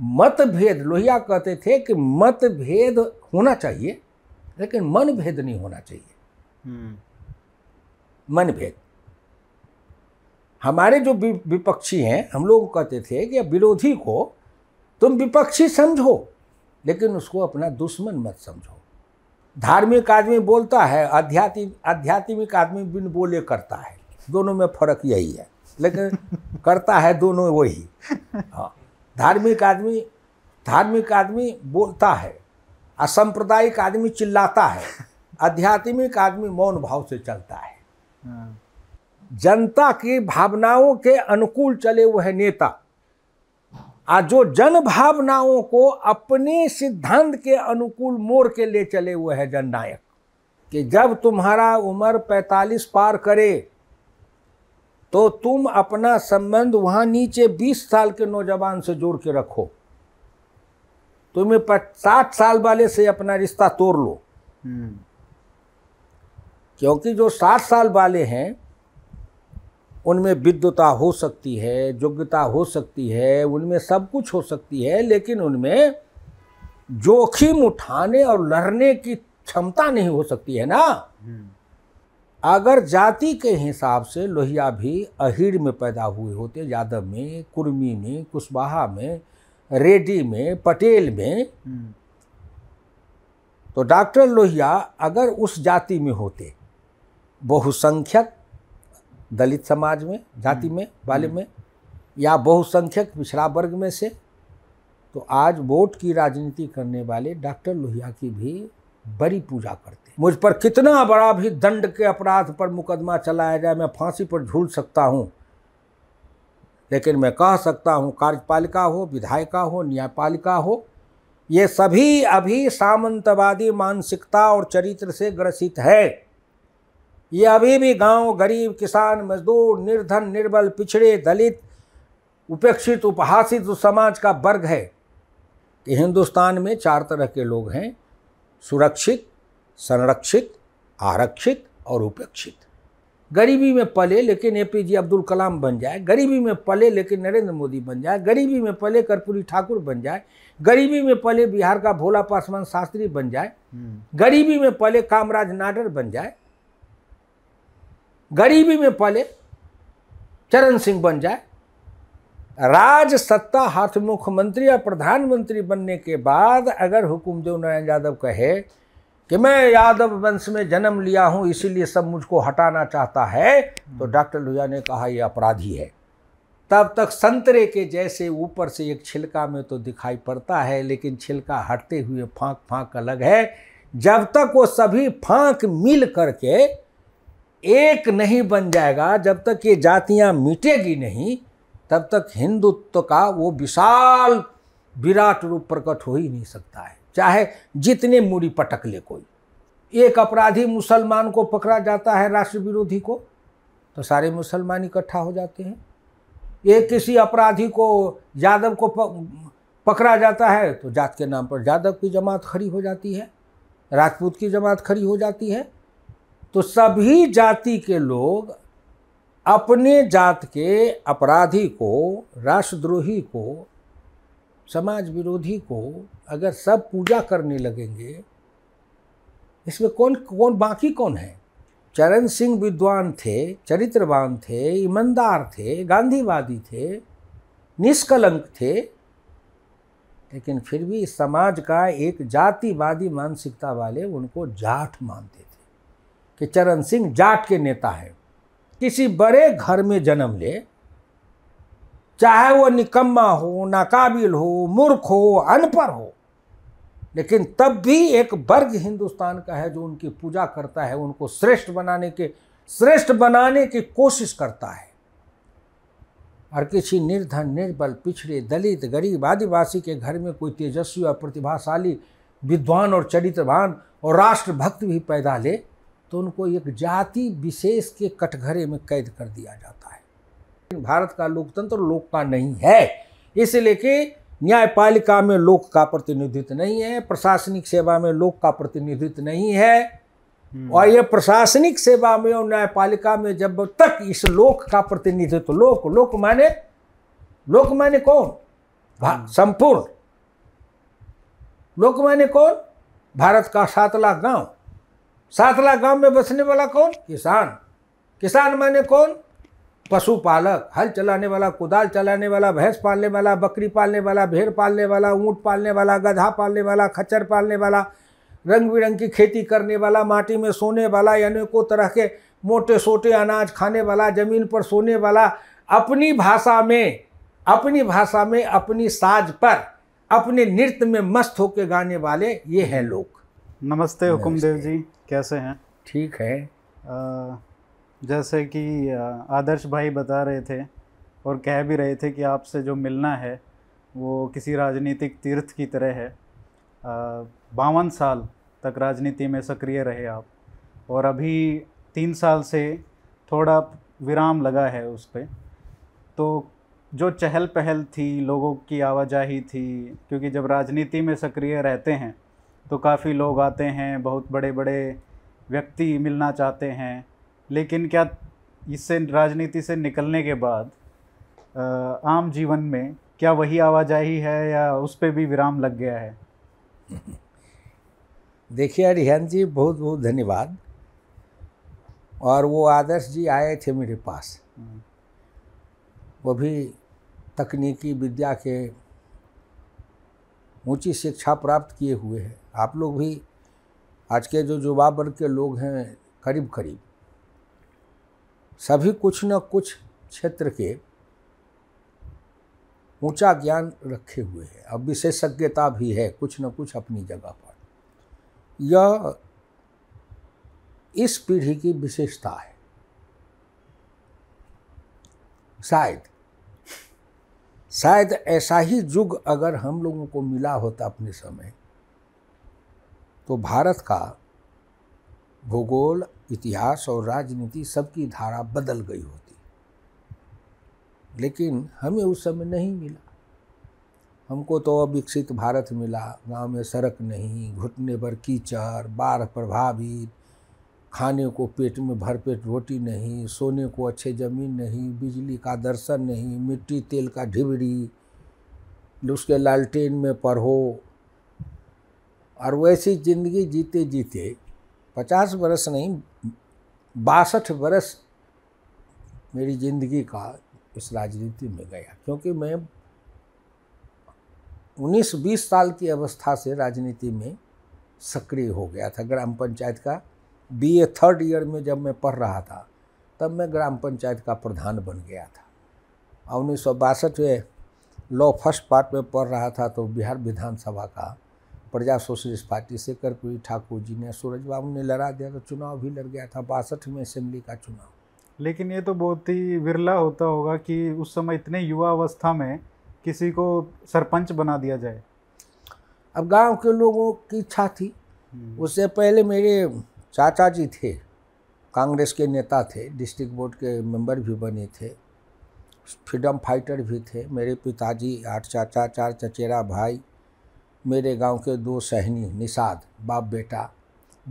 मतभेद लोहिया कहते थे कि मतभेद होना चाहिए लेकिन मन भेद नहीं होना चाहिए हम्म। मन भेद हमारे जो विपक्षी हैं हम लोग कहते थे कि विरोधी को तुम विपक्षी समझो लेकिन उसको अपना दुश्मन मत समझो धार्मिक आदमी बोलता है आध्यात्मिक आध्यात्मिक आदमी बिन बोले करता है दोनों में फर्क यही है लेकिन करता है दोनों वही हाँ धार्मिक आदमी धार्मिक आदमी बोलता है असंप्रदायिक आदमी चिल्लाता है आध्यात्मिक आदमी मौन भाव से चलता है हाँ। जनता की भावनाओं के अनुकूल चले वह नेता आ जो जन भावनाओं को अपने सिद्धांत के अनुकूल मोड़ के ले चले हुए है जननायक कि जब तुम्हारा उम्र 45 पार करे तो तुम अपना संबंध वहाँ नीचे बीस साल के नौजवान से जोड़ के रखो तुम्हें साठ साल वाले से अपना रिश्ता तोड़ लो हम्म। क्योंकि जो साठ साल वाले हैं उनमें विद्वता हो सकती है योग्यता हो सकती है उनमें सब कुछ हो सकती है लेकिन उनमें जोखिम उठाने और लड़ने की क्षमता नहीं हो सकती है ना अगर जाति के हिसाब से लोहिया भी अहिर में पैदा हुए होते यादव में कुर्मी में कुशवाहा में रेड्डी में पटेल में हम्म। तो डॉक्टर लोहिया अगर उस जाति में होते बहुसंख्यक दलित समाज में जाति हम्म। में वाले हम्म। में या बहुसंख्यक पिछड़ा वर्ग में से तो आज वोट की राजनीति करने वाले डॉक्टर लोहिया की भी बड़ी पूजा करते मुझ पर कितना बड़ा भी दंड के अपराध पर मुकदमा चलाया जाए मैं फांसी पर झूल सकता हूँ लेकिन मैं कह सकता हूँ कार्यपालिका हो विधायिका हो न्यायपालिका हो ये सभी अभी सामंतवादी मानसिकता और चरित्र से ग्रसित है ये अभी भी गांव गरीब किसान मजदूर निर्धन निर्बल पिछड़े दलित उपेक्षित उपहासित समाज का वर्ग है कि हिंदुस्तान में चार तरह के लोग हैं सुरक्षित संरक्षित आरक्षित और उपेक्षित गरीबी में पले लेकिन ए पी जे अब्दुल कलाम बन जाए गरीबी में पले लेकिन नरेंद्र मोदी बन जाए गरीबी में पले कर्पूरी ठाकुर बन जाए गरीबी में पले बिहार का भोला पासवान शास्त्री बन जाए हम्म। गरीबी में पले कामराज नाडर बन जाए गरीबी में पले चरण सिंह बन जाए राज सत्ता हाथ मुख्यमंत्री और प्रधानमंत्री बनने के बाद अगर हुकुमदेव नारायण यादव कहे कि मैं यादव वंश में जन्म लिया हूँ इसीलिए सब मुझको हटाना चाहता है तो हम्म। डॉक्टर लोहिया ने कहा यह अपराधी है तब तक संतरे के जैसे ऊपर से एक छिलका में तो दिखाई पड़ता है लेकिन छिलका हटते हुए फांक फांक अलग है जब तक वो सभी फांक मिल करके एक नहीं बन जाएगा जब तक ये जातियाँ मिटेगी नहीं तब तक हिंदुत्व का वो विशाल विराट रूप प्रकट हो ही नहीं सकता है चाहे जितने मूरी पटक ले कोई एक अपराधी मुसलमान को पकड़ा जाता है राष्ट्र विरोधी को तो सारे मुसलमान इकट्ठा हो जाते हैं एक किसी अपराधी को यादव को पकड़ा जाता है तो जात के नाम पर यादव की जमात खड़ी हो जाती है राजपूत की जमात खड़ी हो जाती है तो सभी जाति के लोग अपने जात के अपराधी को राष्ट्रद्रोही को समाज विरोधी को अगर सब पूजा करने लगेंगे इसमें कौन कौन बाकी कौन है चरण सिंह विद्वान थे चरित्रवान थे ईमानदार थे गांधीवादी थे निष्कलंक थे लेकिन फिर भी समाज का एक जातिवादी मानसिकता वाले उनको जाट मानते थे कि चरण सिंह जाट के नेता हैं किसी बड़े घर में जन्म ले चाहे वो निकम्मा हो नाकाबिल हो मूर्ख हो अनपढ़ हो लेकिन तब भी एक वर्ग हिंदुस्तान का है जो उनकी पूजा करता है उनको श्रेष्ठ बनाने के श्रेष्ठ बनाने की कोशिश करता है और किसी निर्धन निर्बल पिछड़े दलित गरीब आदिवासी के घर में कोई तेजस्वी और प्रतिभाशाली विद्वान और चरित्रवान और राष्ट्रभक्त भी पैदा ले तो उनको एक जाति विशेष के कटघरे में कैद कर दिया जाता भारत का लोकतंत्र लोक का नहीं है इसलिए कि न्यायपालिका में लोक का प्रतिनिधित्व नहीं है प्रशासनिक सेवा में लोक का प्रतिनिधित्व नहीं है हम्म। और ये प्रशासनिक सेवा में और न्यायपालिका में जब तक इस लोक का प्रतिनिधित्व लोक लोक माने लोक माने कौन हम्म। संपूर्ण लोक माने कौन भारत का सात लाख गांव सात लाख गांव में बसने वाला कौन किसान किसान माने कौन पशुपालक हल चलाने वाला कुदाल चलाने वाला भैंस पालने वाला बकरी पालने वाला भेड़ पालने वाला ऊँट पालने वाला गधा पालने वाला खच्चर पालने वाला रंग बिरंग की खेती करने वाला माटी में सोने वाला यानी को तरह के मोटे सोटे अनाज खाने वाला ज़मीन पर सोने वाला अपनी भाषा में अपनी भाषा में अपनी साज पर अपने नृत्य में मस्त होकर गाने वाले ये हैं लोग नमस्ते हुकुमदेव जी कैसे हैं ठीक है आ... जैसे कि आदर्श भाई बता रहे थे और कह भी रहे थे कि आपसे जो मिलना है वो किसी राजनीतिक तीर्थ की तरह है बावन साल तक राजनीति में सक्रिय रहे आप और अभी तीन साल से थोड़ा विराम लगा है उस पर तो जो चहल पहल थी लोगों की आवाजाही थी क्योंकि जब राजनीति में सक्रिय रहते हैं तो काफ़ी लोग आते हैं बहुत बड़े बड़े व्यक्ति मिलना चाहते हैं लेकिन क्या इससे राजनीति से निकलने के बाद आम जीवन में क्या वही आवाजाही है या उस पर भी विराम लग गया है देखिए अरिहन जी बहुत बहुत धन्यवाद और वो आदर्श जी आए थे मेरे पास हम्म। वो भी तकनीकी विद्या के ऊंची शिक्षा प्राप्त किए हुए हैं आप लोग भी आज के जो युवा वर्ग के लोग हैं करीब करीब सभी कुछ न कुछ क्षेत्र के ऊंचा ज्ञान रखे हुए हैं अब विशेषज्ञता भी है कुछ न कुछ अपनी जगह पर यह इस पीढ़ी की विशेषता है शायद शायद ऐसा ही युग अगर हम लोगों को मिला होता अपने समय तो भारत का भूगोल इतिहास और राजनीति सबकी धारा बदल गई होती लेकिन हमें उस समय नहीं मिला हमको तो अविकसित भारत मिला गांव में सड़क नहीं घुटने पर कीचड़ बाढ़ प्रभावित खाने को पेट में भरपेट रोटी नहीं सोने को अच्छे ज़मीन नहीं बिजली का दर्शन नहीं मिट्टी तेल का ढिबड़ी उसके लालटेन में पढ़ो और वैसी ज़िंदगी जीते जीते पचास बरस नहीं बासठ बरस मेरी ज़िंदगी का इस राजनीति में गया क्योंकि मैं उन्नीस बीस साल की अवस्था से राजनीति में सक्रिय हो गया था ग्राम पंचायत का बी ए थर्ड ईयर में जब मैं पढ़ रहा था तब मैं ग्राम पंचायत का प्रधान बन गया था और उन्नीस में लॉ फर्स्ट पार्ट में पढ़ रहा था तो बिहार विधानसभा का प्रजा सोशलिस्ट पार्टी से कर्पूरी ठाकुर जी ने सूरज बाबू ने लड़ा दिया तो चुनाव भी लड़ गया था बासठ में असेंबली का चुनाव लेकिन ये तो बहुत ही विरला होता होगा कि उस समय इतने युवा अवस्था में किसी को सरपंच बना दिया जाए अब गांव के लोगों की इच्छा थी हम्म। उससे पहले मेरे चाचा जी थे कांग्रेस के नेता थे डिस्ट्रिक्ट बोर्ड के मेंबर भी बने थे फ्रीडम फाइटर भी थे मेरे पिताजी आठ चाचा चार चचेरा भाई मेरे गांव के दो सहनी निषाद बाप बेटा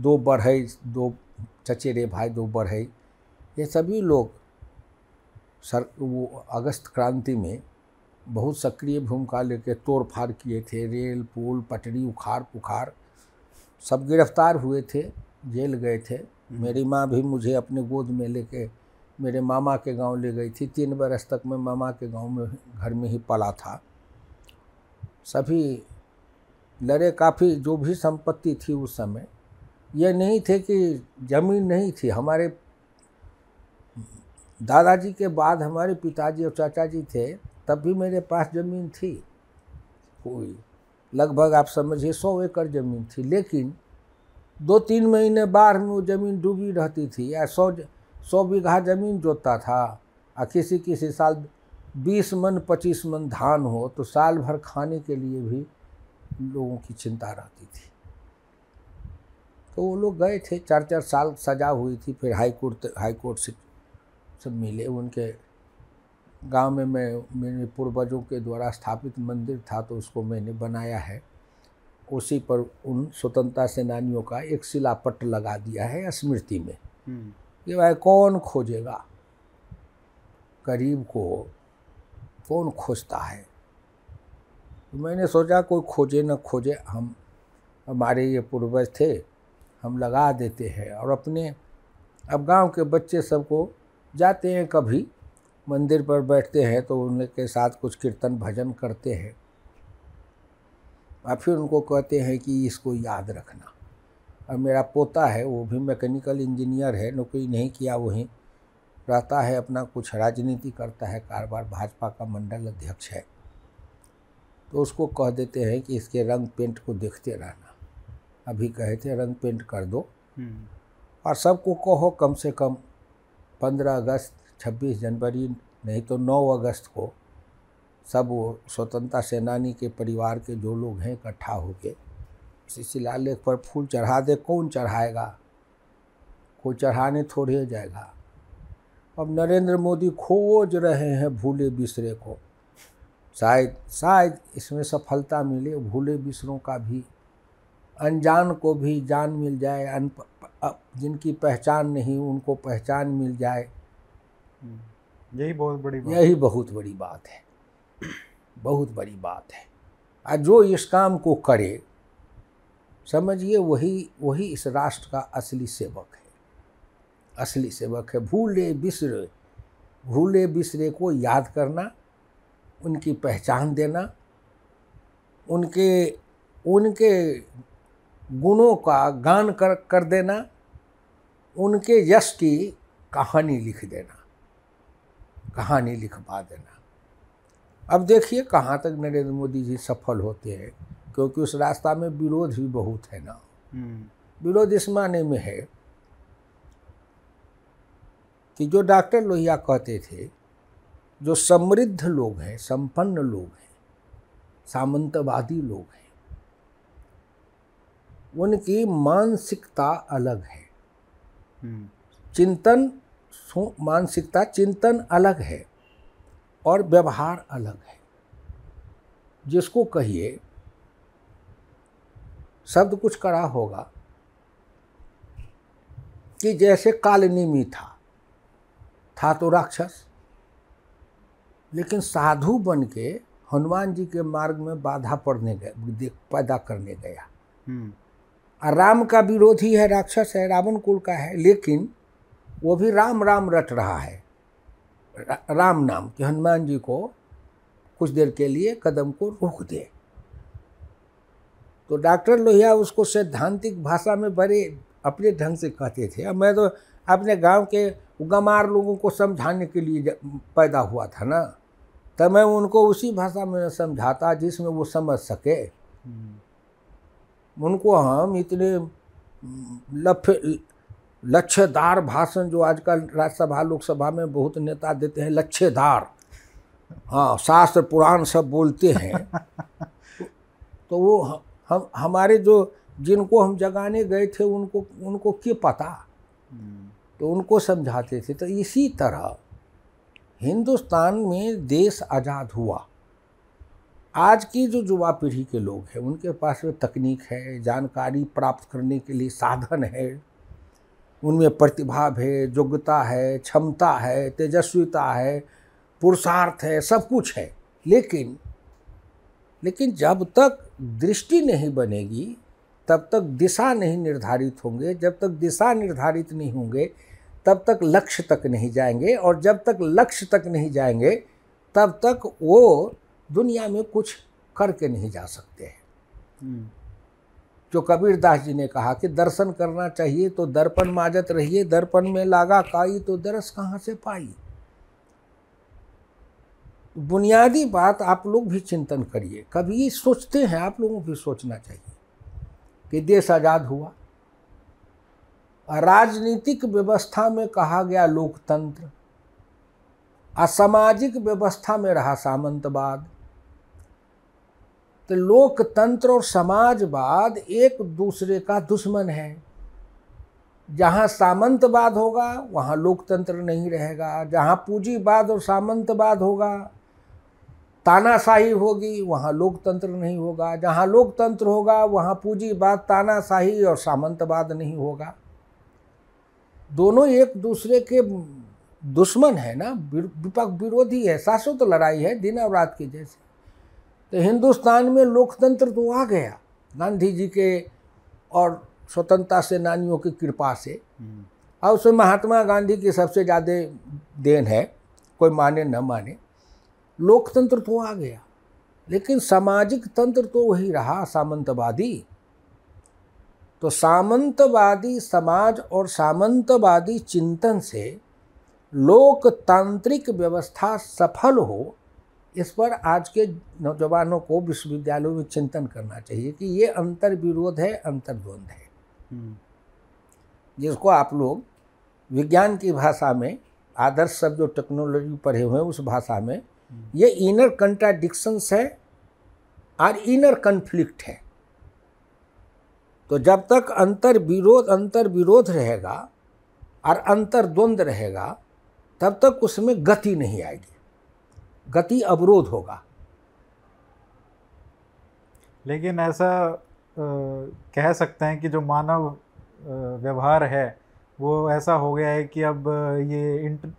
दो बढ़ई दो चचेरे भाई दो बढ़ई ये सभी लोग सर वो अगस्त क्रांति में बहुत सक्रिय भूमिका लेके फाड़ किए थे रेल पुल पटरी उखाड़ पुखाड़ सब गिरफ्तार हुए थे जेल गए थे हम्म। मेरी माँ भी मुझे अपने गोद में लेके मेरे मामा के गांव ले गई थी तीन बरस तक मैं मामा के गांव में घर में ही पला था सभी लड़े काफ़ी जो भी संपत्ति थी उस समय यह नहीं थे कि जमीन नहीं थी हमारे दादाजी के बाद हमारे पिताजी और चाचा जी थे तब भी मेरे पास ज़मीन थी कोई लगभग आप समझिए सौ एकड़ ज़मीन थी लेकिन दो तीन महीने बाढ़ में वो ज़मीन डूबी रहती थी या सौ सौ बीघा ज़मीन जोतता था आ किसी किसी साल बीस मन पच्चीस मन धान हो तो साल भर खाने के लिए भी लोगों की चिंता रहती थी तो वो लोग गए थे चार चार साल सजा हुई थी फिर हाई कोर्ट हाई कोर्ट से सब मिले उनके गांव में मैं मेरे पूर्वजों के द्वारा स्थापित मंदिर था तो उसको मैंने बनाया है उसी पर उन स्वतंत्रता सेनानियों का एक शिलापट लगा दिया है स्मृति में हम्म। कि भाई कौन खोजेगा गरीब को कौन खोजता है तो मैंने सोचा कोई खोजे न खोजे हम हमारे ये पूर्वज थे हम लगा देते हैं और अपने अब गांव के बच्चे सबको जाते हैं कभी मंदिर पर बैठते हैं तो उनके साथ कुछ कीर्तन भजन करते हैं और फिर उनको कहते हैं कि इसको याद रखना और मेरा पोता है वो भी मैकेनिकल इंजीनियर है नौकरी नहीं किया वहीं रहता है अपना कुछ राजनीति करता है कारोबार भाजपा का मंडल अध्यक्ष है तो उसको कह देते हैं कि इसके रंग पेंट को देखते रहना अभी कहे थे रंग पेंट कर दो हम्म। और सबको कहो कम से कम पंद्रह अगस्त छब्बीस जनवरी नहीं तो नौ अगस्त को सब वो स्वतंत्रता सेनानी के परिवार के जो लोग हैं इकट्ठा होके इसी शिलालेख पर फूल चढ़ा दे कौन चढ़ाएगा कोई चढ़ाने थोड़े जाएगा अब नरेंद्र मोदी खोज रहे हैं भूले बिसरे को शायद शायद इसमें सफलता मिले भूले बिसरों का भी अनजान को भी जान मिल जाए अन जिनकी पहचान नहीं उनको पहचान मिल जाए हम्म। यही बहुत बड़ी बात यही बहुत बड़ी बात है बहुत बड़ी बात है और जो इस काम को करे समझिए वही वही इस राष्ट्र का असली सेवक है असली सेवक है भूले बिसरे भूले बिसरे को याद करना उनकी पहचान देना उनके उनके गुणों का गान कर कर देना उनके यश की कहानी लिख देना कहानी लिखवा देना अब देखिए कहाँ तक नरेंद्र मोदी जी सफल होते हैं क्योंकि उस रास्ता में विरोध भी बहुत है ना हम्म। विरोध इस माने में है कि जो डॉक्टर लोहिया कहते थे जो समृद्ध लोग हैं संपन्न लोग हैं सामंतवादी लोग हैं उनकी मानसिकता अलग है हम्म। चिंतन मानसिकता चिंतन अलग है और व्यवहार अलग है जिसको कहिए शब्द कुछ कड़ा होगा कि जैसे कालनिमी था था तो राक्षस लेकिन साधु बन के हनुमान जी के मार्ग में बाधा पड़ने गए पैदा करने गया हम्म। और राम का विरोधी है राक्षस है रावण कुल का है लेकिन वो भी राम राम रट रहा है रा, राम नाम कि हनुमान जी को कुछ देर के लिए कदम को रोक दे तो डॉक्टर लोहिया उसको सैद्धांतिक भाषा में बड़े अपने ढंग से कहते थे अब मैं तो अपने गांव के गमार लोगों को समझाने के लिए पैदा हुआ था ना तो मैं उनको उसी भाषा में समझाता जिसमें वो समझ सके हम्म। उनको हम इतने लफ लक्ष्यदार भाषण जो आजकल राज्यसभा लोकसभा में बहुत नेता देते हैं लक्ष्यदार हाँ शास्त्र पुराण सब बोलते हैं तो वो हम हमारे जो जिनको हम जगाने गए थे उनको उनको क्या पता हम्म। तो उनको समझाते थे तो इसी तरह हिंदुस्तान में देश आज़ाद हुआ आज की जो युवा पीढ़ी के लोग हैं उनके पास में तकनीक है जानकारी प्राप्त करने के लिए साधन है उनमें प्रतिभा है योग्यता है क्षमता है तेजस्विता है पुरुषार्थ है सब कुछ है लेकिन लेकिन जब तक दृष्टि नहीं बनेगी तब तक दिशा नहीं निर्धारित होंगे जब तक दिशा निर्धारित नहीं होंगे तब तक लक्ष्य तक नहीं जाएंगे और जब तक लक्ष्य तक नहीं जाएंगे तब तक वो दुनिया में कुछ करके नहीं जा सकते हैं हम्म। जो कबीर दास जी ने कहा कि दर्शन करना चाहिए तो दर्पण माजत रहिए दर्पण में लागा काई तो दरस कहाँ से पाई बुनियादी बात आप लोग भी चिंतन करिए कभी सोचते हैं आप लोगों को भी सोचना चाहिए कि देश आज़ाद हुआ राजनीतिक व्यवस्था में कहा गया लोकतंत्र असामाजिक व्यवस्था में रहा सामंतवाद तो लोकतंत्र और समाजवाद एक दूसरे का दुश्मन है जहाँ सामंतवाद होगा वहाँ लोकतंत्र नहीं रहेगा जहाँ पूंजीवाद और सामंतवाद होगा तानाशाही होगी वहाँ लोकतंत्र नहीं होगा जहाँ लोकतंत्र होगा वहाँ पूंजीवाद तानाशाही और सामंतवाद नहीं होगा दोनों एक दूसरे के दुश्मन है ना विपक्ष विरोधी है सासों तो लड़ाई है दिन और रात के जैसे तो हिंदुस्तान में लोकतंत्र तो आ गया गांधी जी के और स्वतंत्रता सेनानियों की कृपा से और हम्म। उसमें महात्मा गांधी की सबसे ज़्यादा देन है कोई माने न माने लोकतंत्र तो आ गया लेकिन सामाजिक तंत्र तो वही रहा सामंतवादी तो सामंतवादी समाज और सामंतवादी चिंतन से लोकतांत्रिक व्यवस्था सफल हो इस पर आज के नौजवानों को विश्वविद्यालयों में चिंतन करना चाहिए कि ये अंतर विरोध है अंतर्द्वंद है हम्म। जिसको आप लोग विज्ञान की भाषा में आदर्श सब जो टेक्नोलॉजी पढ़े हुए हैं उस भाषा में हम्म। ये इनर कंट्राडिक्शंस है और इनर कन्फ्लिक्ट है तो जब तक अंतर विरोध अंतर विरोध रहेगा और अंतर द्वंद्व रहेगा तब तक उसमें गति नहीं आएगी गति अवरोध होगा लेकिन ऐसा आ, कह सकते हैं कि जो मानव व्यवहार है वो ऐसा हो गया है कि अब ये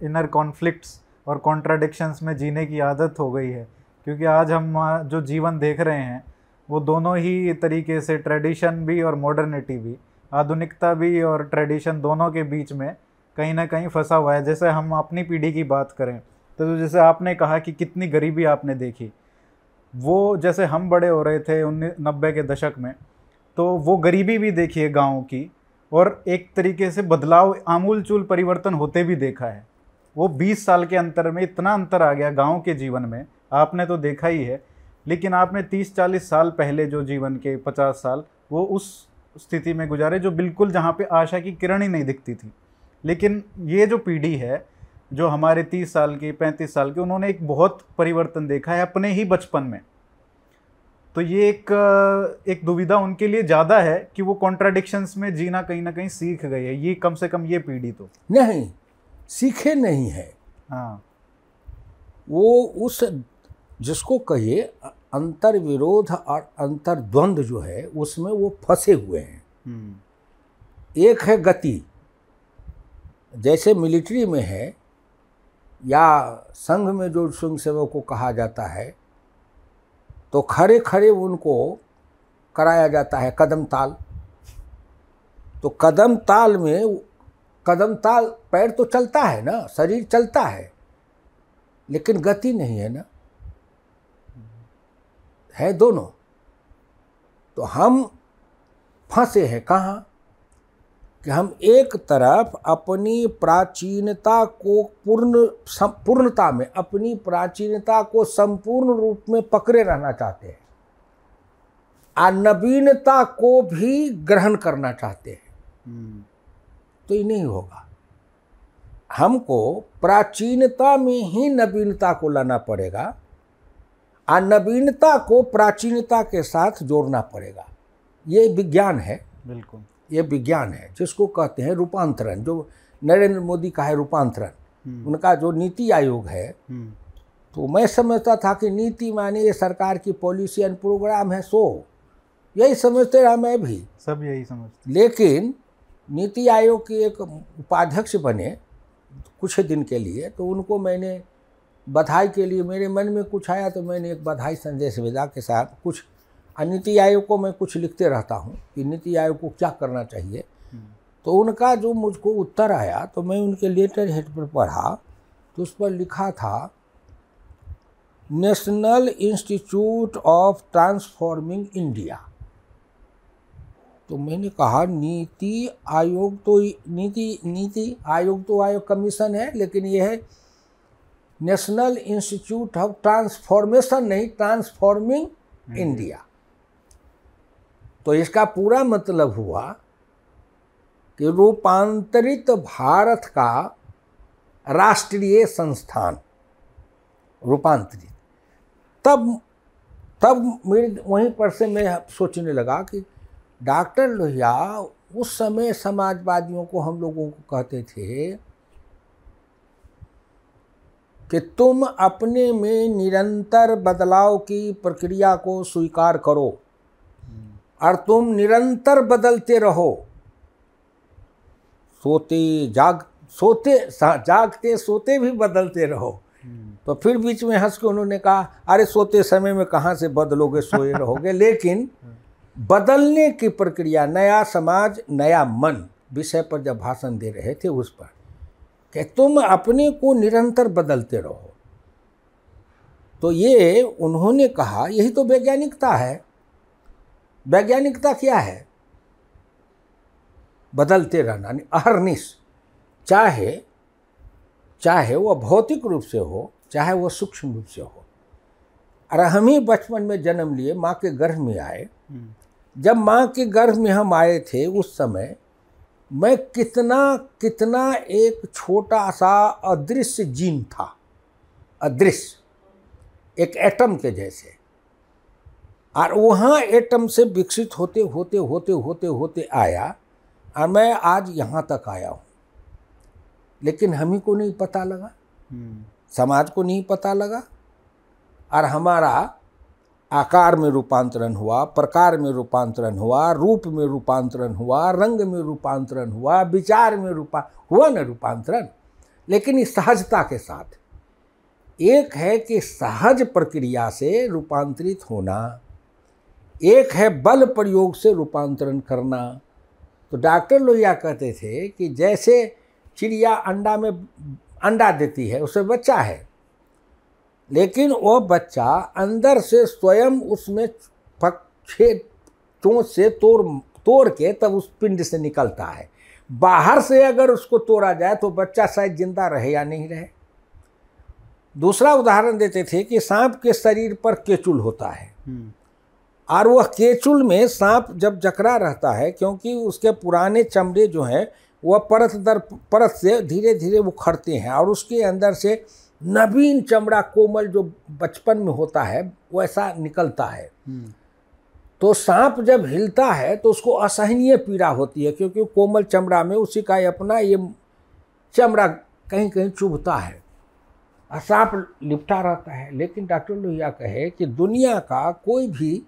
इनर कॉन्फ्लिक्ट्स और कॉन्ट्राडिक्शंस में जीने की आदत हो गई है क्योंकि आज हम जो जीवन देख रहे हैं वो दोनों ही तरीके से ट्रेडिशन भी और मॉडर्निटी भी आधुनिकता भी और ट्रेडिशन दोनों के बीच में कहीं ना कहीं फंसा हुआ है जैसे हम अपनी पीढ़ी की बात करें तो जैसे आपने कहा कि कितनी गरीबी आपने देखी वो जैसे हम बड़े हो रहे थे उन्नीस नब्बे के दशक में तो वो गरीबी भी देखी है गाँव की और एक तरीके से बदलाव आमूल चूल परिवर्तन होते भी देखा है वो 20 साल के अंतर में इतना अंतर आ गया गांव के जीवन में आपने तो देखा ही है लेकिन आपने 30-40 साल पहले जो जीवन के 50 साल वो उस स्थिति में गुजारे जो बिल्कुल जहाँ पे आशा की किरण ही नहीं दिखती थी लेकिन ये जो पीढ़ी है जो हमारे 30 साल की 35 साल की उन्होंने एक बहुत परिवर्तन देखा है अपने ही बचपन में तो ये एक एक दुविधा उनके लिए ज़्यादा है कि वो कॉन्ट्राडिक्शंस में जीना कहीं ना कहीं सीख गई है ये कम से कम ये पीढ़ी तो नहीं सीखे नहीं है हाँ वो उस जिसको कहिए अंतर विरोध और अंतर्द्वंद जो है उसमें वो फंसे हुए हैं हम्म। एक है गति जैसे मिलिट्री में है या संघ में जो स्वयं सेवक को कहा जाता है तो खड़े खड़े उनको कराया जाता है कदम ताल तो कदम ताल में कदम ताल पैर तो चलता है ना शरीर चलता है लेकिन गति नहीं है ना है दोनों तो हम फंसे हैं कहाँ कि हम एक तरफ अपनी प्राचीनता को पूर्ण पूर्णता में अपनी प्राचीनता को संपूर्ण रूप में पकड़े रहना चाहते हैं और नवीनता को भी ग्रहण करना चाहते हैं तो ये नहीं होगा हमको प्राचीनता में ही नवीनता को लाना पड़ेगा आ नवीनता को प्राचीनता के साथ जोड़ना पड़ेगा ये विज्ञान है बिल्कुल ये विज्ञान है जिसको कहते हैं रूपांतरण जो नरेंद्र मोदी का है रूपांतरण हम्म। उनका जो नीति आयोग है हम्म। तो मैं समझता था कि नीति माने ये सरकार की पॉलिसी एंड प्रोग्राम है सो यही समझते रहा मैं भी सब यही समझते लेकिन नीति आयोग के एक उपाध्यक्ष बने कुछ दिन के लिए तो उनको मैंने बधाई के लिए मेरे मन में कुछ आया तो मैंने एक बधाई संदेश भेजा के साथ कुछ नीति आयोग को मैं कुछ लिखते रहता हूँ कि नीति आयोग को क्या करना चाहिए तो उनका जो मुझको उत्तर आया तो मैं उनके लेटर हेड पर पढ़ा तो उस पर लिखा था national institute of transforming India तो मैंने कहा नीति आयोग तो नीति नीति आयोग तो आयोग कमीशन है लेकिन यह है नेशनल इंस्टीट्यूट ऑफ ट्रांसफॉर्मेशन नहीं ट्रांसफॉर्मिंग हम्म। इंडिया तो इसका पूरा मतलब हुआ कि रूपांतरित भारत का राष्ट्रीय संस्थान रूपांतरित तब तब मेरे वहीं पर से मैं सोचने लगा कि डॉक्टर लोहिया उस समय समाजवादियों को हम लोगों को कहते थे कि तुम अपने में निरंतर बदलाव की प्रक्रिया को स्वीकार करो हम्म। और तुम निरंतर बदलते रहो सोते जाग सोते जागते सोते भी बदलते रहो हम्म। तो फिर बीच में हंस के उन्होंने कहा अरे सोते समय में कहाँ से बदलोगे सोए रहोगे लेकिन हाँ। बदलने की प्रक्रिया नया समाज नया मन विषय पर जब भाषण दे रहे थे उस पर कि तुम अपने को निरंतर बदलते रहो तो ये उन्होंने कहा यही तो वैज्ञानिकता है वैज्ञानिकता क्या है बदलते रहना अहरनिश चाहे चाहे वह भौतिक रूप से हो चाहे वह सूक्ष्म रूप से हो और हम ही बचपन में जन्म लिए माँ के गर्भ में आए हम्म। जब माँ के गर्भ में हम आए थे उस समय मैं कितना कितना एक छोटा सा अदृश्य जीन था अदृश्य एक एटम के जैसे और वहाँ एटम से विकसित होते होते होते होते होते आया और मैं आज यहाँ तक आया हूँ लेकिन हम ही को नहीं पता लगा हम्म। समाज को नहीं पता लगा और हमारा आकार में रूपांतरण हुआ प्रकार में रूपांतरण हुआ रूप में रूपांतरण हुआ रंग में रूपांतरण हुआ विचार में रूपा हुआ न रूपांतरण लेकिन इस सहजता के साथ एक है कि सहज प्रक्रिया से रूपांतरित होना एक है बल प्रयोग से रूपांतरण करना तो डॉक्टर लोहिया कहते थे कि जैसे चिड़िया अंडा में अंडा देती है उसे बच्चा है लेकिन वह बच्चा अंदर से स्वयं उसमें पक्षेतों से तोड़ तोड़ के तब उस पिंड से निकलता है बाहर से अगर उसको तोड़ा जाए तो बच्चा शायद जिंदा रहे या नहीं रहे दूसरा उदाहरण देते थे कि सांप के शरीर पर केचुल होता है हम्म। और वह केचुल में सांप जब जकड़ा रहता है क्योंकि उसके पुराने चमड़े जो हैं वह परत दर परत से धीरे धीरे उखड़ते हैं और उसके अंदर से नवीन चमड़ा कोमल जो बचपन में होता है वैसा निकलता है हम्म। तो सांप जब हिलता है तो उसको असहनीय पीड़ा होती है क्योंकि कोमल चमड़ा में उसी का अपना ये चमड़ा कहीं कहीं चुभता है और सांप लिपटा रहता है लेकिन डॉक्टर लोहिया कहे कि दुनिया का कोई भी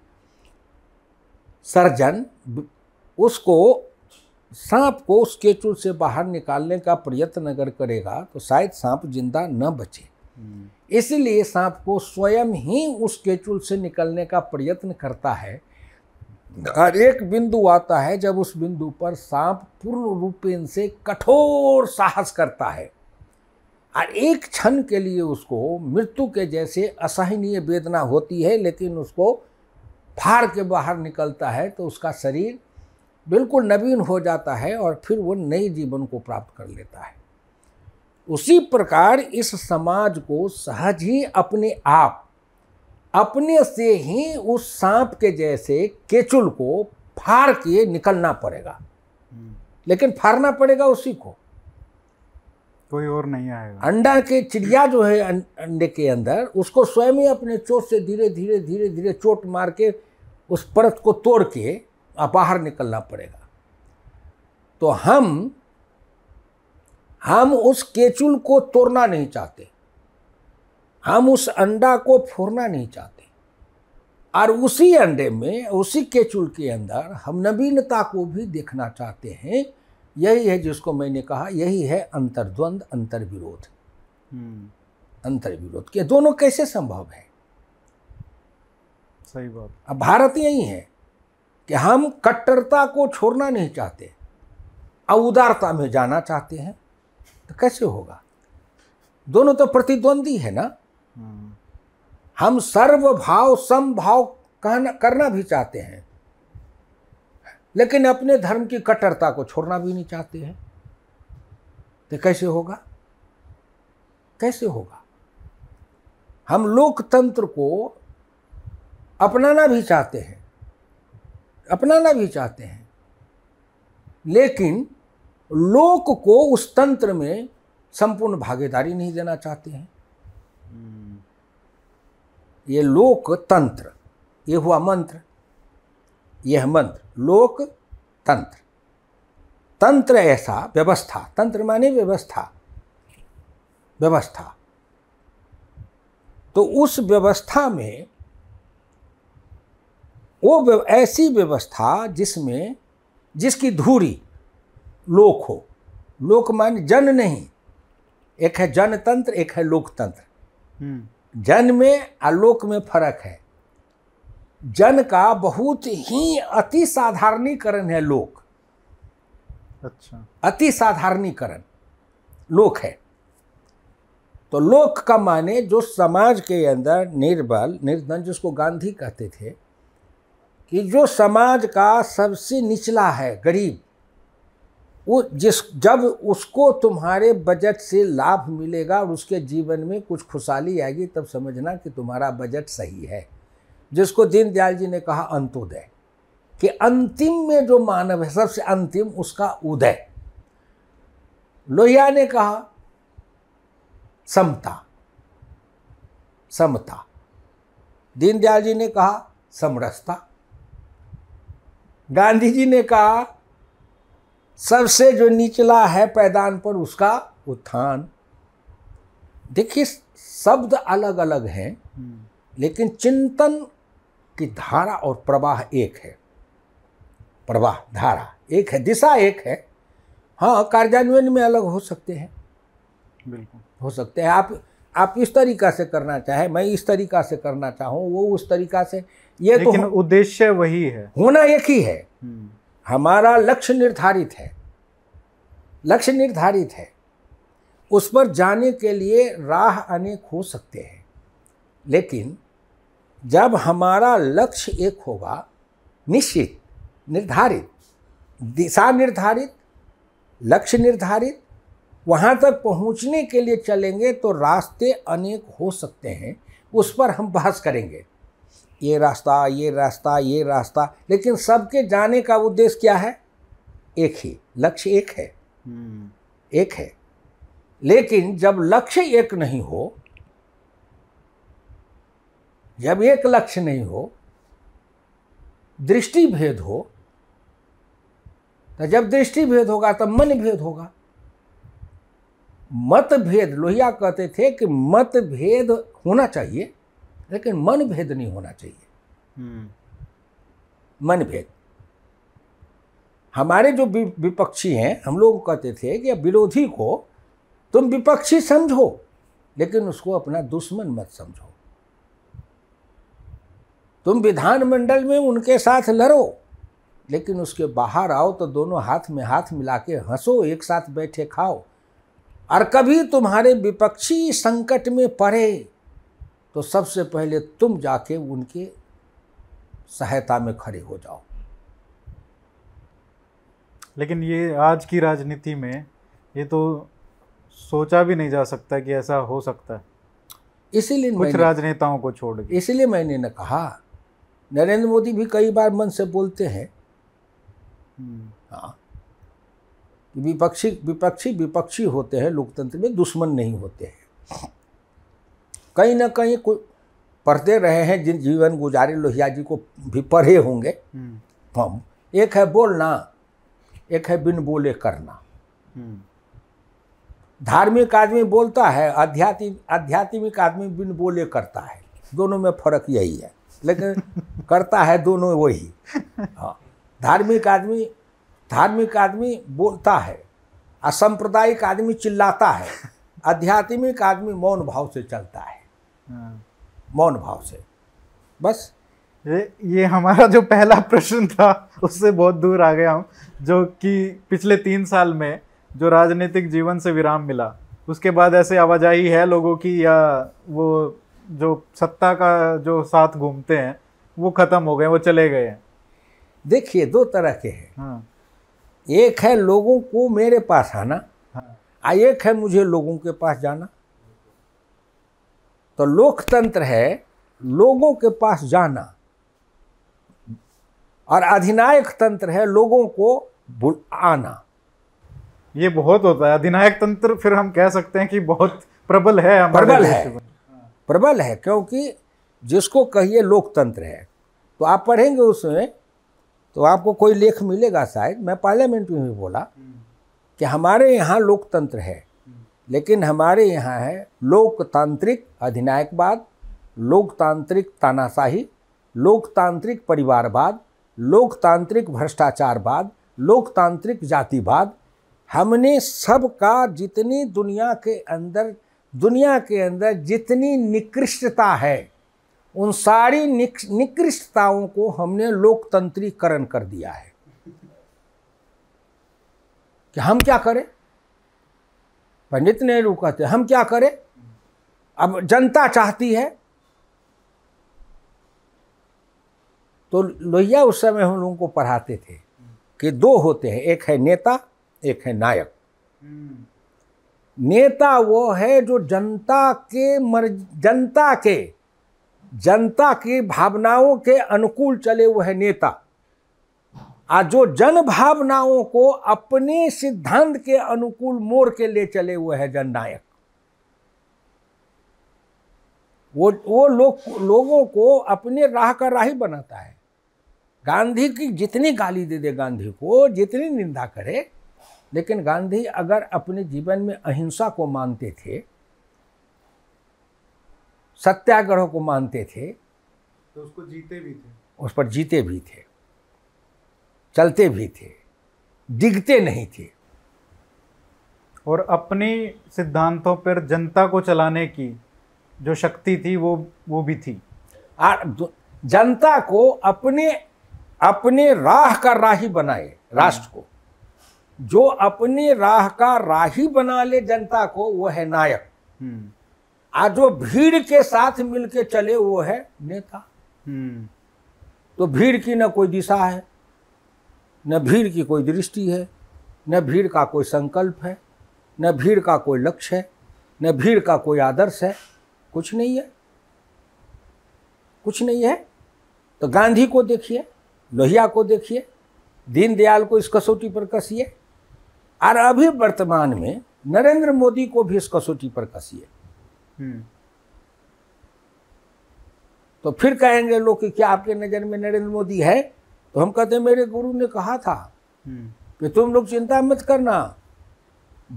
सर्जन उसको सांप को उस केचुल से बाहर निकालने का प्रयत्न अगर करेगा तो शायद सांप जिंदा न बचे हम्म। इसलिए सांप को स्वयं ही उस केचुल से निकलने का प्रयत्न करता है और एक बिंदु आता है जब उस बिंदु पर सांप पूर्ण रूपेण से कठोर साहस करता है और एक क्षण के लिए उसको मृत्यु के जैसे असहनीय वेदना होती है लेकिन उसको फाड़ के बाहर निकलता है तो उसका शरीर बिल्कुल नवीन हो जाता है और फिर वो नए जीवन को प्राप्त कर लेता है उसी प्रकार इस समाज को सहज ही अपने आप अपने से ही उस सांप के जैसे केचुल को फाड़ के निकलना पड़ेगा हम्म। लेकिन फाड़ना पड़ेगा उसी को कोई और नहीं आएगा अंडा के चिड़िया जो है अं-, अंडे के अंदर उसको स्वयं ही अपने चोट से धीरे धीरे धीरे धीरे चोट मार के उस परत को तोड़ के बाहर निकलना पड़ेगा तो हम हम उस केचुल को तोड़ना नहीं चाहते हम उस अंडा को फोड़ना नहीं चाहते और उसी अंडे में उसी केचुल के अंदर हम नवीनता को भी देखना चाहते हैं यही है जिसको मैंने कहा यही है अंतर्द्वंद अंतर्विरोध हम्म। अंतर्विरोध के दोनों कैसे संभव है सही बात अब भारत यही है कि हम कट्टरता को छोड़ना नहीं चाहते अवदारता उदारता में जाना चाहते हैं तो कैसे होगा दोनों तो प्रतिद्वंदी है ना हम सर्वभाव समभाव कहना करना भी चाहते हैं लेकिन अपने धर्म की कट्टरता को छोड़ना भी नहीं चाहते हैं तो कैसे होगा कैसे होगा हम लोकतंत्र को अपनाना भी चाहते हैं अपनाना भी चाहते हैं लेकिन लोक को उस तंत्र में संपूर्ण भागीदारी नहीं देना चाहते हैं हम्म। ये लोक तंत्र ये हुआ मंत्र यह मंत्र लोक तंत्र तंत्र ऐसा व्यवस्था तंत्र माने व्यवस्था व्यवस्था तो उस व्यवस्था में वो ऐसी व्यवस्था जिसमें जिसकी धूरी लोक हो लोक मान जन नहीं एक है जनतंत्र एक है लोकतंत्र हम्म। जन में और लोक में फर्क है जन का बहुत ही अति साधारणीकरण है लोक अच्छा अति साधारणीकरण लोक है तो लोक का माने जो समाज के अंदर निर्बल निर्धन जिसको गांधी कहते थे कि जो समाज का सबसे निचला है गरीब वो जिस जब उसको तुम्हारे बजट से लाभ मिलेगा और उसके जीवन में कुछ खुशहाली आएगी तब समझना कि तुम्हारा बजट सही है जिसको दीनदयाल जी ने कहा अंत्योदय कि अंतिम में जो मानव है सबसे अंतिम उसका उदय लोहिया ने कहा समता समता दीनदयाल जी ने कहा समरसता गांधी जी ने कहा सबसे जो निचला है पैदान पर उसका उत्थान देखिए शब्द अलग अलग हैं लेकिन चिंतन की धारा और प्रवाह एक है प्रवाह धारा एक है दिशा एक है हाँ कार्यान्वयन में अलग हो सकते हैं बिल्कुल हो सकते हैं आप आप इस तरीका से करना चाहे मैं इस तरीका से करना चाहूँ वो उस तरीका से ये तो लेकिन तो उद्देश्य वही है होना एक ही है हम्म। हमारा लक्ष्य निर्धारित है लक्ष्य निर्धारित है उस पर जाने के लिए राह अनेक हो सकते हैं लेकिन जब हमारा लक्ष्य एक होगा निश्चित निर्धारित दिशा निर्धारित लक्ष्य निर्धारित वहाँ तक पहुँचने के लिए चलेंगे तो रास्ते अनेक हो सकते हैं उस पर हम बहस करेंगे ये रास्ता ये रास्ता ये रास्ता लेकिन सबके जाने का उद्देश्य क्या है एक ही लक्ष्य एक है हम्म। एक है लेकिन जब लक्ष्य एक नहीं हो जब एक लक्ष्य नहीं हो दृष्टि भेद हो तो जब दृष्टि भेद होगा तब तो मन भेद होगा मतभेद लोहिया कहते थे कि मतभेद होना चाहिए लेकिन मन भेद नहीं होना चाहिए हम्म। मन भेद हमारे जो विपक्षी हैं हम लोग कहते थे कि विरोधी को तुम विपक्षी समझो लेकिन उसको अपना दुश्मन मत समझो तुम विधानमंडल में उनके साथ लड़ो लेकिन उसके बाहर आओ तो दोनों हाथ में हाथ मिला के हंसो एक साथ बैठे खाओ और कभी तुम्हारे विपक्षी संकट में पड़े तो सबसे पहले तुम जाके उनके सहायता में खड़े हो जाओ लेकिन ये आज की राजनीति में ये तो सोचा भी नहीं जा सकता कि ऐसा हो सकता है इसीलिए कुछ राजनेताओं को छोड़ इसीलिए मैंने न कहा नरेंद्र मोदी भी कई बार मन से बोलते हैं हम्म। हाँ विपक्षी विपक्षी विपक्षी होते हैं लोकतंत्र में दुश्मन नहीं होते हैं कहीं ना कहीं कोई पढ़ते रहे हैं जिन जीवन गुजारे लोहिया जी को भी पढ़े होंगे हम्म। हम एक है बोलना एक है बिन बोले करना हम्म। धार्मिक आदमी बोलता है आध्यात्मिक आध्यात्मिक आदमी बिन बोले करता है दोनों में फर्क यही है लेकिन करता है दोनों वही हाँ धार्मिक आदमी धार्मिक आदमी बोलता है असंप्रदायिक आदमी चिल्लाता है आध्यात्मिक आदमी मौन भाव से चलता है हाँ। मौन भाव से बस ये ये हमारा जो पहला प्रश्न था उससे बहुत दूर आ गया हम जो कि पिछले तीन साल में जो राजनीतिक जीवन से विराम मिला उसके बाद ऐसे आवाजाही है लोगों की या वो जो सत्ता का जो साथ घूमते हैं वो ख़त्म हो गए वो चले गए हैं देखिए दो तरह के हैं हाँ। एक है लोगों को मेरे पास आना हाँ। एक है मुझे लोगों के पास जाना तो लोकतंत्र है लोगों के पास जाना और अधिनायक तंत्र है लोगों को आना ये बहुत होता है अधिनायक तंत्र फिर हम कह सकते हैं कि बहुत प्रबल है प्रबल है हाँ। प्रबल है क्योंकि जिसको कहिए लोकतंत्र है तो आप पढ़ेंगे उसमें तो आपको कोई लेख मिलेगा शायद मैं पार्लियामेंट में भी बोला हम्म। कि हमारे यहाँ लोकतंत्र है लेकिन हमारे यहाँ है लोकतांत्रिक अधिनायकवाद लोकतांत्रिक तानाशाही लोकतांत्रिक परिवारवाद लोकतांत्रिक भ्रष्टाचारवाद लोकतांत्रिक जातिवाद हमने सब का जितनी दुनिया के अंदर दुनिया के अंदर जितनी निकृष्टता है उन सारी निकृष्टताओं को हमने लोकतंत्रीकरण कर दिया है कि हम क्या करें पंडित नेहरू कहते हम क्या करें अब जनता चाहती है तो लोहिया उस समय हम लोगों को पढ़ाते थे कि दो होते हैं एक है नेता एक है नायक नेता वो है जो जनता के मर जनता के जनता की भावनाओं के अनुकूल चले वो है नेता आ जो जन भावनाओं को अपने सिद्धांत के अनुकूल मोड़ के ले चले हुए है जननायक वो वो लोग लोगों को अपने राह का राही बनाता है गांधी की जितनी गाली दे दे गांधी को जितनी निंदा करे लेकिन गांधी अगर अपने जीवन में अहिंसा को मानते थे सत्याग्रह को मानते थे तो उसको जीते भी थे उस पर जीते भी थे चलते भी थे डिगते नहीं थे और अपने सिद्धांतों पर जनता को चलाने की जो शक्ति थी वो वो भी थी आ, जनता को अपने अपने राह का राही बनाए राष्ट्र को जो अपने राह का राही बना ले जनता को वो है नायक हम्म। आज जो भीड़ के साथ मिलके चले वो है नेता हम्म। तो भीड़ की ना कोई दिशा है न भीड़ की कोई दृष्टि है न भीड़ का कोई संकल्प है न भीड़ का कोई लक्ष्य है न भीड़ का कोई आदर्श है कुछ नहीं है कुछ नहीं है तो गांधी को देखिए लोहिया को देखिए दीनदयाल को इस कसौटी पर कसिए और अभी वर्तमान में नरेंद्र मोदी को भी इस कसौटी पर कसिए हम्म। तो फिर कहेंगे लोग कि क्या आपके नज़र में नरेंद्र मोदी है तो हम कहते हैं मेरे गुरु ने कहा था हम्म। कि तुम लोग चिंता मत करना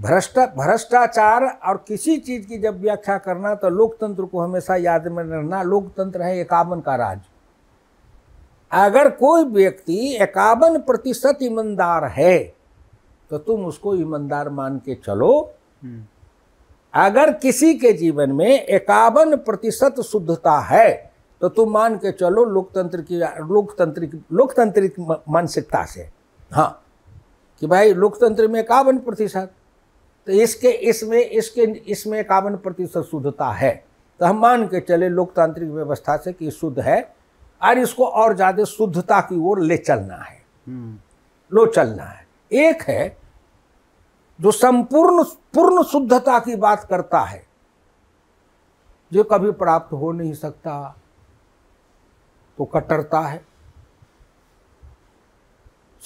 भ्रष्टा भ्रष्टाचार और किसी चीज़ की जब व्याख्या करना तो लोकतंत्र को हमेशा याद में रखना लोकतंत्र है एकावन का राज अगर कोई व्यक्ति इक्यावन प्रतिशत ईमानदार है तो तुम उसको ईमानदार मान के चलो हम्म। अगर किसी के जीवन में इक्यावन प्रतिशत शुद्धता है तो तुम मान के चलो लोकतंत्र की लोकतंत्र लोकतांत्रिक मानसिकता से हाँ कि भाई लोकतंत्र में इक्यावन प्रतिशत तो इसके इसमें इसके इसमें इक्यावन प्रतिशत शुद्धता है तो हम मान के चले लोकतांत्रिक व्यवस्था से कि शुद्ध है और इसको और ज़्यादा शुद्धता की ओर ले चलना है हम्म। लो चलना है एक है जो संपूर्ण पूर्ण शुद्धता की बात करता है जो कभी प्राप्त हो नहीं सकता तो कट्टरता है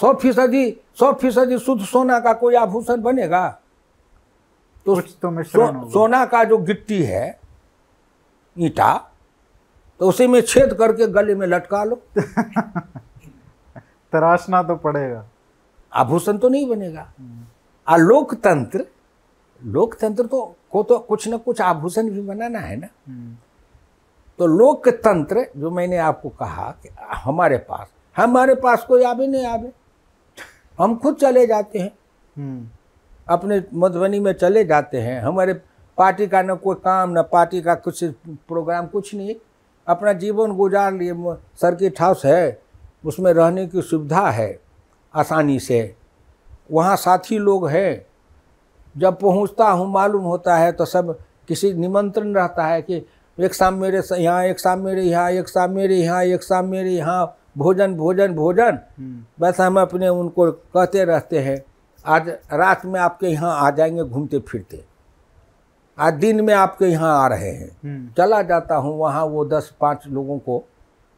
सौ फीसदी सौ फीसदी शुद्ध सोना का कोई आभूषण बनेगा तो, तो सो, सोना का जो गिट्टी है ईटा तो उसी में छेद करके गले में लटका लो तराशना तो पड़ेगा आभूषण तो नहीं बनेगा आ लोकतंत्र लोकतंत्र तो को तो कुछ ना कुछ आभूषण भी बनाना है ना हम्म। तो लोकतंत्र जो मैंने आपको कहा कि हमारे पास हमारे पास कोई आवे नहीं आवे हम खुद चले जाते हैं हम्म। अपने मधुबनी में चले जाते हैं हमारे पार्टी का न कोई काम न पार्टी का कुछ प्रोग्राम कुछ नहीं अपना जीवन गुजार लिए सर्किट हाउस है उसमें रहने की सुविधा है आसानी से वहाँ साथी लोग हैं जब पहुँचता हूँ मालूम होता है तो सब किसी निमंत्रण रहता है कि एक शाम मेरे यहाँ एक शाम मेरे यहाँ एक शाम मेरे यहाँ एक शाम मेरे यहाँ भोजन भोजन भोजन हम्म। बस हम अपने उनको कहते रहते हैं आज रात में आपके यहाँ आ जाएंगे घूमते फिरते आज दिन में आपके यहाँ आ रहे हैं हम्म। चला जाता हूँ वहाँ वो दस पाँच लोगों को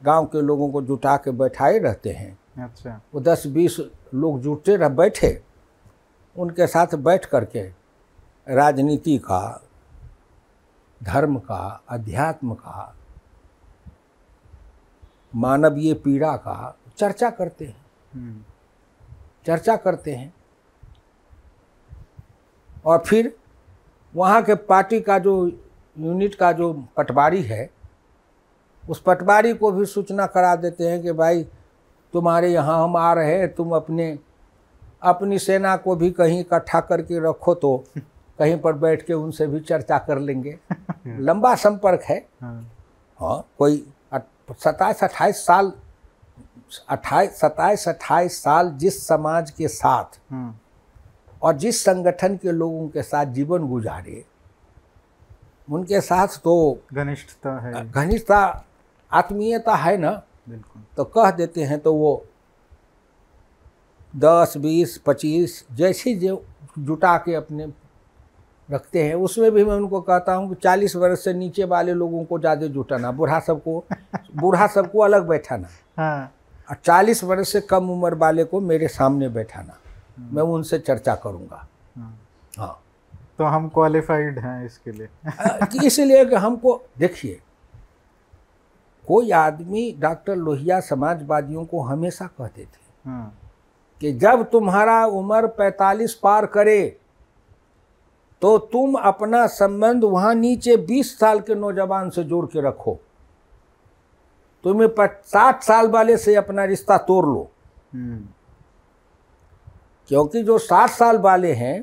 गांव के लोगों को जुटा के बैठाए रहते हैं अच्छा वो दस बीस लोग जुटते रह बैठे उनके साथ बैठ करके राजनीति का धर्म का अध्यात्म का मानवीय पीड़ा का चर्चा करते हैं हम्म। चर्चा करते हैं और फिर वहाँ के पार्टी का जो यूनिट का जो पटवारी है उस पटवारी को भी सूचना करा देते हैं कि भाई तुम्हारे यहाँ हम आ रहे हैं तुम अपने अपनी सेना को भी कहीं इकट्ठा करके रखो तो कहीं पर बैठ के उनसे भी चर्चा कर लेंगे लंबा संपर्क है हाँ, हाँ कोई सताईस अट्ठाईस साल अट्ठाईस सताईस अट्ठाईस साल जिस समाज के साथ हाँ। और जिस संगठन के लोगों के साथ जीवन गुजारे उनके साथ तो घनिष्ठता है घनिष्ठता आत्मीयता है ना बिल्कुल तो कह देते हैं तो वो दस बीस पच्चीस जैसे जो जुटा के अपने रखते हैं उसमें भी मैं उनको कहता हूँ कि चालीस वर्ष से नीचे वाले लोगों को ज़्यादा जुटाना बूढ़ा सबको बूढ़ा सबको अलग बैठाना हाँ। और चालीस वर्ष से कम उम्र वाले को मेरे सामने बैठाना हाँ। मैं उनसे चर्चा करूँगा हाँ, हाँ। तो हम क्वालिफाइड हैं इसके लिए तो इसलिए कि हमको देखिए कोई आदमी डॉक्टर लोहिया समाजवादियों को हमेशा कहते थे हाँ। कि जब तुम्हारा उम्र 45 पार करे तो तुम अपना संबंध वहाँ नीचे बीस साल के नौजवान से जोड़ के रखो तुम्हें साठ साल वाले से अपना रिश्ता तोड़ लो हम्म। क्योंकि जो साठ साल वाले हैं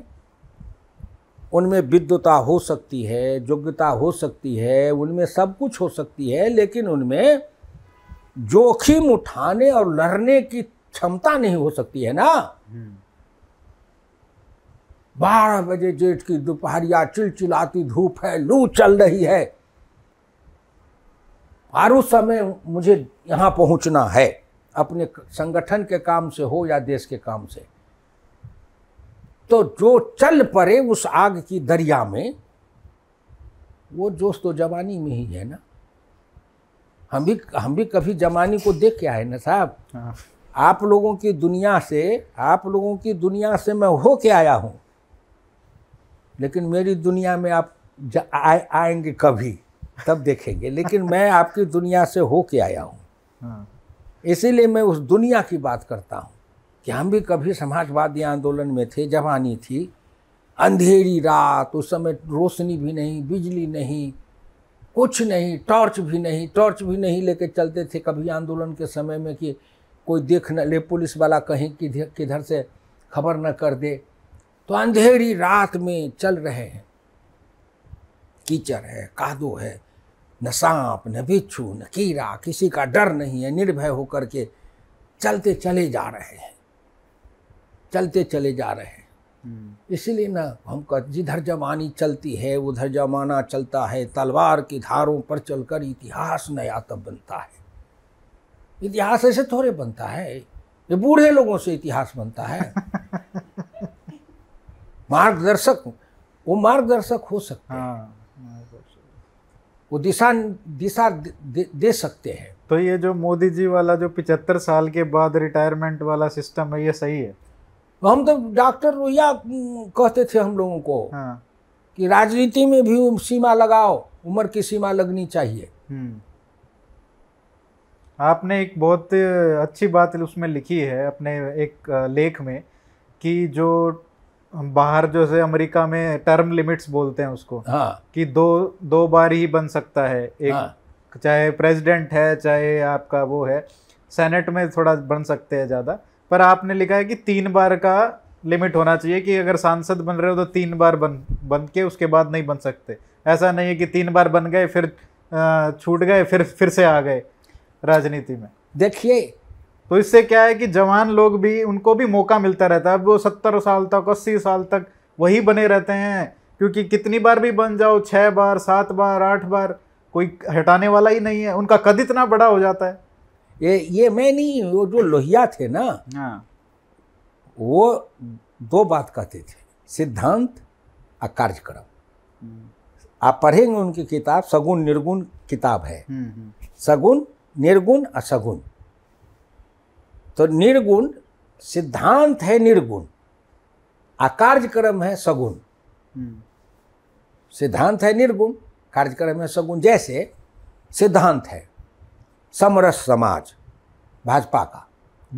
उनमें विद्वता हो सकती है योग्यता हो सकती है उनमें सब कुछ हो सकती है लेकिन उनमें जोखिम उठाने और लड़ने की क्षमता नहीं हो सकती है ना बारह बजे जेठ की दोपहरिया चिलचिलाती धूप है लू चल रही है और उस समय मुझे यहां पहुंचना है अपने संगठन के काम से हो या देश के काम से तो जो चल पड़े उस आग की दरिया में वो जोश तो जवानी में ही है ना हम भी हम भी कभी जवानी को देख के आए ना साहब हाँ। आप लोगों की दुनिया से आप लोगों की दुनिया से मैं हो के आया हूँ लेकिन मेरी दुनिया में आप आ, आएंगे कभी तब देखेंगे लेकिन मैं आपकी दुनिया से हो के आया हूँ हाँ। इसीलिए मैं उस दुनिया की बात करता हूँ कि हम भी कभी समाजवादी आंदोलन में थे जवानी थी अंधेरी रात उस समय रोशनी भी नहीं बिजली नहीं कुछ नहीं टॉर्च भी नहीं टॉर्च भी नहीं लेके चलते थे कभी आंदोलन के समय में कि कोई देख न ले पुलिस वाला कहीं किधर किधर से खबर न कर दे तो अंधेरी रात में चल रहे हैं कीचड़ है कादो है न सांप न बिच्छू न कीड़ा किसी का डर नहीं है निर्भय होकर के चलते चले जा रहे हैं चलते चले जा रहे हैं हम्म। इसलिए ना हम कह जिधर जमानी चलती है उधर जमाना चलता है तलवार की धारों पर चलकर इतिहास नया तब बनता है इतिहास ऐसे थोड़े बनता है ये बूढ़े लोगों से इतिहास बनता है मार्गदर्शक वो मार्गदर्शक हो सकते हैं हाँ, वो दिशा दिशा दे, दे सकते हैं तो ये जो मोदी जी वाला जो पिछहत्तर साल के बाद रिटायरमेंट वाला सिस्टम है ये सही है तो हम तो डॉक्टर रोहिया कहते थे हम लोगों को हाँ। कि राजनीति में भी सीमा लगाओ उम्र की सीमा लगनी चाहिए हम्म। आपने एक बहुत अच्छी बात उसमें लिखी है अपने एक लेख में कि जो बाहर जो से अमेरिका में टर्म लिमिट्स बोलते हैं उसको हाँ कि दो दो बार ही बन सकता है एक हाँ। चाहे प्रेसिडेंट है चाहे आपका वो है सेनेट में थोड़ा बन सकते हैं ज़्यादा पर आपने लिखा है कि तीन बार का लिमिट होना चाहिए कि अगर सांसद बन रहे हो तो तीन बार बन बन के उसके बाद नहीं बन सकते ऐसा नहीं है कि तीन बार बन गए फिर छूट गए फिर फिर से आ गए राजनीति में देखिए तो इससे क्या है कि जवान लोग भी उनको भी मौका मिलता रहता है अब वो सत्तर साल तक अस्सी साल तक वही बने रहते हैं क्योंकि कितनी बार भी बन जाओ छः बार सात बार आठ बार कोई हटाने वाला ही नहीं है उनका कद इतना बड़ा हो जाता है ये ये मैं नहीं वो जो लोहिया थे ना हाँ वो दो बात कहते थे सिद्धांत और कार्यक्रम हम्म। आप पढ़ेंगे उनकी किताब सगुन निर्गुण किताब है हम्म, हम्म। सगुन निर्गुण असगुण तो निर्गुण सिद्धांत है निर्गुण कार्यक्रम है सगुण हम्म। सिद्धांत है निर्गुण कार्यक्रम है सगुण जैसे सिद्धांत है समरस समाज भाजपा का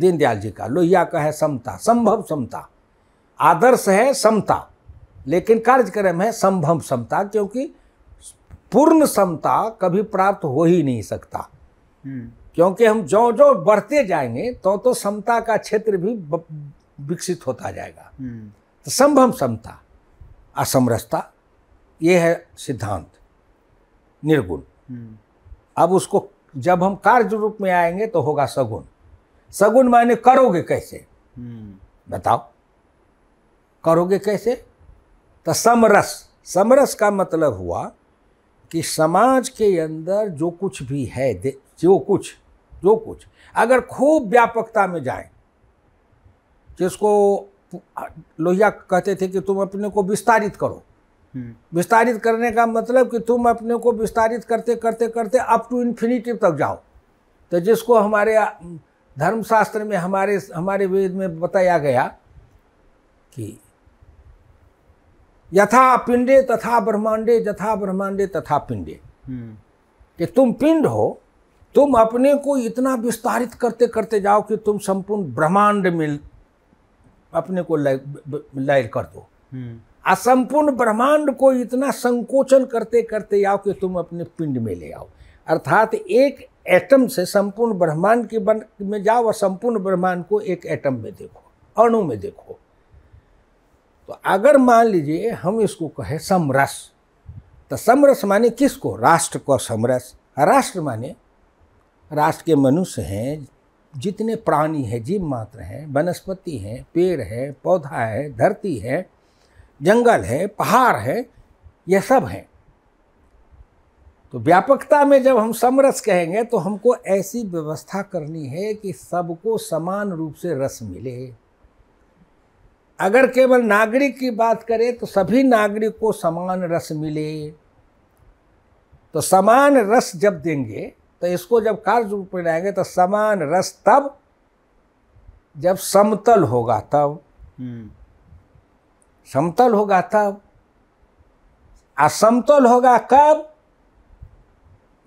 दीनदयाल जी का लोहिया का है समता संभव समता आदर्श है समता लेकिन कार्यक्रम है संभव समता क्योंकि पूर्ण समता कभी प्राप्त हो ही नहीं सकता हम्म। क्योंकि हम जो जो बढ़ते जाएंगे तो तो समता का क्षेत्र भी विकसित होता जाएगा हम्म। तो संभव समता असमरसता ये है सिद्धांत निर्गुण हम्म। अब उसको जब हम कार्य रूप में आएंगे तो होगा सगुण सगुण माने करोगे कैसे हम्म। बताओ करोगे कैसे तो समरस समरस का मतलब हुआ कि समाज के अंदर जो कुछ भी है जो कुछ जो कुछ अगर खूब व्यापकता में जाए जिसको लोहिया कहते थे कि तुम अपने को विस्तारित करो हम्म। विस्तारित करने का मतलब कि तुम अपने को विस्तारित करते करते करते अप टू इन्फिनिटी तक जाओ तो जिसको हमारे धर्मशास्त्र में हमारे हमारे वेद में बताया गया कि यथा पिंडे तथा ब्रह्मांडे यथा ब्रह्मांडे तथा पिंडे हम्म। कि तुम पिंड हो तुम अपने को इतना विस्तारित करते करते जाओ कि तुम संपूर्ण ब्रह्मांड में अपने को लय कर दो असंपूर्ण हम्म। ब्रह्मांड को इतना संकोचन करते करते जाओ कि तुम अपने पिंड में ले आओ अर्थात एक एटम से संपूर्ण ब्रह्मांड के बन में जाओ और संपूर्ण ब्रह्मांड को एक एटम में देखो अणु में देखो तो अगर मान लीजिए हम इसको कहे समरस तो समरस माने किसको राष्ट्र को समरस राष्ट्र माने राष्ट्र के मनुष्य हैं जितने प्राणी हैं जीव मात्र हैं वनस्पति हैं पेड़ है पौधा है धरती है जंगल है पहाड़ है यह सब हैं तो व्यापकता में जब हम समरस कहेंगे तो हमको ऐसी व्यवस्था करनी है कि सबको समान रूप से रस मिले अगर केवल नागरिक की बात करें तो सभी नागरिक को समान रस मिले तो समान रस जब देंगे तो इसको जब कार्य रूप में लाएंगे तो समान रस तब जब समतल होगा तब हम्म। समतल होगा तब असमतल होगा कब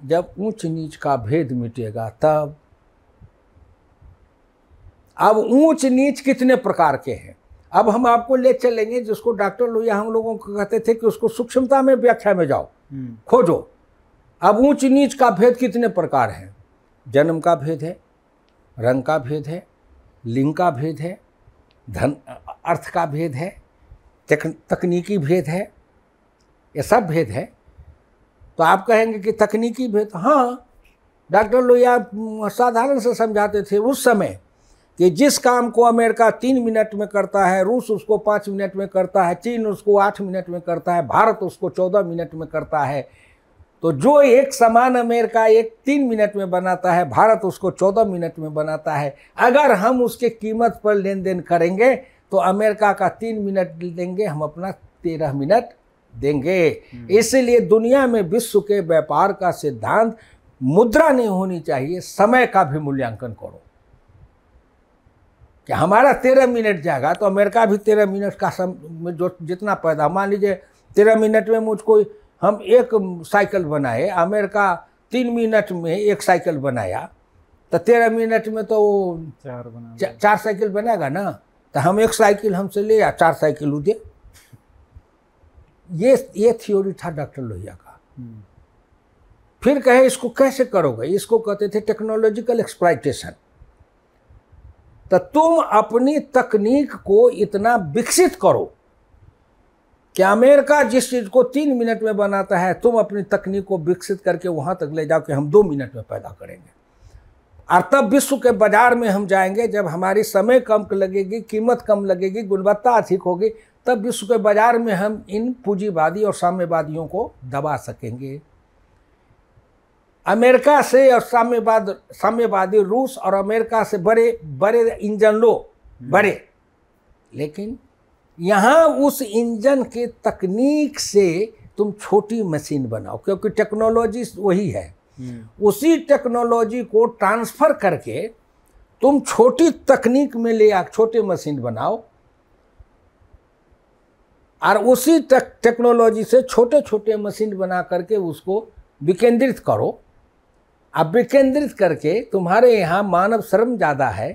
जब ऊंच नीच का भेद मिटेगा तब अब ऊंच नीच कितने प्रकार के हैं अब हम आपको ले चलेंगे जिसको डॉक्टर लोहिया हम लोगों को कहते थे कि उसको सूक्ष्मता में व्याख्या में जाओ हम्म। खोजो अब ऊंच नीच का भेद कितने प्रकार हैं जन्म का भेद है रंग का भेद है लिंग का भेद है धन अर्थ का भेद है तक, तकनीकी भेद है ये सब भेद है तो आप कहेंगे कि तकनीकी भेद हाँ डॉक्टर लोहिया साधारण से समझाते थे उस समय कि जिस काम को अमेरिका तीन मिनट में करता है रूस उसको पाँच मिनट में करता है चीन उसको आठ मिनट में करता है भारत उसको चौदह मिनट में करता है तो जो एक समान अमेरिका एक तीन मिनट में बनाता है भारत उसको चौदह मिनट में बनाता है अगर हम उसके कीमत पर लेन देन करेंगे तो अमेरिका का तीन मिनट देंगे हम अपना तेरह मिनट देंगे हम्म। इसलिए दुनिया में विश्व के व्यापार का सिद्धांत मुद्रा नहीं होनी चाहिए समय का भी मूल्यांकन करो कि हमारा तेरह मिनट जाएगा तो अमेरिका भी तेरह मिनट का सम जो जितना पैदा मान लीजिए तेरह मिनट में मुझको हम एक साइकिल बनाए अमेरिका तीन मिनट में एक साइकिल बनाया तो तेरह मिनट में तो चार बना चार साइकिल बनाएगा ना तो हम एक साइकिल हमसे ले या चार साइकिल उदे ये ये थ्योरी था डॉक्टर लोहिया का हम्म। फिर कहे इसको कैसे करोगे इसको कहते थे टेक्नोलॉजिकल एक्सप्लाइटेशन तो तुम अपनी तकनीक को इतना विकसित करो कि अमेरिका जिस चीज़ को तीन मिनट में बनाता है तुम अपनी तकनीक को विकसित करके वहाँ तक ले जाओ कि हम दो मिनट में पैदा करेंगे और तब विश्व के बाजार में हम जाएंगे जब हमारी समय कम लगेगी कीमत कम लगेगी गुणवत्ता अधिक होगी तब विश्व के बाजार में हम इन पूंजीवादी और साम्यवादियों को दबा सकेंगे अमेरिका से और साम्यवाद साम्यवादी रूस और अमेरिका से बड़े बड़े इंजन लो हम्म। बड़े लेकिन यहाँ उस इंजन के तकनीक से तुम छोटी मशीन बनाओ क्योंकि टेक्नोलॉजी वही है हम्म। उसी टेक्नोलॉजी को ट्रांसफ़र करके तुम छोटी तकनीक में ले आ छोटे मशीन बनाओ और उसी टेक्नोलॉजी से छोटे छोटे मशीन बना करके उसको विकेंद्रित करो अब विकेंद्रित करके तुम्हारे यहाँ मानव श्रम ज़्यादा है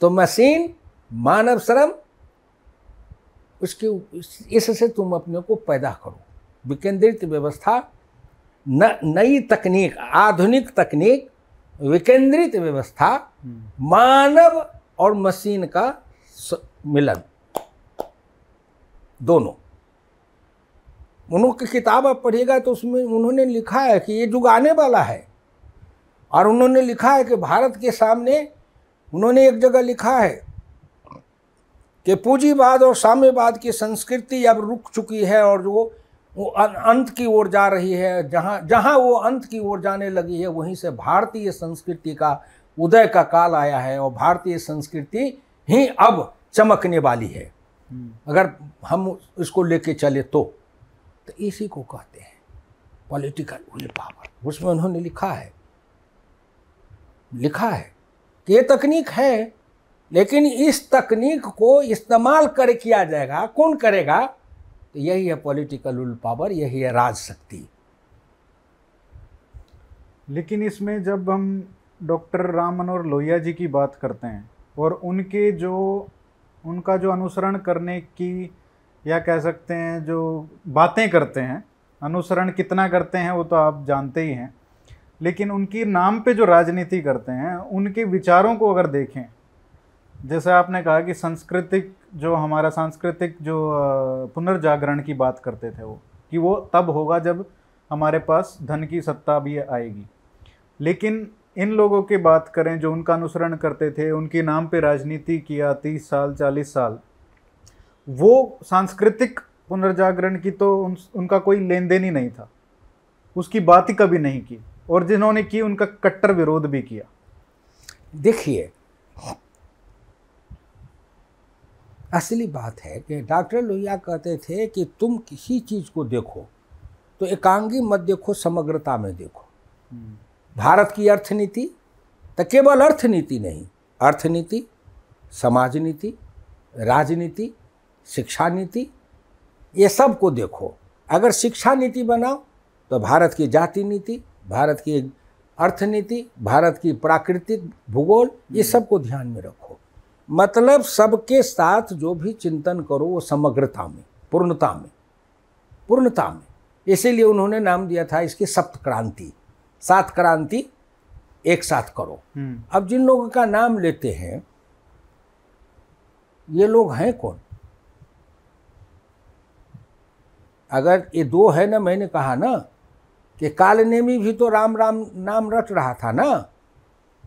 तो मशीन मानव श्रम उसके इससे तुम अपने को पैदा करो विकेंद्रित व्यवस्था नई तकनीक आधुनिक तकनीक विकेंद्रित व्यवस्था हम्म। मानव और मशीन का मिलन दोनों उन्होंने किताब आप पढ़िएगा तो उसमें उन्होंने लिखा है कि ये युग आने वाला है और उन्होंने लिखा है कि भारत के सामने उन्होंने एक जगह लिखा है कि पूंजीवाद और साम्यवाद की संस्कृति अब रुक चुकी है और वो वो अंत की ओर जा रही है जहाँ जहाँ वो अंत की ओर जाने लगी है वहीं से भारतीय संस्कृति का उदय का काल आया है और भारतीय संस्कृति ही अब चमकने वाली है हम्म। अगर हम इसको लेके चले तो तो इसी को कहते हैं पॉलिटिकल विल पावर उसमें उन्होंने लिखा है लिखा है कि ये तकनीक है लेकिन इस तकनीक को इस्तेमाल कर किया जाएगा कौन करेगा तो यही है पॉलिटिकल उल पावर यही है राजशक्ति लेकिन इसमें जब हम डॉक्टर राम मनोहर लोहिया जी की बात करते हैं और उनके जो उनका जो अनुसरण करने की या कह सकते हैं जो बातें करते हैं अनुसरण कितना करते हैं वो तो आप जानते ही हैं लेकिन उनकी नाम पे जो राजनीति करते हैं उनके विचारों को अगर देखें जैसे आपने कहा कि सांस्कृतिक जो हमारा सांस्कृतिक जो पुनर्जागरण की बात करते थे वो कि वो तब होगा जब हमारे पास धन की सत्ता भी आएगी लेकिन इन लोगों की बात करें जो उनका अनुसरण करते थे उनके नाम पे राजनीति किया तीस साल चालीस साल वो सांस्कृतिक पुनर्जागरण की तो उन, उनका कोई लेन देन ही नहीं था उसकी बात ही कभी नहीं की और जिन्होंने की उनका कट्टर विरोध भी किया देखिए असली बात है कि डॉक्टर लोहिया कहते थे कि तुम किसी चीज़ को देखो तो एकांगी मत देखो समग्रता में देखो हम्म। भारत की अर्थनीति तो केवल अर्थनीति नहीं अर्थनीति समाज नीति राजनीति शिक्षा नीति ये सब को देखो अगर शिक्षा नीति बनाओ तो भारत की जाति नीति भारत की अर्थनीति भारत की प्राकृतिक भूगोल ये हम्म। सब को ध्यान में रखो मतलब सबके साथ जो भी चिंतन करो वो समग्रता में पूर्णता में पूर्णता में इसीलिए उन्होंने नाम दिया था इसकी सप्त क्रांति सात क्रांति एक साथ करो हम्म। अब जिन लोगों का नाम लेते हैं ये लोग हैं कौन अगर ये दो है ना मैंने कहा ना कि कालनेमी भी तो राम राम नाम रट रहा था ना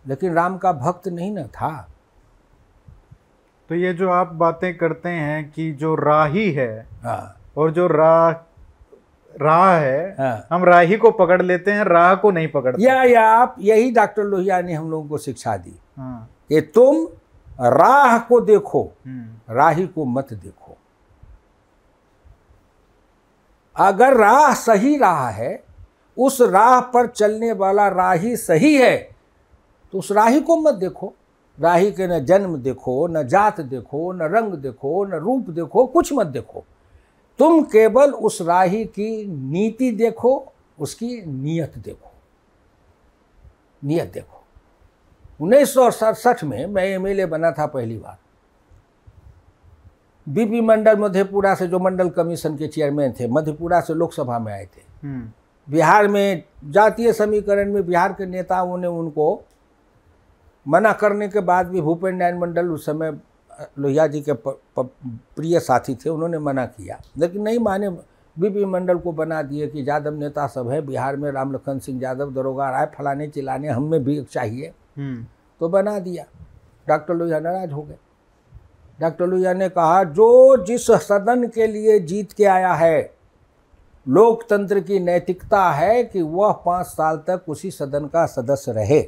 लेकिन राम का भक्त नहीं ना था तो ये जो आप बातें करते हैं कि जो राही है हाँ। और जो राह राह है हाँ। हम राही को पकड़ लेते हैं राह को नहीं पकड़ते या या आप यही डॉक्टर लोहिया ने हम लोगों को शिक्षा दी हाँ। कि तुम राह को देखो हम्म। राही को मत देखो अगर राह सही राह है उस राह पर चलने वाला राही सही है तो उस राही को मत देखो राही के न जन्म देखो न जात देखो न रंग देखो न रूप देखो कुछ मत देखो तुम केवल उस राही की नीति देखो उसकी नियत देखो नियत देखो उन्नीस में मैं एमएलए बना था पहली बार बीपी मंडल मधेपुरा से जो मंडल कमीशन के चेयरमैन थे मधेपुरा से लोकसभा में आए थे हम्म। बिहार में जातीय समीकरण में बिहार के नेताओं ने उनको मना करने के बाद भी भूपेन नारायण मंडल उस समय लोहिया जी के प्रिय साथी थे उन्होंने मना किया लेकिन नहीं माने बीपी मंडल को बना दिए कि यादव नेता सब है बिहार में राम लखन सिंह यादव दरोगा राय फलाने चिलाने हमें भी चाहिए हम्म। तो बना दिया डॉक्टर लोहिया नाराज हो गए डॉक्टर लोहिया ने कहा जो जिस सदन के लिए जीत के आया है लोकतंत्र की नैतिकता है कि वह पाँच साल तक उसी सदन का सदस्य रहे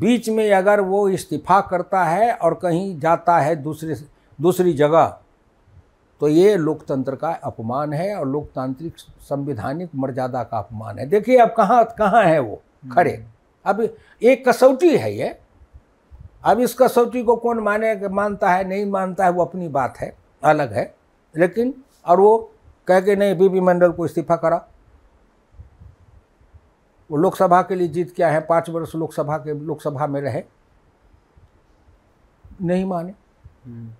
बीच में अगर वो इस्तीफा करता है और कहीं जाता है दूसरे दूसरी जगह तो ये लोकतंत्र का अपमान है और लोकतांत्रिक संविधानिक मर्यादा का अपमान है देखिए अब कहाँ कहाँ है वो खड़े हम्म। अब एक कसौटी है ये अब इस कसौटी को कौन माने मानता है नहीं मानता है वो अपनी बात है अलग है लेकिन और वो कह के नहीं बीबी मंडल को इस्तीफा करा वो लोकसभा के लिए जीत के आए हैं पाँच वर्ष लोकसभा के लोकसभा में रहे नहीं माने हम्म।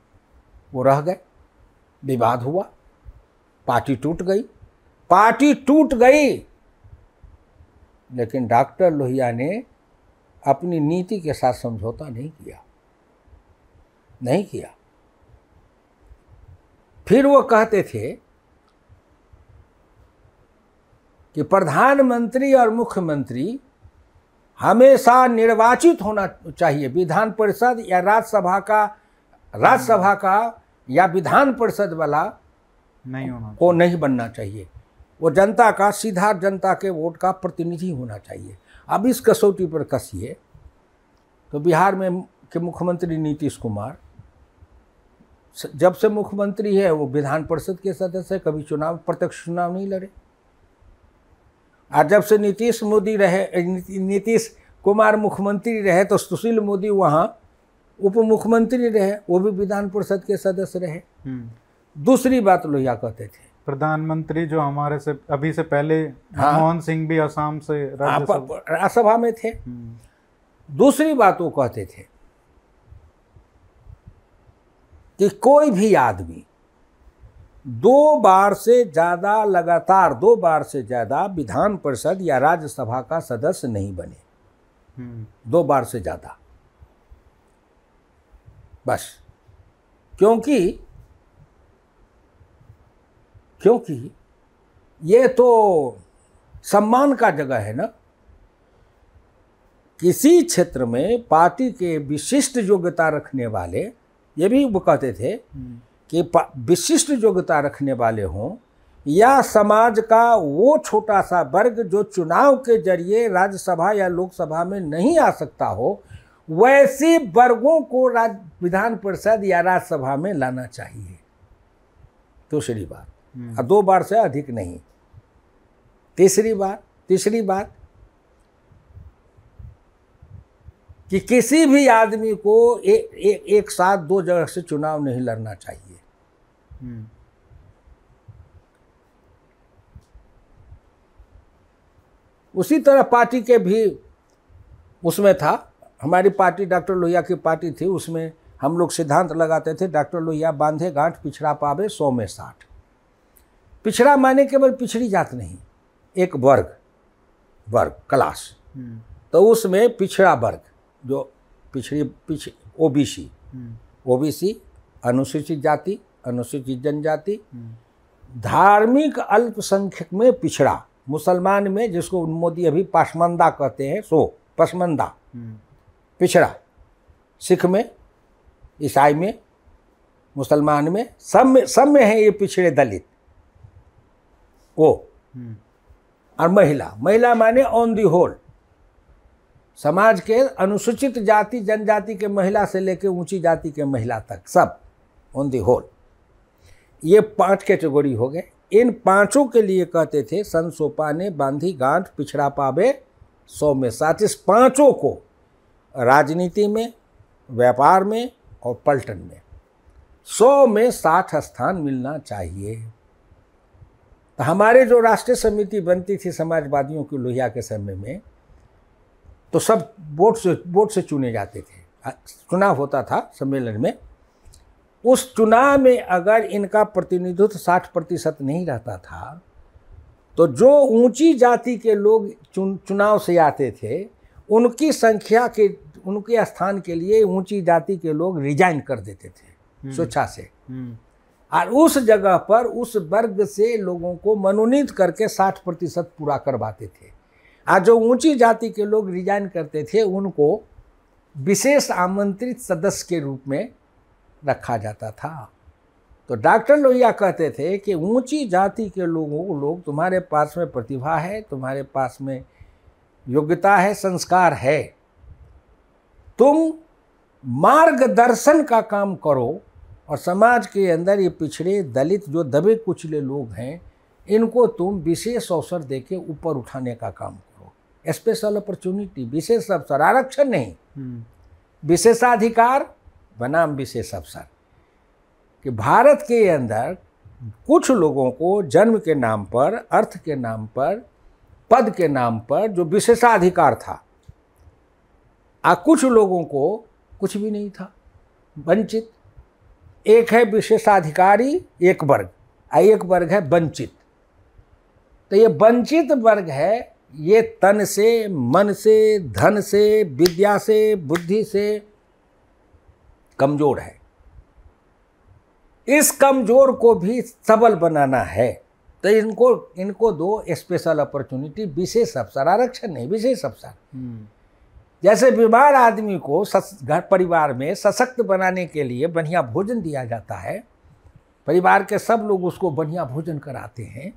वो रह गए विवाद हुआ पार्टी टूट गई पार्टी टूट गई लेकिन डॉक्टर लोहिया ने अपनी नीति के साथ समझौता नहीं किया नहीं किया फिर वो कहते थे कि प्रधानमंत्री और मुख्यमंत्री हमेशा निर्वाचित होना चाहिए विधान परिषद या राज्यसभा का राज्यसभा का या विधान परिषद वाला नहीं होना को नहीं बनना चाहिए वो जनता का सीधा जनता के वोट का प्रतिनिधि होना चाहिए अब इस कसौटी पर कसिए तो बिहार में के मुख्यमंत्री नीतीश कुमार जब से मुख्यमंत्री है वो विधान परिषद के सदस्य कभी चुनाव प्रत्यक्ष चुनाव नहीं लड़े और जब से नीतीश मोदी रहे नीतीश कुमार मुख्यमंत्री रहे तो सुशील मोदी वहाँ उप मुख्यमंत्री रहे वो भी विधान परिषद के सदस्य रहे हम्म। दूसरी बात लोहिया कहते थे प्रधानमंत्री जो हमारे से अभी से पहले हाँ, सिंह भी असम से राज्यसभा में थे हम्म। दूसरी बात वो कहते थे कि कोई भी आदमी दो बार से ज़्यादा लगातार दो बार से ज़्यादा विधान परिषद या राज्यसभा का सदस्य नहीं बने हम्म। दो बार से ज़्यादा बस क्योंकि क्योंकि ये तो सम्मान का जगह है ना किसी क्षेत्र में पार्टी के विशिष्ट योग्यता रखने वाले ये भी वो कहते थे हम्म। कि विशिष्ट योग्यता रखने वाले हों या समाज का वो छोटा सा वर्ग जो चुनाव के जरिए राज्यसभा या लोकसभा में नहीं आ सकता हो वैसे वर्गों को राज विधान परिषद या राज्यसभा में लाना चाहिए दूसरी बात और हम्म। दो बार से अधिक नहीं तीसरी बात तीसरी बात कि किसी भी आदमी को ए, ए, एक साथ दो जगह से चुनाव नहीं लड़ना चाहिए Hmm. उसी तरह पार्टी के भी उसमें था हमारी पार्टी डॉक्टर लोहिया की पार्टी थी उसमें हम लोग सिद्धांत लगाते थे डॉक्टर लोहिया बांधे गांठ पिछड़ा पावे सौ में साठ पिछड़ा माने केवल पिछड़ी जात नहीं एक वर्ग वर्ग क्लास hmm. तो उसमें पिछड़ा वर्ग जो पिछड़ी पिछ O B C hmm. O B C अनुसूचित जाति अनुसूचित जनजाति हम्म। धार्मिक अल्पसंख्यक में पिछड़ा मुसलमान में जिसको मोदी अभी पासमंदा कहते हैं सो पसमंदा हम्म। पिछड़ा सिख में ईसाई में मुसलमान में सब में सब में है ये पिछड़े दलित वो हम्म। और महिला महिला माने ऑन दी होल समाज के अनुसूचित जाति जनजाति के महिला से लेकर ऊंची जाति के महिला तक सब ऑन दी होल ये पांच कैटेगोरी हो गए इन पांचों के लिए कहते थे सन सोपा ने बांधी गांठ पिछड़ा पावे सौ में साथ इस पांचों को राजनीति में व्यापार में और पलटन में सौ में साठ स्थान मिलना चाहिए तो हमारे जो राष्ट्रीय समिति बनती थी समाजवादियों की लोहिया के समय में तो सब वोट से वोट से चुने जाते थे चुनाव होता था सम्मेलन में उस चुनाव में अगर इनका प्रतिनिधित्व साठ प्रतिशत नहीं रहता था तो जो ऊंची जाति के लोग चुन चुनाव से आते थे उनकी संख्या के उनके स्थान के लिए ऊंची जाति के लोग रिजाइन कर देते थे हम्म। स्वेच्छा से हम्म। और उस जगह पर उस वर्ग से लोगों को मनोनीत करके साठ प्रतिशत पूरा करवाते थे और जो ऊंची जाति के लोग रिजाइन करते थे उनको विशेष आमंत्रित सदस्य के रूप में रखा जाता था तो डॉक्टर लोहिया कहते थे कि ऊंची जाति के लोगों को लोग तुम्हारे पास में प्रतिभा है तुम्हारे पास में योग्यता है संस्कार है तुम मार्गदर्शन का काम करो और समाज के अंदर ये पिछड़े दलित जो दबे कुचले लोग हैं इनको तुम विशेष अवसर दे के ऊपर उठाने का काम करो स्पेशल अपॉर्चुनिटी विशेष अवसर आरक्षण नहीं हम्म। विशेषाधिकार बनाम विशेष अवसर कि भारत के अंदर कुछ लोगों को जन्म के नाम पर अर्थ के नाम पर पद के नाम पर जो विशेषाधिकार था आ कुछ लोगों को कुछ भी नहीं था वंचित एक है विशेषाधिकारी एक वर्ग आ एक वर्ग है वंचित तो ये वंचित वर्ग है ये तन से मन से धन से विद्या से बुद्धि से कमज़ोर है इस कमज़ोर को भी सबल बनाना है तो इनको इनको दो स्पेशल अपॉर्चुनिटी विशेष अवसर आरक्षण नहीं विशेष अवसर हम्म। जैसे बीमार आदमी को घर परिवार में सशक्त बनाने के लिए बढ़िया भोजन दिया जाता है परिवार के सब लोग उसको बढ़िया भोजन कराते हैं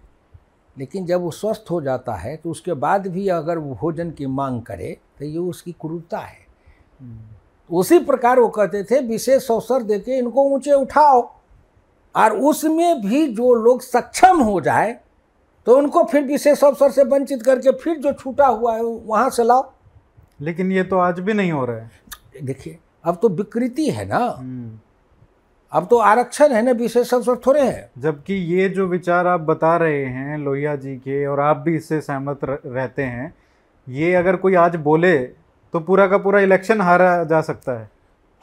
लेकिन जब वो स्वस्थ हो जाता है तो उसके बाद भी अगर वो भोजन की मांग करे तो ये उसकी क्रूरता है हम्म। उसी प्रकार वो कहते थे विशेष अवसर देके इनको ऊंचे उठाओ और उसमें भी जो लोग सक्षम हो जाए तो उनको फिर विशेष अवसर से वंचित करके फिर जो छूटा हुआ है वहाँ से लाओ लेकिन ये तो आज भी नहीं हो रहा है देखिए अब तो विकृति है ना हम्म। अब तो आरक्षण है ना विशेष अवसर थोड़े हैं जबकि ये जो विचार आप बता रहे हैं लोहिया जी के और आप भी इससे सहमत रहते हैं ये अगर कोई आज बोले तो पूरा का पूरा इलेक्शन हारा जा सकता है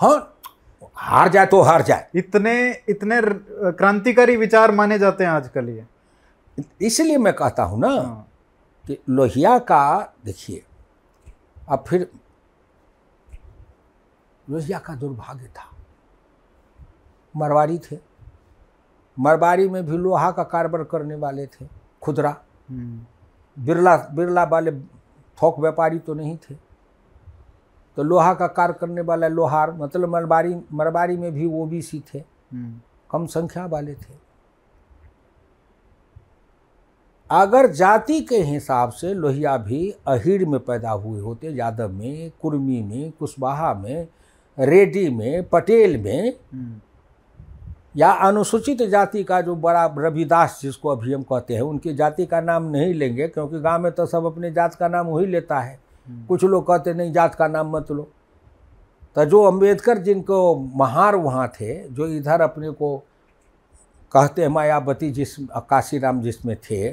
हाँ हार जाए तो हार जाए इतने इतने क्रांतिकारी विचार माने जाते हैं आजकल ये इसलिए मैं कहता हूँ ना हाँ। कि लोहिया का देखिए अब फिर लोहिया का दुर्भाग्य था मरवाड़ी थे मरवाड़ी में भी लोहा का कारोबार करने वाले थे खुदरा हम्म। बिरला बिरला वाले थोक व्यापारी तो नहीं थे तो लोहा का कार्य करने वाला लोहार मतलब मरबारी मरबारी में भी वो भी सी थे हम्म। कम संख्या वाले थे अगर जाति के हिसाब से लोहिया भी अहिर में पैदा हुए होते यादव में कुर्मी में कुशवाहा में रेड्डी में पटेल में हम्म। या अनुसूचित जाति का जो बड़ा रविदास जिसको अभी हम कहते हैं उनकी जाति का नाम नहीं लेंगे क्योंकि गांव में तो सब अपने जात का नाम वही लेता है हम्म। कुछ लोग कहते नहीं जात का नाम मत लो तो जो अम्बेडकर जिनको महार वहाँ थे जो इधर अपने को कहते हैं मायावती जिस काशीराम जिसमें थे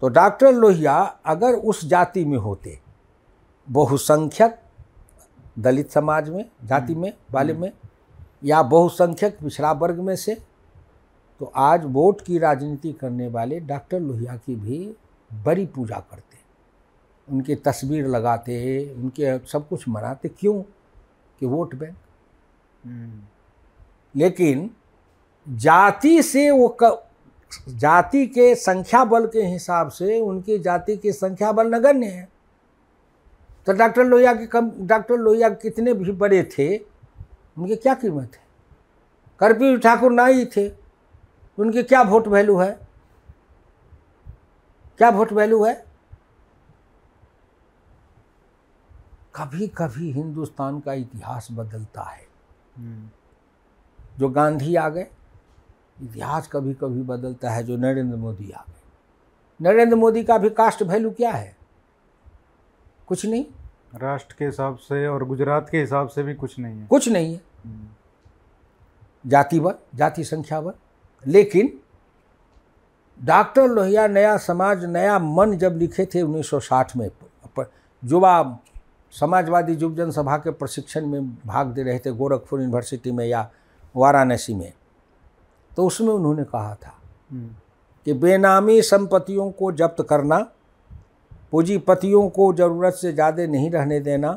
तो डॉक्टर लोहिया अगर उस जाति में होते बहुसंख्यक दलित समाज में जाति में वाले हम्म। हम्म। में या बहुसंख्यक पिछड़ा वर्ग में से तो आज वोट की राजनीति करने वाले डॉक्टर लोहिया की भी बड़ी पूजा करते उनके तस्वीर लगाते उनके सब कुछ मनाते क्यों कि वोट बैंक हम्म। लेकिन जाति से वो क, जाति के संख्या बल के हिसाब से उनकी जाति की संख्या बल नगण्य है तो डॉक्टर लोहिया के कम डॉक्टर लोहिया कितने भी बड़े थे उनकी क्या कीमत है कर्प्यू ठाकुर ना ही थे उनकी क्या वोट वैल्यू है क्या वोट वैल्यू है कभी कभी हिंदुस्तान का इतिहास बदलता है हम्म। जो गांधी आ गए इतिहास कभी कभी बदलता है जो नरेंद्र मोदी आ गए नरेंद्र मोदी का भी कास्ट वैल्यू क्या है कुछ नहीं राष्ट्र के हिसाब से और गुजरात के हिसाब से भी कुछ नहीं है कुछ नहीं है हम्म। जाति वर जाति संख्या वर लेकिन डॉक्टर लोहिया नया समाज नया मन जब लिखे थे 1960 में युवा समाजवादी युव जन सभा के प्रशिक्षण में भाग दे रहे थे गोरखपुर यूनिवर्सिटी में या वाराणसी में तो उसमें उन्होंने कहा था हम्म। कि बेनामी संपत्तियों को जब्त करना पूंजीपतियों को ज़रूरत से ज़्यादा नहीं रहने देना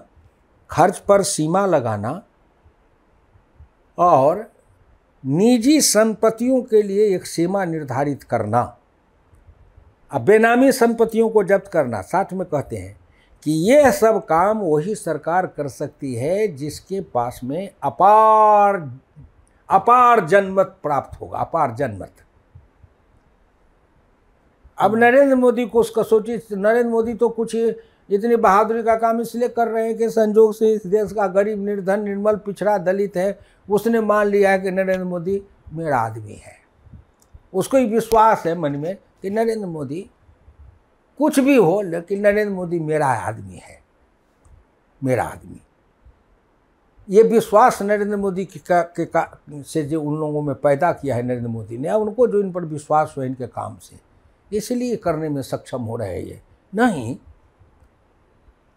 खर्च पर सीमा लगाना और निजी संपत्तियों के लिए एक सीमा निर्धारित करना अब बेनामी संपत्तियों को जब्त करना साथ में कहते हैं कि ये सब काम वही सरकार कर सकती है जिसके पास में अपार अपार जनमत प्राप्त होगा अपार जनमत अब हम्म। नरेंद्र मोदी को उसका सोची नरेंद्र मोदी तो कुछ इतनी बहादुरी का काम इसलिए कर रहे हैं कि संजोग से इस देश का गरीब निर्धन निर्मल पिछड़ा दलित है उसने मान लिया है कि नरेंद्र मोदी मेरा आदमी है उसको ही विश्वास है मन में कि नरेंद्र मोदी कुछ भी हो लेकिन नरेंद्र मोदी मेरा आदमी है मेरा आदमी ये विश्वास नरेंद्र मोदी के का, के का, से जो उन लोगों में पैदा किया है नरेंद्र मोदी ने उनको जो इन पर विश्वास हो इनके काम से इसलिए करने में सक्षम हो रहे हैं ये नहीं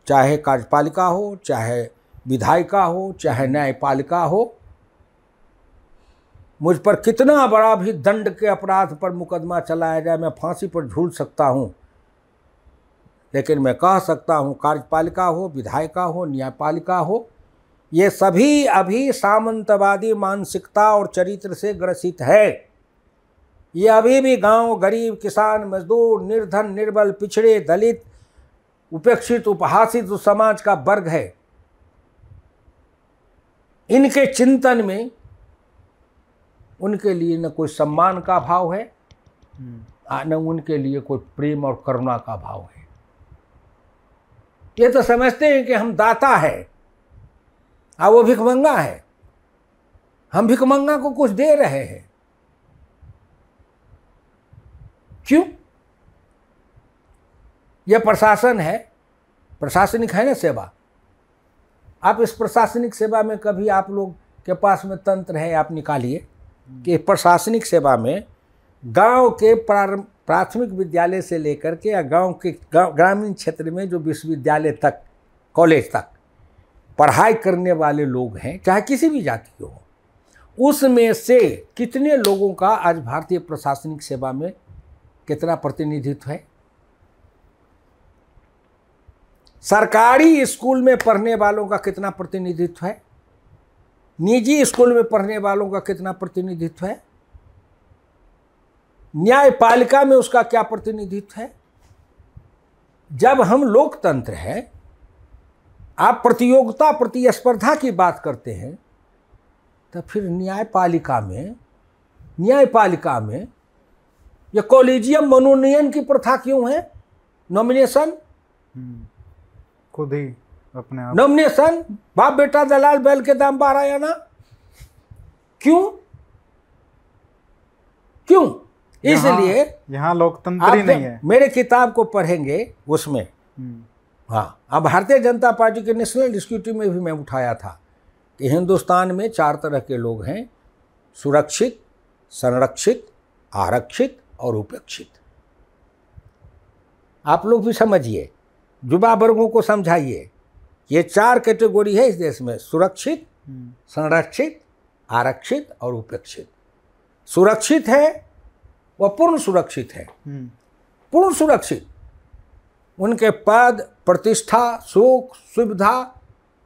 चाहे कार्यपालिका हो चाहे विधायिका हो चाहे न्यायपालिका हो मुझ पर कितना बड़ा भी दंड के अपराध पर मुकदमा चलाया जाए मैं फांसी पर झूल सकता हूँ लेकिन मैं कह सकता हूँ कार्यपालिका हो विधायिका हो न्यायपालिका हो ये सभी अभी सामंतवादी मानसिकता और चरित्र से ग्रसित है ये अभी भी गांव गरीब किसान मजदूर निर्धन निर्बल पिछड़े दलित उपेक्षित उपहासित जो समाज का वर्ग है इनके चिंतन में उनके लिए न कोई सम्मान का भाव है हम्म। न उनके लिए कोई प्रेम और करुणा का भाव है ये तो समझते हैं कि हम दाता है और वो भिकमंगा है हम भिकमंगा को कुछ दे रहे हैं क्यों यह प्रशासन है प्रशासनिक है ना सेवा आप इस प्रशासनिक सेवा में कभी आप लोग के पास में तंत्र है आप निकालिए कि प्रशासनिक सेवा में गांव के प्रारंभ प्राथमिक विद्यालय से लेकर के या गांव के ग्रामीण क्षेत्र में जो विश्वविद्यालय तक कॉलेज तक पढ़ाई करने वाले लोग हैं चाहे किसी भी जाति के हो उसमें से कितने लोगों का आज भारतीय प्रशासनिक सेवा में कितना प्रतिनिधित्व है सरकारी स्कूल में पढ़ने वालों का कितना प्रतिनिधित्व है निजी स्कूल में पढ़ने वालों का कितना प्रतिनिधित्व है न्यायपालिका में उसका क्या प्रतिनिधित्व है जब हम लोकतंत्र है आप प्रतियोगिता प्रतिस्पर्धा की बात करते हैं तो फिर न्यायपालिका में न्यायपालिका में यह कॉलेजियम मनोनयन की प्रथा क्यों है नॉमिनेशन खुद ही अपने आप नॉमिनेशन बाप बेटा दलाल बैल के दाम बारह आना क्यों क्यों इसलिए यहाँ लोकतंत्र नहीं है मेरे किताब को पढ़ेंगे उसमें हम्म। हाँ अब भारतीय जनता पार्टी के नेशनल डिस्क्यूटिव में भी मैं उठाया था कि हिंदुस्तान में चार तरह के लोग हैं सुरक्षित संरक्षित आरक्षित और उपेक्षित आप लोग भी समझिए युवा वर्गों को समझाइए ये चार कैटेगोरी है इस देश में सुरक्षित हम्म। संरक्षित आरक्षित और उपेक्षित सुरक्षित है वह पूर्ण सुरक्षित है हम्म। पूर्ण सुरक्षित उनके पद प्रतिष्ठा सुख सुविधा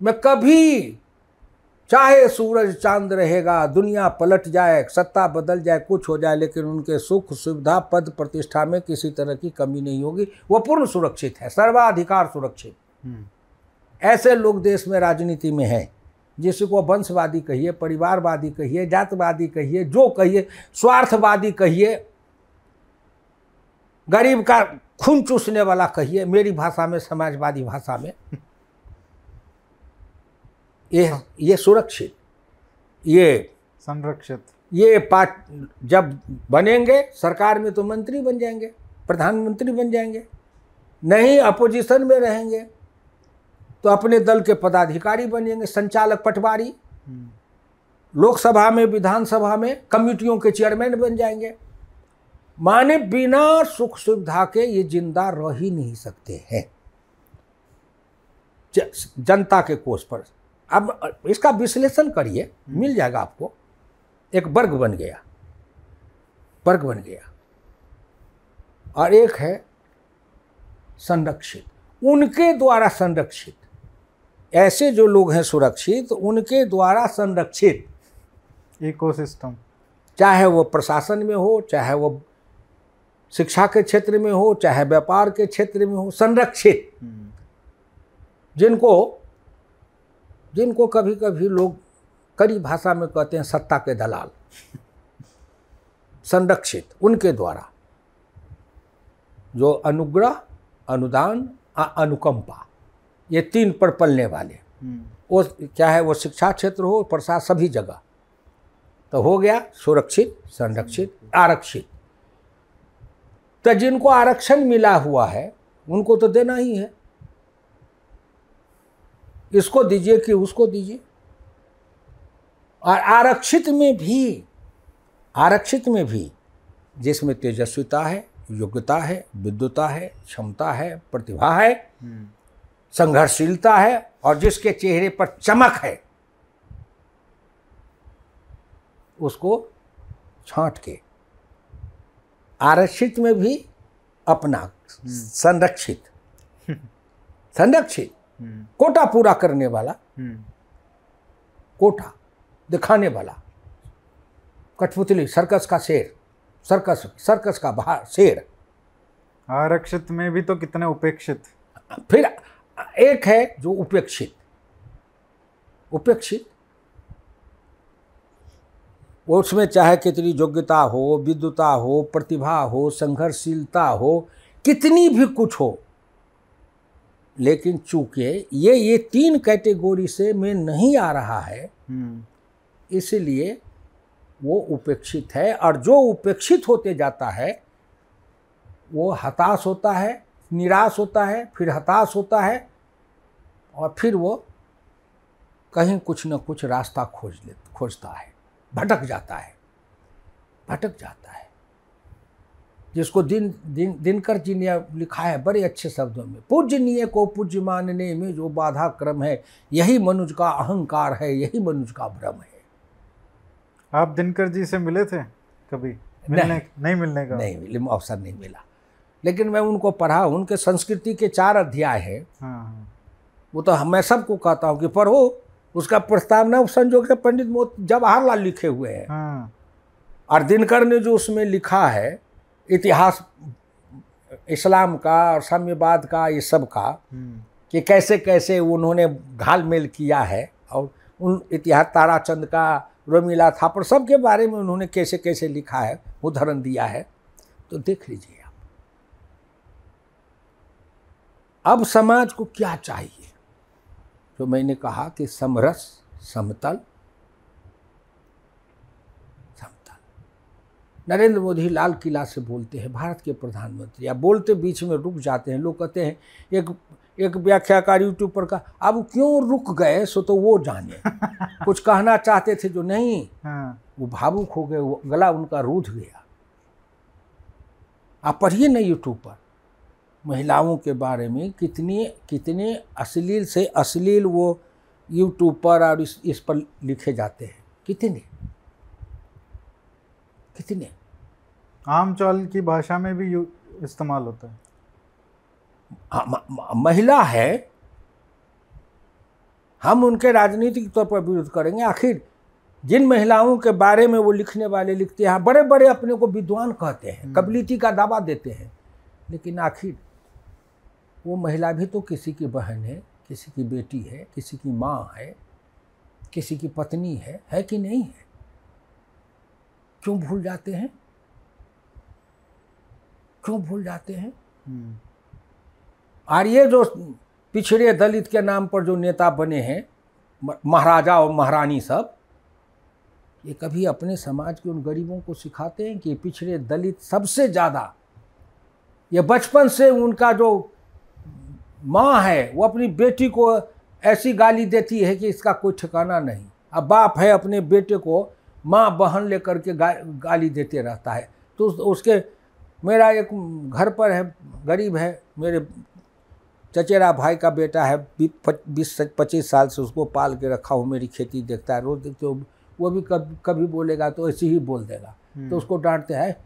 में कभी चाहे सूरज चांद रहेगा दुनिया पलट जाए सत्ता बदल जाए कुछ हो जाए लेकिन उनके सुख सुविधा पद प्रतिष्ठा में किसी तरह की कमी नहीं होगी वह पूर्ण सुरक्षित है सर्वाधिकार सुरक्षित हम्म। ऐसे लोग देश में राजनीति में हैं जिसको वंशवादी कहिए परिवारवादी कहिए जातवादी कहिए जो कहिए स्वार्थवादी कहिए गरीब का खून चूसने वाला कहिए मेरी भाषा में समाजवादी भाषा में ये ये सुरक्षित ये संरक्षित ये पाठ जब बनेंगे सरकार में तो मंत्री बन जाएंगे प्रधानमंत्री बन जाएंगे नहीं अपोजिशन में रहेंगे तो अपने दल के पदाधिकारी बनेंगे संचालक पटवारी हम्म। लोकसभा में विधानसभा में कमिटियों के चेयरमैन बन जाएंगे माने बिना सुख सुविधा के ये जिंदा रह ही नहीं सकते हैं जनता के कोष पर अब इसका विश्लेषण करिए हम्म। मिल जाएगा आपको एक वर्ग बन गया वर्ग बन गया और एक है संरक्षित उनके द्वारा संरक्षित ऐसे जो लोग हैं सुरक्षित उनके द्वारा संरक्षित इकोसिस्टम चाहे वो प्रशासन में हो चाहे वो शिक्षा के क्षेत्र में हो चाहे व्यापार के क्षेत्र में हो संरक्षित हम्म। जिनको जिनको कभी कभी लोग कड़ी भाषा में कहते हैं सत्ता के दलाल संरक्षित उनके द्वारा जो अनुग्रह अनुदान आ अनुकंपा ये तीन पर पलने वाले हम्म। वो चाहे वो शिक्षा क्षेत्र हो प्रसाद सभी जगह तो हो गया सुरक्षित संरक्षित आरक्षित तो जिनको आरक्षण मिला हुआ है उनको तो देना ही है इसको दीजिए कि उसको दीजिए और आरक्षित में भी आरक्षित में भी जिसमें तेजस्विता है योग्यता है विद्युता है क्षमता है प्रतिभा है हम्म। संघर्षशीलता है और जिसके चेहरे पर चमक है उसको छांट के आरक्षित में भी अपना हम्म। संरक्षित संरक्षित हम्म। कोटा पूरा करने वाला हम्म। कोटा दिखाने वाला कठपुतली सर्कस का शेर सर्कस सर्कस का बाहर शेर आरक्षित में भी तो कितने उपेक्षित फिर एक है जो उपेक्षित उपेक्षित उसमें चाहे कितनी योग्यता हो विद्युता हो प्रतिभा हो संघर्षशीलता हो कितनी भी कुछ हो लेकिन चूंकि ये ये तीन कैटेगोरी से में नहीं आ रहा है हम्म। इसलिए वो उपेक्षित है और जो उपेक्षित होते जाता है वो हताश होता है निराश होता है फिर हताश होता है और फिर वो कहीं कुछ न कुछ रास्ता खोज ले खोजता है भटक जाता है भटक जाता है जिसको दिन दिन दिनकर जी ने लिखा है बड़े अच्छे शब्दों में पूजनीय को पूज्य मानने में जो बाधा क्रम है यही मनुष्य का अहंकार है यही मनुष्य का भ्रम है आप दिनकर जी से मिले थे कभी मिलने नहीं, नहीं मिलने का नहीं मिले अवसर नहीं मिला लेकिन मैं उनको पढ़ा उनके संस्कृति के चार अध्याय है हाँ, हाँ। वो तो मैं सबको कहता हूँ कि पढ़ो उसका प्रस्तावना संजोग से पंडित जवाहरलाल लिखे हुए हैं हाँ। और दिनकर ने जो उसमें लिखा है इतिहास इस्लाम का और साम्यवाद का ये सब का हम्म। कि कैसे कैसे उन्होंने घाल मेल किया है और उन इतिहास ताराचंद का रोमीला थापर सब के बारे में उन्होंने कैसे कैसे लिखा है उदाहरण दिया है तो देख लीजिए आप अब समाज को क्या चाहिए तो मैंने कहा कि समरस समतल समतल नरेंद्र मोदी लाल किला से बोलते हैं भारत के प्रधानमंत्री या बोलते बीच में रुक जाते हैं लोग कहते हैं एक एक व्याख्याकार यूट्यूब पर का अब क्यों रुक गए सो तो वो जाने कुछ कहना चाहते थे जो नहीं हाँ। वो भावुक हो गए वो गला उनका रूध गया आप पढ़िए ना यूट्यूब पर महिलाओं के बारे में कितनी कितने अश्लील से अश्लील वो यूट्यूब पर और इस इस पर लिखे जाते हैं कितने कितने आम चाल की भाषा में भी इस्तेमाल होता है आ, हाँ, म, म, महिला है हम उनके राजनीतिक तौर पर विरोध करेंगे आखिर जिन महिलाओं के बारे में वो लिखने वाले लिखते हैं हाँ, बड़े बड़े अपने को विद्वान कहते हैं हम्म। कबलीती का दावा देते हैं लेकिन आखिर वो महिला भी तो किसी की बहन है किसी की बेटी है किसी की माँ है किसी की पत्नी है है कि नहीं है क्यों भूल जाते हैं क्यों भूल जाते हैं हम्म। और ये जो पिछड़े दलित के नाम पर जो नेता बने हैं महाराजा और महारानी सब ये कभी अपने समाज के उन गरीबों को सिखाते हैं कि पिछड़े दलित सबसे ज़्यादा ये बचपन से उनका जो माँ है वो अपनी बेटी को ऐसी गाली देती है कि इसका कोई ठिकाना नहीं अब बाप है अपने बेटे को माँ बहन लेकर के गा, गाली देते रहता है तो उसके मेरा एक घर पर है गरीब है मेरे चचेरा भाई का बेटा है बीस पच्चीस साल से उसको पाल के रखा हूँ मेरी खेती देखता है रोज़ देखते हो वो भी कभी कभी बोलेगा तो ऐसे ही बोल देगा हम्म। तो उसको डांटते हैं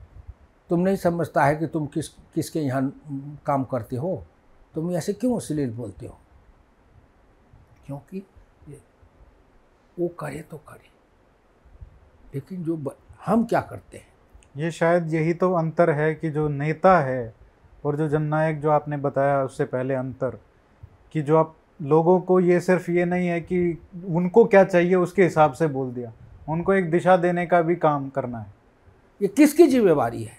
तुम नहीं समझता है कि तुम किस किसके यहाँ काम करते हो तुम ऐसे क्यों अश्लील बोलते हो क्योंकि वो करे तो करे लेकिन जो हम क्या करते हैं ये शायद यही तो अंतर है कि जो नेता है और जो जननायक जो आपने बताया उससे पहले अंतर कि जो आप लोगों को ये सिर्फ ये नहीं है कि उनको क्या चाहिए उसके हिसाब से बोल दिया उनको एक दिशा देने का भी काम करना है ये किसकी जिम्मेवारी है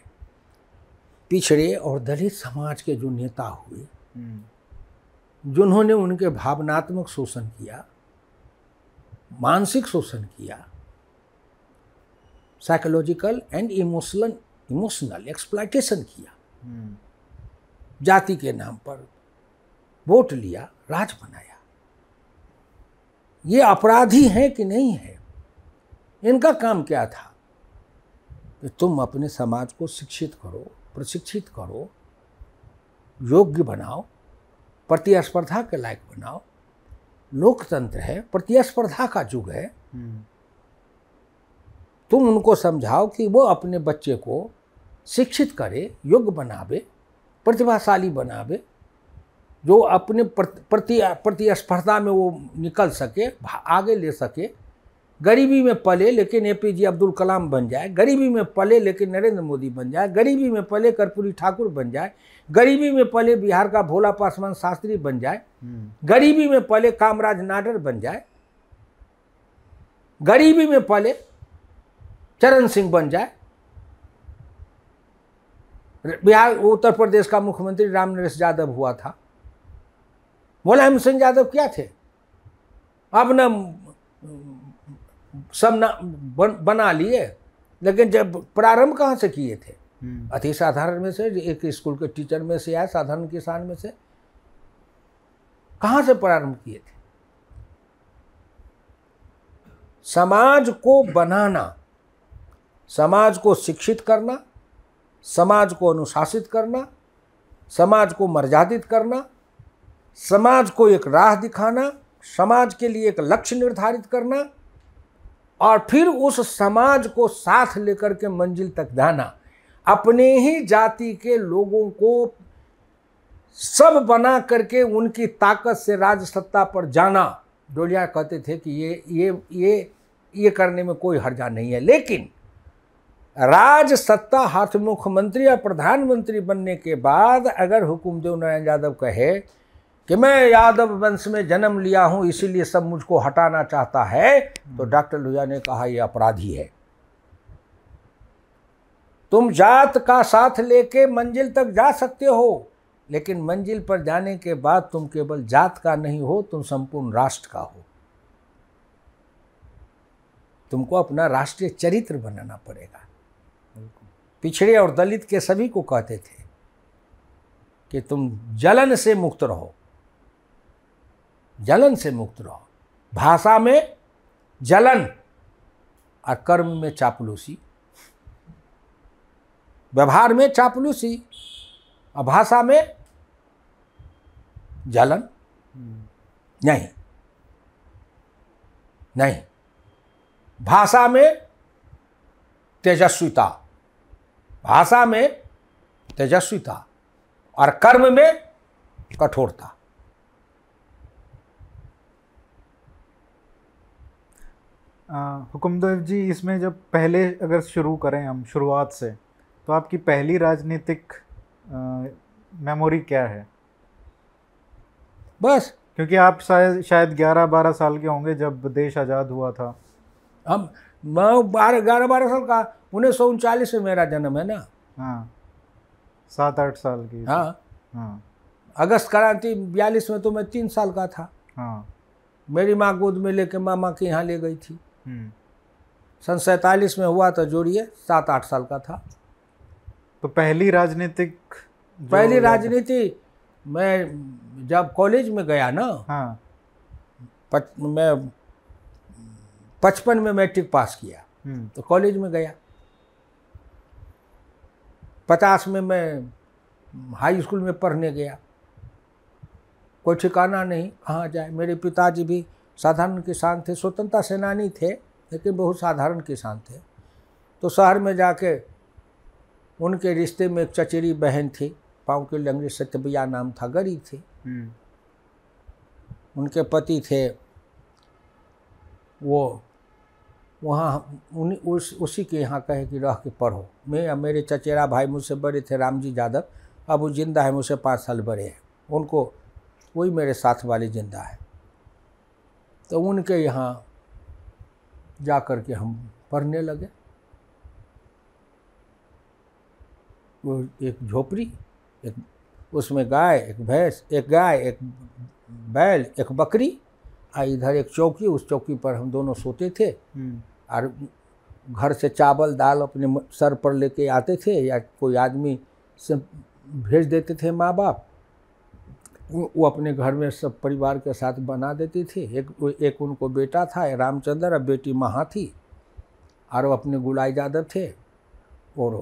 पिछड़े और दलित समाज के जो नेता हुए हम्म। जिन्होंने उनके भावनात्मक शोषण किया मानसिक शोषण किया psychological and emotional emotional exploitation किया हम्म। जाति के नाम पर वोट लिया राज बनाया ये अपराधी हैं कि नहीं है इनका काम क्या था कि तुम अपने समाज को शिक्षित करो प्रशिक्षित करो योग्य बनाओ प्रतिस्पर्धा के लायक बनाओ लोकतंत्र है प्रतिस्पर्धा का युग है हम्म। तुम उनको समझाओ कि वो अपने बच्चे को शिक्षित करे योग्य बनावे प्रतिभाशाली बनावे जो अपने प्रति प्रतिस्पर्धा में वो निकल सके आगे ले सके गरीबी में पले लेकिन ए पी जे अब्दुल कलाम बन जाए गरीबी में पले लेकिन नरेंद्र मोदी बन जाए गरीबी में पले कर्पूरी ठाकुर बन जाए गरीबी में पले बिहार का भोला पासवान शास्त्री बन जाए हम्म। गरीबी में पले कामराज नाडर बन जाए गरीबी में पले चरण सिंह बन जाए बिहार उत्तर प्रदेश का मुख्यमंत्री राम नरेश यादव हुआ था मुलायम सिंह यादव क्या थे अब न सब न, बन, बना लिए लेकिन जब प्रारंभ कहाँ से किए थे हम्म। अति साधारण में से एक स्कूल के टीचर में से या साधारण किसान में से कहाँ से प्रारंभ किए थे समाज को बनाना समाज को शिक्षित करना समाज को अनुशासित करना समाज को मर्यादित करना समाज को एक राह दिखाना समाज के लिए एक लक्ष्य निर्धारित करना और फिर उस समाज को साथ लेकर के मंजिल तक धाना अपने ही जाति के लोगों को सब बना करके उनकी ताकत से राजसत्ता पर जाना डोलिया कहते थे कि ये ये ये ये करने में कोई हर्जा नहीं है लेकिन राज सत्ता हाथ मुख्यमंत्री या प्रधानमंत्री बनने के बाद अगर हुकुमदेव नारायण यादव कहे कि मैं यादव वंश में जन्म लिया हूं इसीलिए सब मुझको हटाना चाहता है तो हम्म। डॉक्टर लुजा ने कहा यह अपराधी है तुम जात का साथ लेके मंजिल तक जा सकते हो लेकिन मंजिल पर जाने के बाद तुम केवल जात का नहीं हो तुम संपूर्ण राष्ट्र का हो तुमको अपना राष्ट्रीय चरित्र बनाना पड़ेगा पिछड़े और दलित के सभी को कहते थे कि तुम जलन से मुक्त रहो जलन से मुक्त रहो भाषा में जलन और कर्म में चापलूसी व्यवहार में चापलूसी और भाषा में जलन नहीं नहीं भाषा में तेजस्विता भाषा में तेजस्विता और कर्म में कठोरता हुकुमदेव जी इसमें जब पहले अगर शुरू करें हम शुरुआत से तो आपकी पहली राजनीतिक मेमोरी क्या है बस क्योंकि आप शायद शायद ग्यारह बारह साल के होंगे जब देश आज़ाद हुआ था हम मैं बारह ग्यारह बारह साल का उन्नीस सौ उनचालीस में मेरा जन्म है ना हाँ सात आठ साल की हाँ हाँ अगस्त क्रांति बयालीस में तो मैं तीन साल का था हाँ मेरी माँ गोद में लेके मामा के यहाँ ले गई थी हम्म। सन सैतालीस में हुआ था तो जोड़िए सात आठ साल का था तो पहली राजनीतिक पहली राजनीति मैं जब कॉलेज में गया ना हाँ मैं पचपन में मैट्रिक पास किया हम्म। तो कॉलेज में गया पचास में मैं हाई स्कूल में पढ़ने गया कोई ठिकाना नहीं कहाँ जाए मेरे पिताजी भी साधारण किसान थे स्वतंत्रता सेनानी थे लेकिन बहुत साधारण किसान थे तो शहर में जाके उनके रिश्ते में एक चचेरी बहन थी पाँव के लंगड़ी सत्यबिया नाम था गरीब थी हम्म। उनके पति थे वो वहाँ उन उस उसी के यहाँ कहे कि रह के पढ़ो मैं मेरे चचेरा भाई मुझसे बड़े थे रामजी यादव अब वो जिंदा है मुझसे पाँच साल बड़े हैं उनको वही मेरे साथ वाले जिंदा है तो उनके यहाँ जा कर के हम पढ़ने लगे वो एक झोपड़ी एक उसमें गाय एक भैंस एक गाय एक बैल एक बकरी आ इधर एक चौकी उस चौकी पर हम दोनों सोते थे हम्म। और घर से चावल दाल अपने सर पर लेके आते थे या कोई आदमी से भेज देते थे माँ बाप वो, वो अपने घर में सब परिवार के साथ बना देती थी एक एक उनको बेटा था रामचंद्र और बेटी महा थी और वो अपने गुलाई यादव थे और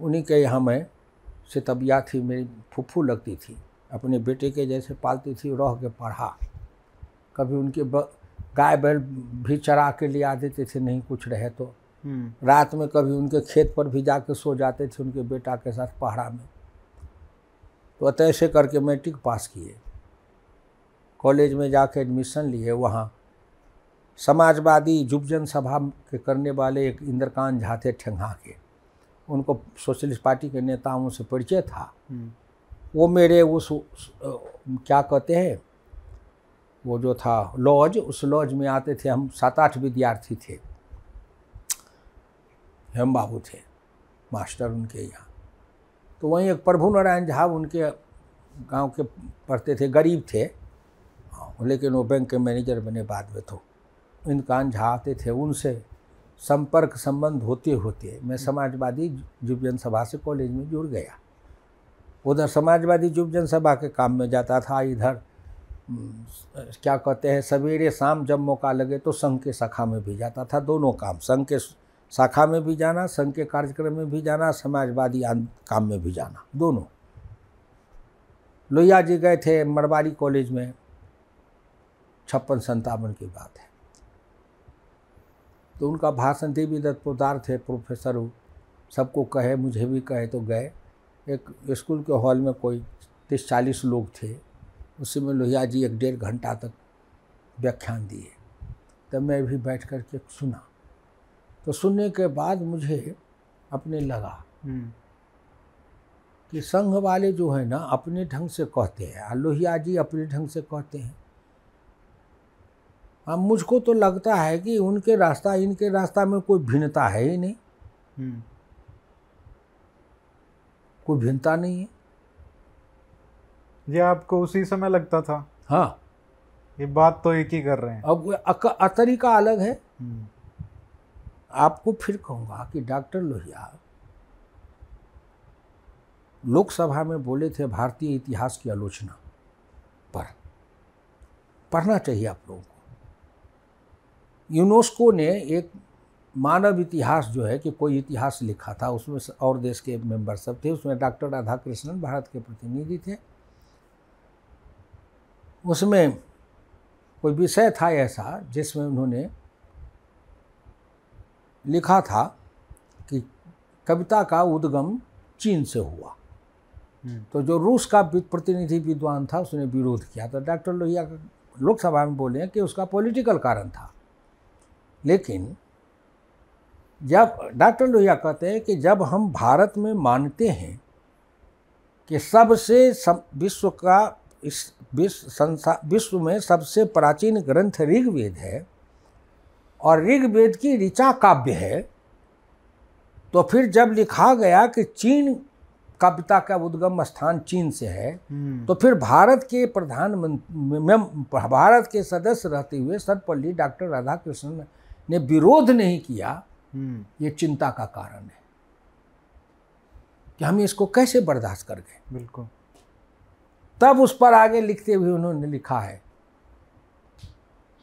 उन्हीं के यहाँ मैं सितबिया थी मेरी फूफू लगती थी अपने बेटे के जैसे पालती थी रह के पढ़ा कभी उनके गाय बैल भी चरा के ले आ देते थे नहीं कुछ रहे तो हम्म। रात में कभी उनके खेत पर भी जाके सो जाते थे उनके बेटा के साथ पहाड़ा में तो अतः करके मैट्रिक पास किए कॉलेज में जाके एडमिशन लिए वहाँ समाजवादी जुबजन सभा के करने वाले एक इंद्रकांत झा थे ठेंगा के उनको सोशलिस्ट पार्टी के नेताओं से परिचय था हम्म। वो मेरे उस क्या कहते हैं वो जो था लॉज उस लॉज में आते थे हम सात आठ विद्यार्थी थे हेम बाबू थे मास्टर उनके यहाँ तो वहीं एक प्रभु नारायण झा उनके गांव के पढ़ते थे गरीब थे हाँ, लेकिन वो बैंक के मैनेजर बने बाद में तो कान झा आते थे उनसे संपर्क संबंध होते होते मैं समाजवादी युव सभा से कॉलेज में जुड़ गया उधर समाजवादी युव सभा के काम में जाता था इधर क्या कहते हैं सवेरे शाम जब मौका लगे तो संघ के शाखा में भी जाता था दोनों काम संघ के शाखा में भी जाना संघ के कार्यक्रम में भी जाना समाजवादी काम में भी जाना दोनों लोहिया जी गए थे मरवाड़ी कॉलेज में छप्पन संतावन की बात है तो उनका भाषण देवी दत्त पोदार थे प्रोफेसर सबको कहे मुझे भी कहे तो गए एक स्कूल के हॉल में कोई तीस चालीस लोग थे उसी में लोहिया जी एक डेढ़ घंटा तक व्याख्यान दिए तब मैं भी बैठ कर के सुना तो सुनने के बाद मुझे अपने लगा हम्म। कि संघ वाले जो है ना अपने ढंग से कहते हैं लोहिया जी अपने ढंग से कहते हैं अब हाँ, मुझको तो लगता है कि उनके रास्ता इनके रास्ता में कोई भिन्नता है ही नहीं हम्म। कोई भिन्नता नहीं है ये आपको उसी समय लगता था हाँ ये बात तो एक ही कर रहे हैं अब तरीका अलग है हम्म। आपको फिर कहूँगा कि डॉक्टर लोहिया लोकसभा में बोले थे भारतीय इतिहास की आलोचना पर पढ़ना चाहिए आप लोगों को यूनेस्को ने एक मानव इतिहास जो है कि कोई इतिहास लिखा था उसमें और देश के मेंबर सब थे उसमें डॉक्टर राधा कृष्णन भारत के प्रतिनिधि थे उसमें कोई विषय था ऐसा जिसमें उन्होंने लिखा था कि कविता का उद्गम चीन से हुआ हम्म। तो जो रूस का प्रतिनिधि विद्वान था उसने विरोध किया तो डॉक्टर लोहिया लोकसभा में बोले कि उसका पॉलिटिकल कारण था लेकिन जब डॉक्टर लोहिया कहते हैं कि जब हम भारत में मानते हैं कि सबसे सब विश्व का इस विश्व संसार विश्व में सबसे प्राचीन ग्रंथ ऋग्वेद है और ऋग्वेद की ऋचा काव्य है तो फिर जब लिखा गया कि चीन कविता का उद्गम स्थान चीन से है हम्म। तो फिर भारत के प्रधानमंत्री भारत के सदस्य रहते हुए सर्वपल्ली डॉक्टर राधा ने विरोध नहीं किया हम्म। ये चिंता का कारण है कि हम इसको कैसे बर्दाश्त कर गए बिल्कुल तब उस पर आगे लिखते हुए उन्होंने लिखा है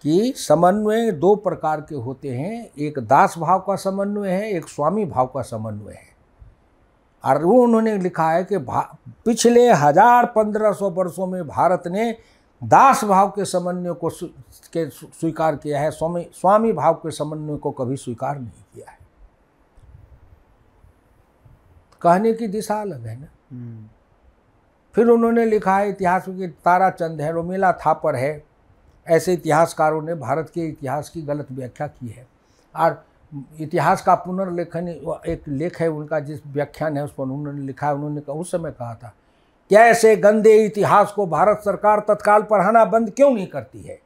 कि समन्वय दो प्रकार के होते हैं एक दास भाव का समन्वय है एक स्वामी भाव का समन्वय है और वो उन्होंने लिखा है कि पिछले हजार पंद्रह सौ वर्षों में भारत ने दास भाव के समन्वय को के स्वीकार किया है स्वामी स्वामी भाव के समन्वय को कभी स्वीकार नहीं किया है कहने की दिशा अलग है ना हम्म। फिर उन्होंने लिखा है इतिहास में कि ताराचंद है रोमिला थापर है ऐसे इतिहासकारों ने भारत के इतिहास की गलत व्याख्या की है और इतिहास का पुनर्लेखन एक लेख है उनका जिस व्याख्यान है उस पर उन्होंने लिखा है उन्होंने उस समय कहा था कैसे गंदे इतिहास को भारत सरकार तत्काल पढ़ाना बंद क्यों नहीं करती है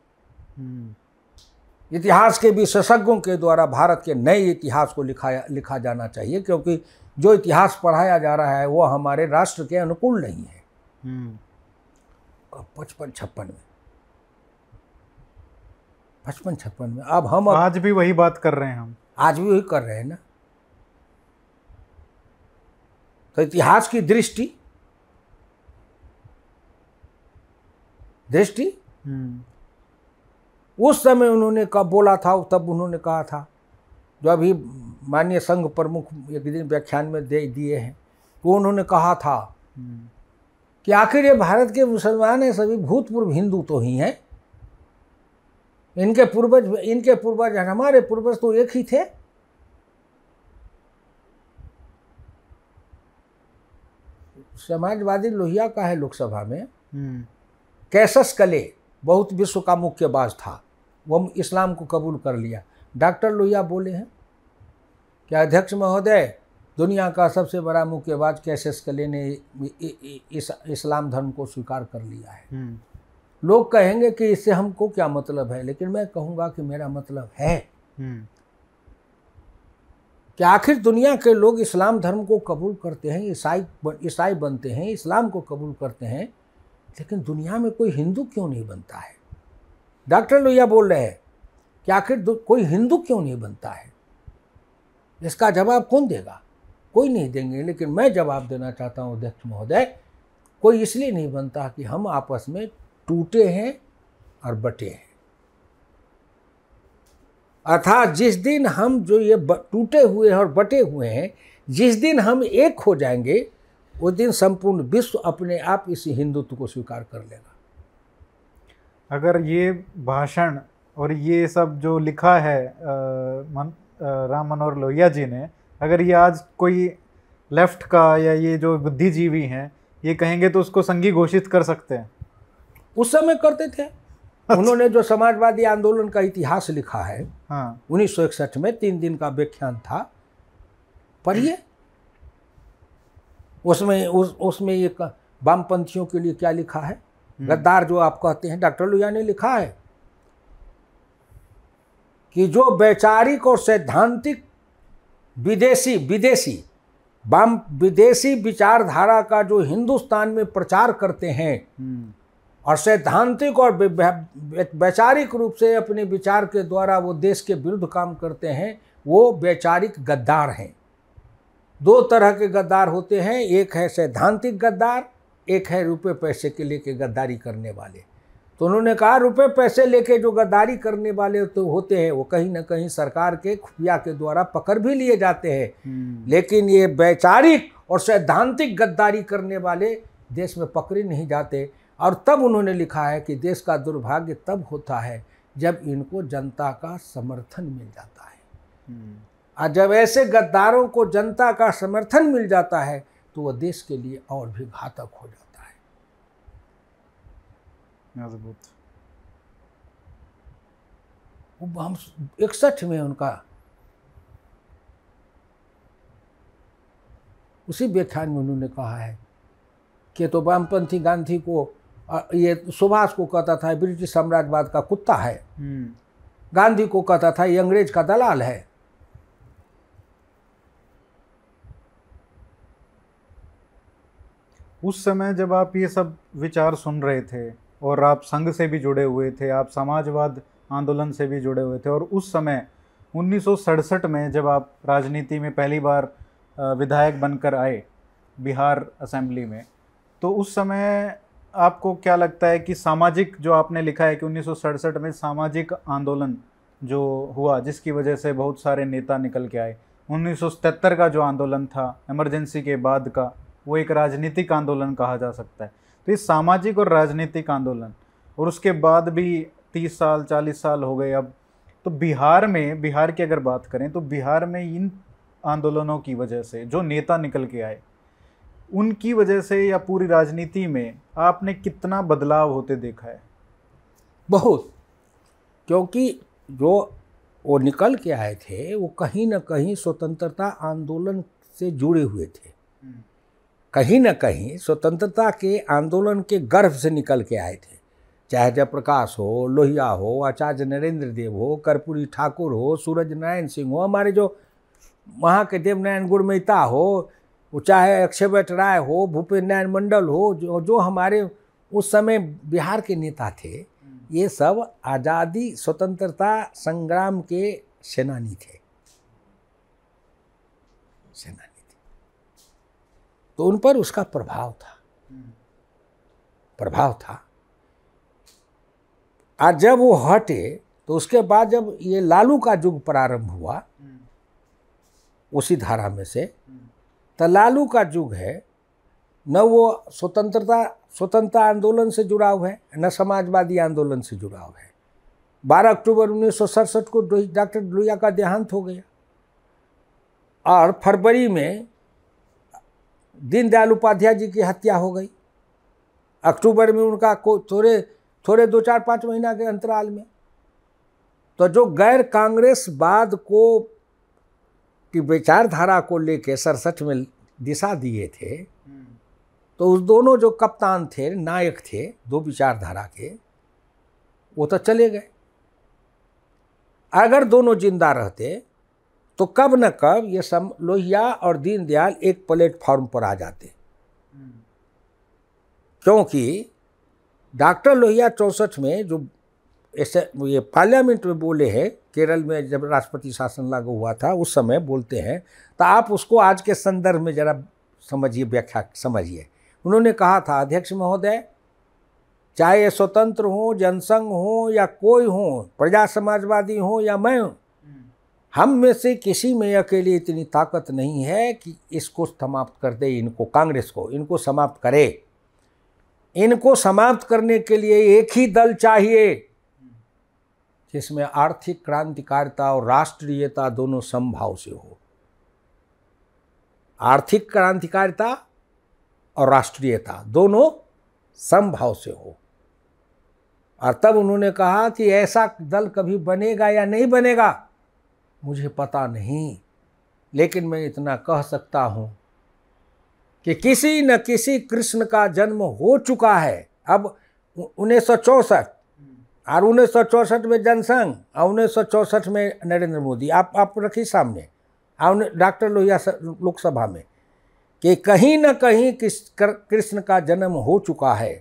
इतिहास के विशेषज्ञों के द्वारा भारत के नए इतिहास को लिखा लिखा जाना चाहिए क्योंकि जो इतिहास पढ़ाया जा रहा है वो हमारे राष्ट्र के अनुकूल नहीं है हम्म। पचपन छप्पन में पचपन छप्पन में अब हम अब, आज भी वही बात कर रहे हैं हम आज भी वही कर रहे हैं ना तो इतिहास की दृष्टि दृष्टि हम्म। उस समय उन्होंने कब बोला था तब उन्होंने कहा था जो अभी माननीय संघ प्रमुख एक दिन व्याख्यान में दे दिए हैं वो उन्होंने कहा था हम्म। कि आखिर ये भारत के मुसलमान हैं सभी भूतपूर्व हिंदू तो ही हैं इनके पूर्वज इनके पूर्वज हमारे पूर्वज तो एक ही थे समाजवादी लोहिया का है लोकसभा में हम्म। कैसस कले बहुत विश्व का बाज था वो इस्लाम को कबूल कर लिया डॉक्टर लोहिया बोले हैं कि अध्यक्ष महोदय दुनिया का सबसे बड़ा मुक्केबाज कैसेस कले ने इस इस्लाम धर्म को स्वीकार कर लिया है हम्म। लोग कहेंगे कि इससे हमको क्या मतलब है लेकिन मैं कहूँगा कि मेरा मतलब है हम्म। कि आखिर दुनिया के लोग इस्लाम धर्म को कबूल करते हैं ईसाई ईसाई बनते हैं इस्लाम को कबूल करते हैं लेकिन दुनिया में कोई हिंदू क्यों नहीं बनता है डॉक्टर लोहिया बोल रहे हैं कि आखिर कोई हिंदू क्यों नहीं बनता है इसका जवाब कौन देगा कोई नहीं देंगे लेकिन मैं जवाब देना चाहता हूँ अध्यक्ष महोदय कोई इसलिए नहीं बनता कि हम आपस में टूटे हैं और बटे हैं अर्थात जिस दिन हम जो ये टूटे हुए हैं और बटे हुए हैं जिस दिन हम एक हो जाएंगे उस दिन संपूर्ण विश्व अपने आप इस हिंदुत्व को स्वीकार कर लेगा अगर ये भाषण और ये सब जो लिखा है आ, मन, आ, राम मनोहर लोहिया जी ने अगर ये आज कोई लेफ्ट का या ये जो बुद्धिजीवी हैं ये कहेंगे तो उसको संगी घोषित कर सकते हैं उस समय करते थे अच्छा। उन्होंने जो समाजवादी आंदोलन का इतिहास लिखा है हाँ। उन्नीस हाँ। इकसठ में तीन दिन का व्याख्यान था पढ़िए उसमें उस उसमें एक वामपंथियों के लिए क्या लिखा है हम्म। गद्दार जो आप कहते हैं डॉक्टर लुया ने लिखा है कि जो वैचारिक और सैद्धांतिक विदेशी विदेशी वाम विदेशी विचारधारा का जो हिंदुस्तान में प्रचार करते हैं हम्म। और सैद्धांतिक और वैचारिक रूप से अपने विचार के द्वारा वो देश के विरुद्ध काम करते हैं वो वैचारिक गद्दार हैं दो तरह के गद्दार होते हैं एक है सैद्धांतिक गद्दार एक है रुपए पैसे के लेके गद्दारी करने वाले तो उन्होंने कहा रुपए पैसे लेके जो गद्दारी करने वाले तो होते हैं वो कहीं ना कहीं सरकार के खुफिया के द्वारा पकड़ भी लिए जाते हैं हम्म। लेकिन ये वैचारिक और सैद्धांतिक गद्दारी करने वाले देश में पकड़े नहीं जाते और तब उन्होंने लिखा है कि देश का दुर्भाग्य तब होता है जब इनको जनता का समर्थन मिल जाता है हम्म। और जब ऐसे गद्दारों को जनता का समर्थन मिल जाता है तो वह देश के लिए और भी घातक हो जाता है मजबूत हम इकसठ में उनका उसी व्याख्यान में उन्होंने कहा है कि तो वामपंथी गांधी को ये सुभाष को कहता था ब्रिटिश साम्राज्यवाद का कुत्ता है हम्म। गांधी को कहता था ये अंग्रेज का दलाल है उस समय जब आप ये सब विचार सुन रहे थे और आप संघ से भी जुड़े हुए थे आप समाजवाद आंदोलन से भी जुड़े हुए थे और उस समय उन्नीस में जब आप राजनीति में पहली बार विधायक बनकर आए बिहार असेंबली में तो उस समय आपको क्या लगता है कि सामाजिक जो आपने लिखा है कि उन्नीस में सामाजिक आंदोलन जो हुआ जिसकी वजह से बहुत सारे नेता निकल के आए उन्नीस का जो आंदोलन था इमरजेंसी के बाद का वो एक राजनीतिक आंदोलन कहा जा सकता है तो ये सामाजिक और राजनीतिक आंदोलन और उसके बाद भी तीस साल चालीस साल हो गए अब तो बिहार में बिहार की अगर बात करें तो बिहार में इन आंदोलनों की वजह से जो नेता निकल के आए उनकी वजह से या पूरी राजनीति में आपने कितना बदलाव होते देखा है बहुत क्योंकि जो वो निकल के आए थे वो कहीं ना कहीं स्वतंत्रता आंदोलन से जुड़े हुए थे हम्म। कहीं ना कहीं स्वतंत्रता के आंदोलन के गर्भ से निकल के आए थे चाहे जयप्रकाश हो लोहिया हो आचार्य नरेंद्र देव हो कर्पूरी ठाकुर हो सूरज नारायण सिंह हो हमारे जो वहाँ के देवनारायण गुरमेता हो वो चाहे अक्षय भट्ट राय हो भूपेन्द्र नारायण मंडल हो जो जो हमारे उस समय बिहार के नेता थे हम्म। ये सब आज़ादी स्वतंत्रता संग्राम के सेनानी थे सेनानी थे तो उन पर उसका प्रभाव था हम्म। प्रभाव था और जब वो हटे तो उसके बाद जब ये लालू का युग प्रारंभ हुआ हम्म। उसी धारा में से तो लालू का युग है न वो स्वतंत्रता स्वतंत्रता आंदोलन से जुड़ा हुआ है न समाजवादी आंदोलन से जुड़ा हुआ है 12 अक्टूबर उन्नीस सौ सड़सठ को डॉक्टर लोहिया का देहांत हो गया और फरवरी में दीनदयाल उपाध्याय जी की हत्या हो गई अक्टूबर में उनका को थोड़े थोड़े दो चार पाँच महीना के अंतराल में तो जो गैर कांग्रेस बाद को की विचारधारा को लेके सड़सठ में दिशा दिए थे तो उस दोनों जो कप्तान थे नायक थे दो विचारधारा के वो तो चले गए अगर दोनों जिंदा रहते तो कब न कब ये सम लोहिया और दीनदयाल एक प्लेटफॉर्म पर आ जाते क्योंकि डॉक्टर लोहिया चौसठ में जो ऐसे ये पार्लियामेंट में बोले हैं केरल में जब राष्ट्रपति शासन लागू हुआ था उस समय बोलते हैं तो आप उसको आज के संदर्भ में ज़रा समझिए व्याख्या समझिए उन्होंने कहा था अध्यक्ष महोदय चाहे ये स्वतंत्र हों जनसंघ हो या कोई हो प्रजा समाजवादी हो या मैं हूँ हम में से किसी में अकेले इतनी ताकत नहीं है कि इसको समाप्त कर दे इनको कांग्रेस को इनको समाप्त करे इनको समाप्त करने के लिए एक ही दल चाहिए जिसमें आर्थिक क्रांतिकारिता और राष्ट्रीयता दोनों संभाव से हो आर्थिक क्रांतिकारिता और राष्ट्रीयता दोनों संभाव से हो और तब उन्होंने कहा कि ऐसा दल कभी बनेगा या नहीं बनेगा मुझे पता नहीं लेकिन मैं इतना कह सकता हूँ कि किसी न किसी कृष्ण का जन्म हो चुका है अब उन्नीस सौ चौंसठ और उन्नीस सौ चौंसठ में जनसंघ और उन्नीस सौ चौंसठ में नरेंद्र मोदी आप आप रखी सामने और डॉक्टर लोहिया लोकसभा में कि कहीं ना कहीं कृष्ण का जन्म हो चुका है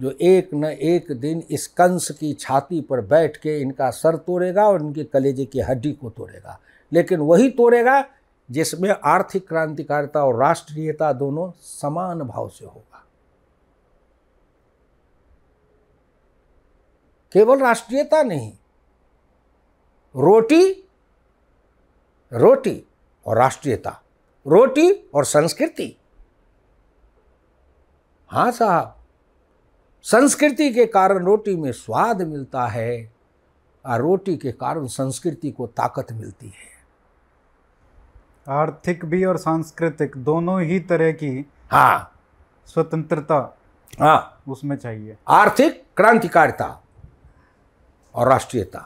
जो एक न एक दिन इस कंस की छाती पर बैठ के इनका सर तोड़ेगा और इनके कलेजे की हड्डी को तोड़ेगा लेकिन वही तोड़ेगा जिसमें आर्थिक क्रांतिकारिता और राष्ट्रीयता दोनों समान भाव से हो केवल राष्ट्रीयता नहीं रोटी रोटी और राष्ट्रीयता रोटी और संस्कृति हाँ साहब संस्कृति के कारण रोटी में स्वाद मिलता है और रोटी के कारण संस्कृति को ताकत मिलती है आर्थिक भी और सांस्कृतिक दोनों ही तरह की हाँ स्वतंत्रता हाँ उसमें चाहिए आर्थिक क्रांतिकारिता और राष्ट्रीयता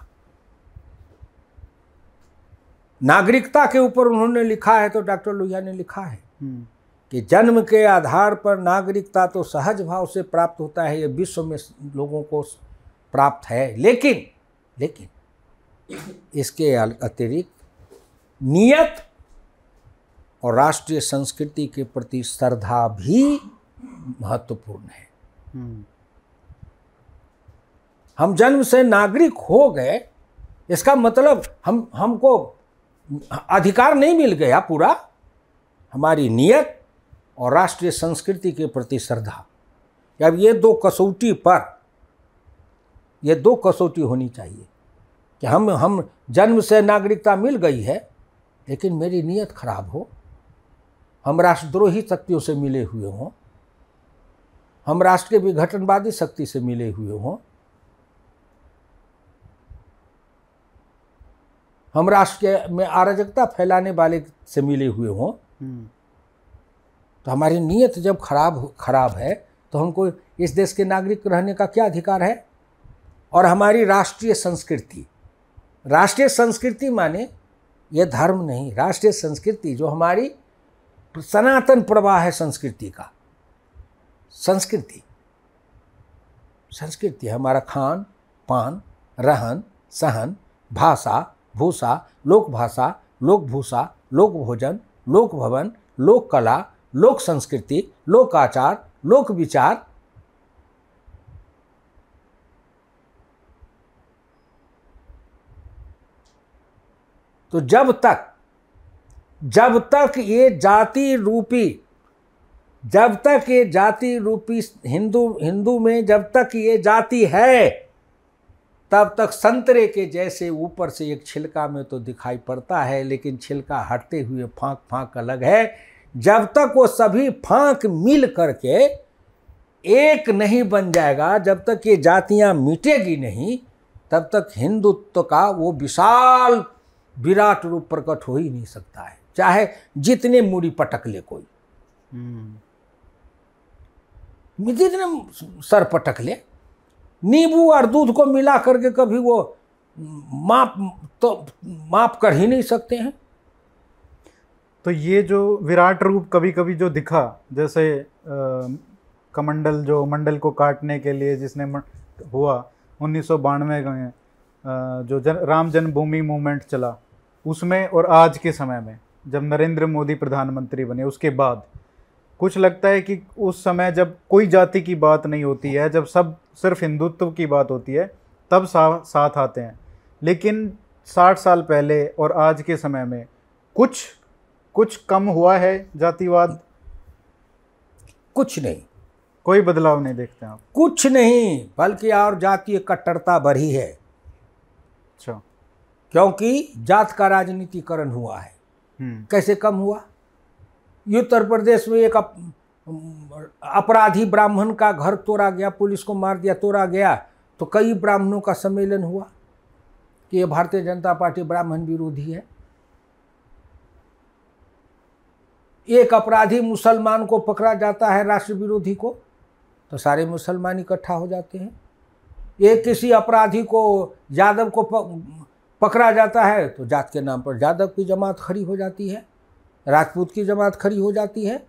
नागरिकता के ऊपर उन्होंने लिखा है तो डॉक्टर लोहिया ने लिखा है हम्म। कि जन्म के आधार पर नागरिकता तो सहज भाव से प्राप्त होता है ये विश्व में लोगों को प्राप्त है लेकिन लेकिन इसके अतिरिक्त नियत और राष्ट्रीय संस्कृति के प्रति श्रद्धा भी महत्वपूर्ण है हम्म। हम जन्म से नागरिक हो गए इसका मतलब हम हमको अधिकार नहीं मिल गया पूरा हमारी नियत और राष्ट्रीय संस्कृति के प्रति श्रद्धा अब ये दो कसौटी पर ये दो कसौटी होनी चाहिए कि हम हम जन्म से नागरिकता मिल गई है लेकिन मेरी नीयत खराब हो हम राष्ट्रद्रोही शक्तियों से मिले हुए हों हम राष्ट्र के विघटनवादी शक्ति से मिले हुए हों हम राष्ट्र के में अराजकता फैलाने वाले से मिले हुए हों हम्म। तो हमारी नीयत जब खराब खराब है तो हमको इस देश के नागरिक रहने का क्या अधिकार है और हमारी राष्ट्रीय संस्कृति राष्ट्रीय संस्कृति माने यह धर्म नहीं राष्ट्रीय संस्कृति जो हमारी सनातन प्रवाह है संस्कृति का संस्कृति संस्कृति हमारा खान पान रहन सहन भाषा भूषा लोकभाषा लोकभूषा लोक भोजन लोक भवन लोक कला लोक संस्कृति लोक आचार लोक विचार तो जब तक जब तक ये जाति रूपी जब तक ये जाति रूपी हिंदू हिंदू में जब तक ये जाति है तब तक संतरे के जैसे ऊपर से एक छिलका में तो दिखाई पड़ता है लेकिन छिलका हटते हुए फांक फांक अलग है जब तक वो सभी फांक मिल करके एक नहीं बन जाएगा जब तक ये जातियाँ मिटेगी नहीं तब तक हिंदुत्व का वो विशाल विराट रूप प्रकट हो ही नहीं सकता है चाहे जितने मूड़ी पटक ले कोई हम्म। जितने सर पटक ले नींबू और दूध को मिला करके कभी वो माप तो माप कर ही नहीं सकते हैं तो ये जो विराट रूप कभी कभी जो दिखा जैसे कमंडल जो मंडल को काटने के लिए जिसने म, हुआ उन्नीस सौ बानवे में जो जन, राम जन्मभूमि मूवमेंट चला उसमें और आज के समय में जब नरेंद्र मोदी प्रधानमंत्री बने उसके बाद कुछ लगता है कि उस समय जब कोई जाति की बात नहीं होती है जब सब सिर्फ हिंदुत्व की बात होती है तब सा, साथ आते हैं लेकिन 60 साल पहले और आज के समय में कुछ कुछ कम हुआ है जातिवाद कुछ नहीं कोई बदलाव नहीं देखते आप कुछ नहीं बल्कि और जातीय कट्टरता बढ़ी है अच्छा क्योंकि जात का राजनीतिकरण हुआ है हम्म। कैसे कम हुआ उत्तर प्रदेश में एक अप, अपराधी ब्राह्मण का घर तोड़ा गया पुलिस को मार दिया तोड़ा गया तो कई ब्राह्मणों का सम्मेलन हुआ कि ये भारतीय जनता पार्टी ब्राह्मण विरोधी है एक अपराधी मुसलमान को पकड़ा जाता है राष्ट्र विरोधी को तो सारे मुसलमान इकट्ठा हो जाते हैं एक किसी अपराधी को यादव को पकड़ा जाता है तो जात के नाम पर यादव की जमात खड़ी हो जाती है राजपूत की जमात खड़ी हो जाती है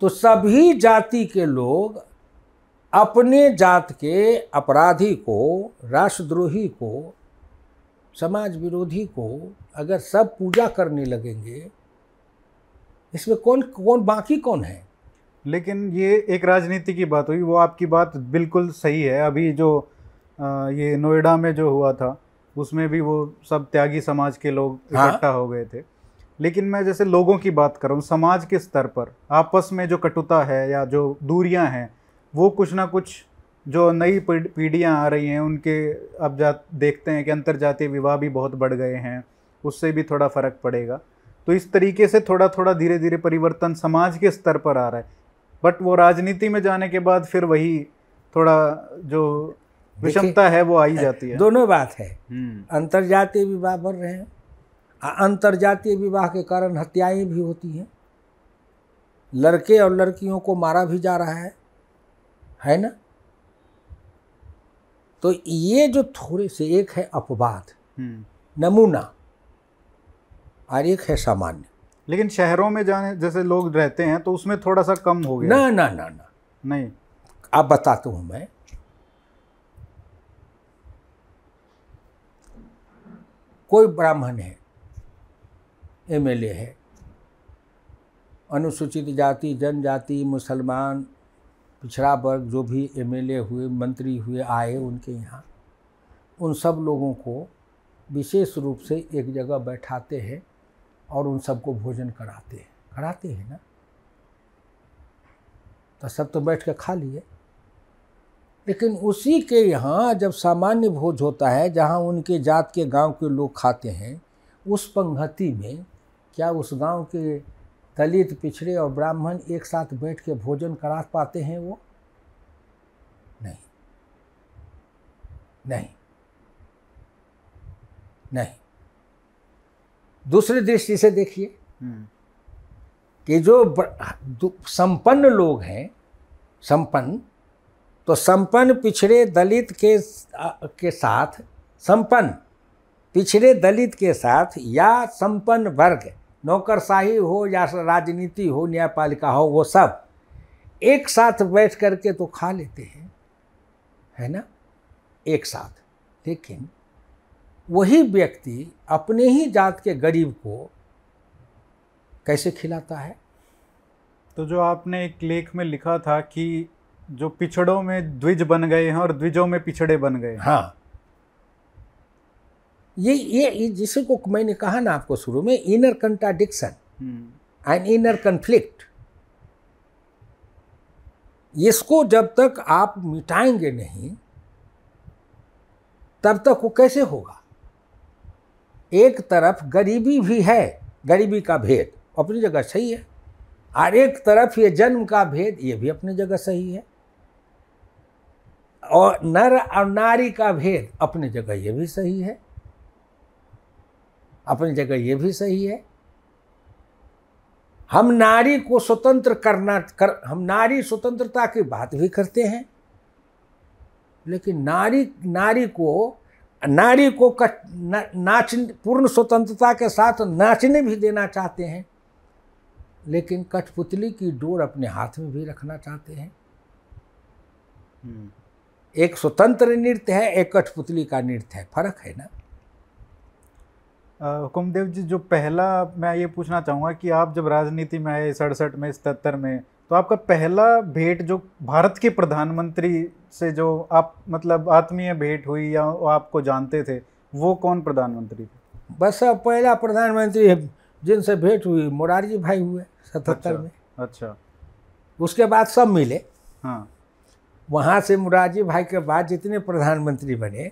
तो सभी जाति के लोग अपने जात के अपराधी को राष्ट्रद्रोही को समाज विरोधी को अगर सब पूजा करने लगेंगे इसमें कौन कौन बाकी कौन है लेकिन ये एक राजनीति की बात हुई वो आपकी बात बिल्कुल सही है अभी जो आ, ये नोएडा में जो हुआ था उसमें भी वो सब त्यागी समाज के लोग हाँ। इकट्ठा हाँ? हो गए थे लेकिन मैं जैसे लोगों की बात करूँ समाज के स्तर पर आपस में जो कटुता है या जो दूरियाँ हैं वो कुछ ना कुछ जो नई पीढ़ियाँ आ रही हैं उनके अब जा देखते हैं कि अंतर जातीय विवाह भी बहुत बढ़ गए हैं उससे भी थोड़ा फ़र्क पड़ेगा तो इस तरीके से थोड़ा थोड़ा धीरे धीरे परिवर्तन समाज के स्तर पर आ रहा है बट वो राजनीति में जाने के बाद फिर वही थोड़ा जो विषमता है वो आई जाती है दोनों बात है हम्म। अंतर जातीय विवाह बढ़ रहे हैं अंतरजातीय विवाह के कारण हत्याएं भी होती हैं लड़के और लड़कियों को मारा भी जा रहा है है ना तो ये जो थोड़े से एक है अपवाद हम्म। नमूना और एक है सामान्य लेकिन शहरों में जाने जैसे लोग रहते हैं तो उसमें थोड़ा सा कम हो गया ना ना ना ना नहीं आप बताते हूँ मैं कोई ब्राह्मण है एमएलए है अनुसूचित जाति जनजाति मुसलमान पिछड़ा वर्ग जो भी एम हुए मंत्री हुए आए उनके यहाँ उन सब लोगों को विशेष रूप से एक जगह बैठाते हैं और उन सबको भोजन कराते हैं कराते हैं ना तो सब तो बैठ कर खा लिए लेकिन उसी के यहाँ जब सामान्य भोज होता है जहाँ उनके जात के गांव के लोग खाते हैं उस पंगति में क्या उस गांव के दलित पिछड़े और ब्राह्मण एक साथ बैठ के भोजन करा पाते हैं वो नहीं नहीं नहीं दूसरी दृष्टि से देखिए हम्म। कि जो संपन्न लोग हैं संपन्न तो संपन्न पिछड़े दलित के के साथ संपन्न पिछड़े दलित के साथ या संपन्न वर्ग नौकरशाही हो या राजनीति हो न्यायपालिका हो वो सब एक साथ बैठ करके तो खा लेते हैं है ना एक साथ लेकिन वही व्यक्ति अपने ही जात के गरीब को कैसे खिलाता है तो जो आपने एक लेख में लिखा था कि जो पिछड़ों में द्विज बन गए हैं और द्विजों में पिछड़े बन गए हाँ ये ये जिसे को मैंने कहा ना आपको शुरू में inner contradiction and inner conflict इसको जब तक आप मिटाएंगे नहीं तब तक वो कैसे होगा एक तरफ गरीबी भी है गरीबी का भेद अपनी जगह सही है और एक तरफ ये जन्म का भेद ये भी अपनी जगह सही है और नर और नारी का भेद अपनी जगह ये भी सही है अपनी जगह ये भी सही है हम नारी को स्वतंत्र करना कर हम नारी स्वतंत्रता की बात भी करते हैं लेकिन नारी नारी को नारी को कट, ना, नाच पूर्ण स्वतंत्रता के साथ नाचने भी देना चाहते हैं लेकिन कठपुतली की डोर अपने हाथ में भी रखना चाहते हैं हम्म। एक स्वतंत्र नृत्य है एक कठपुतली का नृत्य है फर्क है ना हुकुमदेव जी जो पहला मैं ये पूछना चाहूँगा कि आप जब राजनीति में आए सड़सठ में सतहत्तर में तो आपका पहला भेंट जो भारत के प्रधानमंत्री से जो आप मतलब आत्मीय भेंट हुई या आपको जानते थे वो कौन प्रधानमंत्री थे बस पहला प्रधानमंत्री जिनसे भेंट हुई मोरारजी भाई हुए सतहत्तर अच्छा, में अच्छा उसके बाद सब मिले हाँ वहाँ से मुरारजी भाई के बाद जितने प्रधानमंत्री बने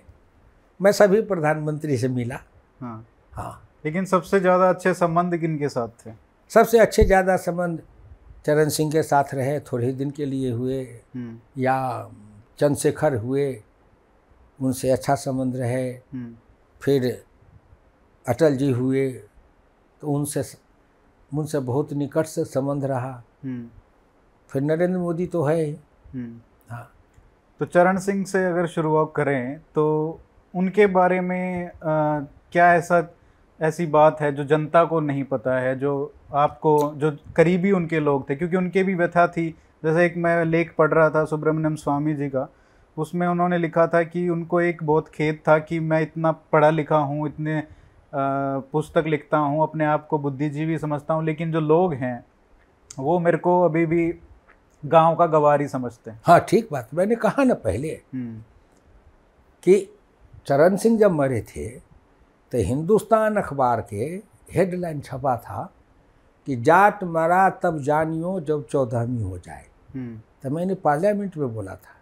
मैं सभी प्रधानमंत्री से मिला हाँ हाँ लेकिन सबसे ज़्यादा अच्छे संबंध किन के साथ थे सबसे अच्छे ज़्यादा संबंध चरण सिंह के साथ रहे थोड़े दिन के लिए हुए हम्म। या चंद्रशेखर हुए उनसे अच्छा संबंध रहे हम्म। फिर अटल जी हुए तो उनसे उनसे बहुत निकट से संबंध रहा हम्म। फिर नरेंद्र मोदी तो है ही हाँ तो चरण सिंह से अगर शुरुआत करें तो उनके बारे में आ, क्या ऐसा ऐसी बात है जो जनता को नहीं पता है जो आपको जो करीबी उनके लोग थे क्योंकि उनके भी व्यथा थी जैसे एक मैं लेख पढ़ रहा था सुब्रमण्यम स्वामी जी का उसमें उन्होंने लिखा था कि उनको एक बहुत खेद था कि मैं इतना पढ़ा लिखा हूँ इतने पुस्तक लिखता हूँ अपने आप को बुद्धिजीवी समझता हूँ लेकिन जो लोग हैं वो मेरे को अभी भी गांव का गवारी समझते हैं हाँ ठीक बात मैंने कहा ना पहले हम्म। कि चरण सिंह जब मरे थे तो हिंदुस्तान अखबार के हेडलाइन छपा था कि जाट मरा तब जानियो जब चौदहवीं हो जाए हम्म। तो मैंने पार्लियामेंट में बोला था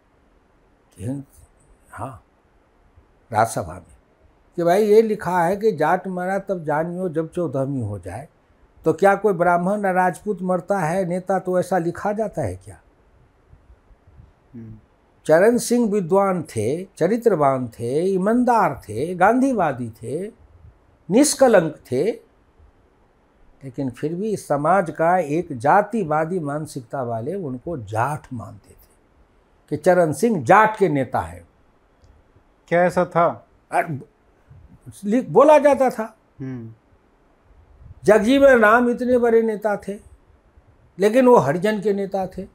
कि हाँ राज्यसभा में कि भाई ये लिखा है कि जाट मरा तब जानियो जब चौदहवीं हो जाए तो क्या कोई ब्राह्मण या राजपूत मरता है नेता तो ऐसा लिखा जाता है क्या हम्म। चरण सिंह विद्वान थे चरित्रवान थे ईमानदार थे गांधीवादी थे निष्कलंक थे लेकिन फिर भी समाज का एक जातिवादी मानसिकता वाले उनको जाट मानते थे कि चरण सिंह जाट के नेता है क्या ऐसा था बोला जाता था हम्म। जगजीवन राम इतने बड़े नेता थे लेकिन वो हरिजन के नेता थे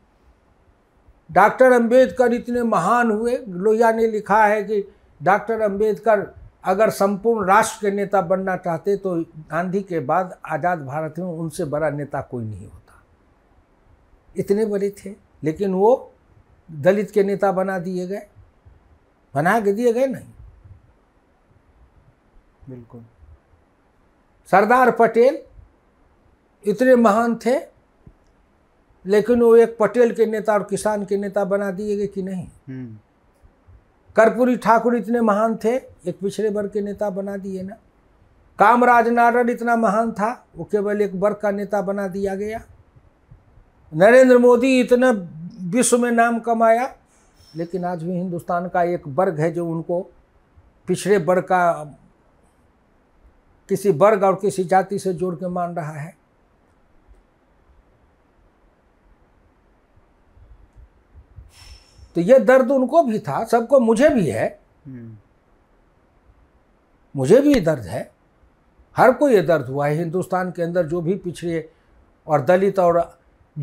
डॉक्टर अंबेडकर इतने महान हुए लोहिया ने लिखा है कि डॉक्टर अंबेडकर अगर संपूर्ण राष्ट्र के नेता बनना चाहते तो गांधी के बाद आज़ाद भारत में उनसे बड़ा नेता कोई नहीं होता इतने बड़े थे लेकिन वो दलित के नेता बना दिए गए बना के दिए गए नहीं बिल्कुल सरदार पटेल इतने महान थे लेकिन वो एक पटेल के नेता और किसान के नेता बना दिए गए कि नहीं हम्म। कर्पूरी ठाकुर इतने महान थे एक पिछड़े वर्ग के नेता बना दिए ना कामराज नारायण इतना महान था वो केवल एक वर्ग का नेता बना दिया गया नरेंद्र मोदी इतना विश्व में नाम कमाया लेकिन आज भी हिंदुस्तान का एक वर्ग है जो उनको पिछड़े वर्ग का किसी वर्ग और किसी जाति से जोड़ के मान रहा है तो ये दर्द उनको भी था सबको मुझे भी है हम्म। मुझे भी दर्द है हर कोई ये दर्द हुआ है हिंदुस्तान के अंदर जो भी पिछड़े और दलित और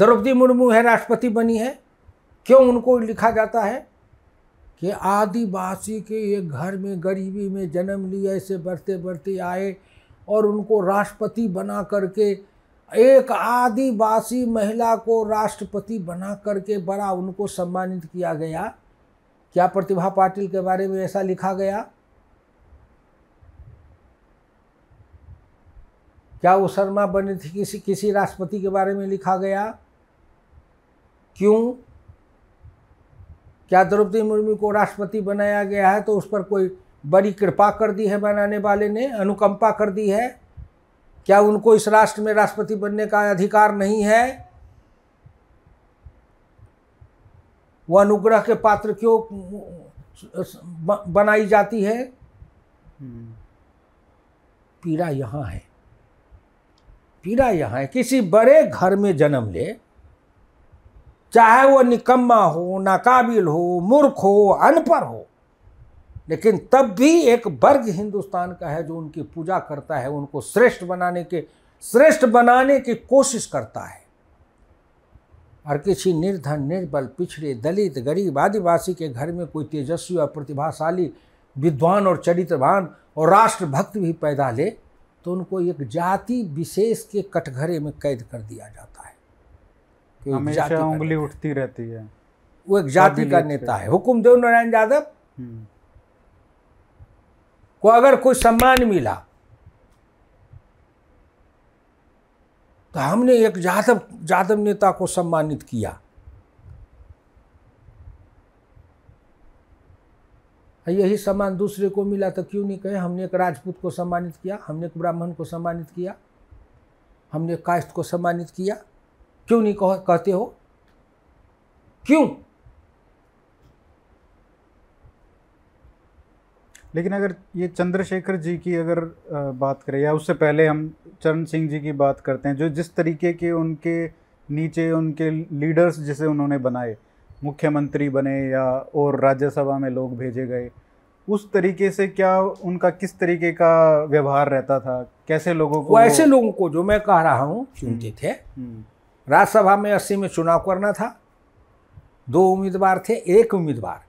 द्रौपदी मुर्मू है राष्ट्रपति बनी है क्यों उनको लिखा जाता है कि आदिवासी के ये घर में गरीबी में जन्म लिए ऐसे बढ़ते बढ़ते आए और उनको राष्ट्रपति बना करके एक आदिवासी महिला को राष्ट्रपति बना करके बड़ा उनको सम्मानित किया गया क्या प्रतिभा पाटिल के बारे में ऐसा लिखा गया क्या वो शर्मा बनी थी किसी किसी राष्ट्रपति के बारे में लिखा गया क्यों क्या द्रौपदी मुर्मू को राष्ट्रपति बनाया गया है तो उस पर कोई बड़ी कृपा कर दी है बनाने वाले ने अनुकंपा कर दी है क्या उनको इस राष्ट्र में राष्ट्रपति बनने का अधिकार नहीं है वो अनुग्रह के पात्र क्यों बनाई जाती है हम्म। पीड़ा यहाँ है पीड़ा यहाँ है किसी बड़े घर में जन्म ले चाहे वो निकम्मा हो नाकाबिल हो मूर्ख हो अनपढ़ हो लेकिन तब भी एक वर्ग हिंदुस्तान का है जो उनकी पूजा करता है उनको श्रेष्ठ बनाने के श्रेष्ठ बनाने की कोशिश करता है और किसी निर्धन निर्बल पिछड़े दलित गरीब आदिवासी के घर में कोई तेजस्वी और प्रतिभाशाली विद्वान और चरित्रवान और राष्ट्रभक्त भी पैदा ले तो उनको एक जाति विशेष के कटघरे में कैद कर दिया जाता है हमेशा उंगली उठती रहती है वो एक जाति का नेता है हुकुम देव नारायण यादव हम्म। को अगर कोई सम्मान मिला तो हमने एक जादव जादव नेता को सम्मानित किया यही सम्मान दूसरे को मिला तो क्यों नहीं कहे हमने एक राजपूत को सम्मानित किया हमने एक ब्राह्मण को सम्मानित किया हमने कास्ट को सम्मानित किया क्यों नहीं कहते हो क्यों लेकिन अगर ये चंद्रशेखर जी की अगर बात करें या उससे पहले हम चरण सिंह जी की बात करते हैं जो जिस तरीके के उनके नीचे उनके लीडर्स जिसे उन्होंने बनाए मुख्यमंत्री बने या और राज्यसभा में लोग भेजे गए उस तरीके से क्या उनका किस तरीके का व्यवहार रहता था कैसे लोगों को वो ऐसे लोगों को जो मैं कह रहा हूँ चुनते हम्म, थे हम्म। राज्यसभा में अस्सी में चुनाव करना था दो उम्मीदवार थे एक उम्मीदवार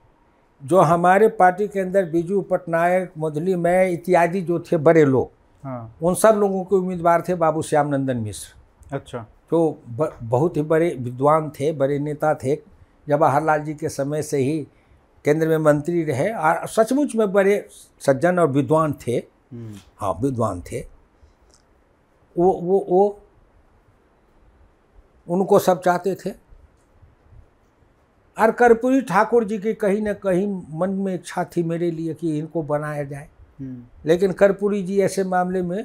जो हमारे पार्टी के अंदर बीजू पटनायक मुदली मैं इत्यादि जो थे बड़े लोग हाँ। उन सब लोगों के उम्मीदवार थे बाबू श्याम नंदन मिश्र अच्छा तो ब, बहुत ही बड़े विद्वान थे बड़े नेता थे जवाहरलाल जी के समय से ही केंद्र में मंत्री रहे और सचमुच में बड़े सज्जन और विद्वान थे हम्म। हाँ विद्वान थे वो वो वो उनको सब चाहते थे और कर्पूरी ठाकुर जी की कहीं ना कहीं मन में इच्छा थी मेरे लिए कि इनको बनाया जाए हम्म। लेकिन कर्पूरी जी ऐसे मामले में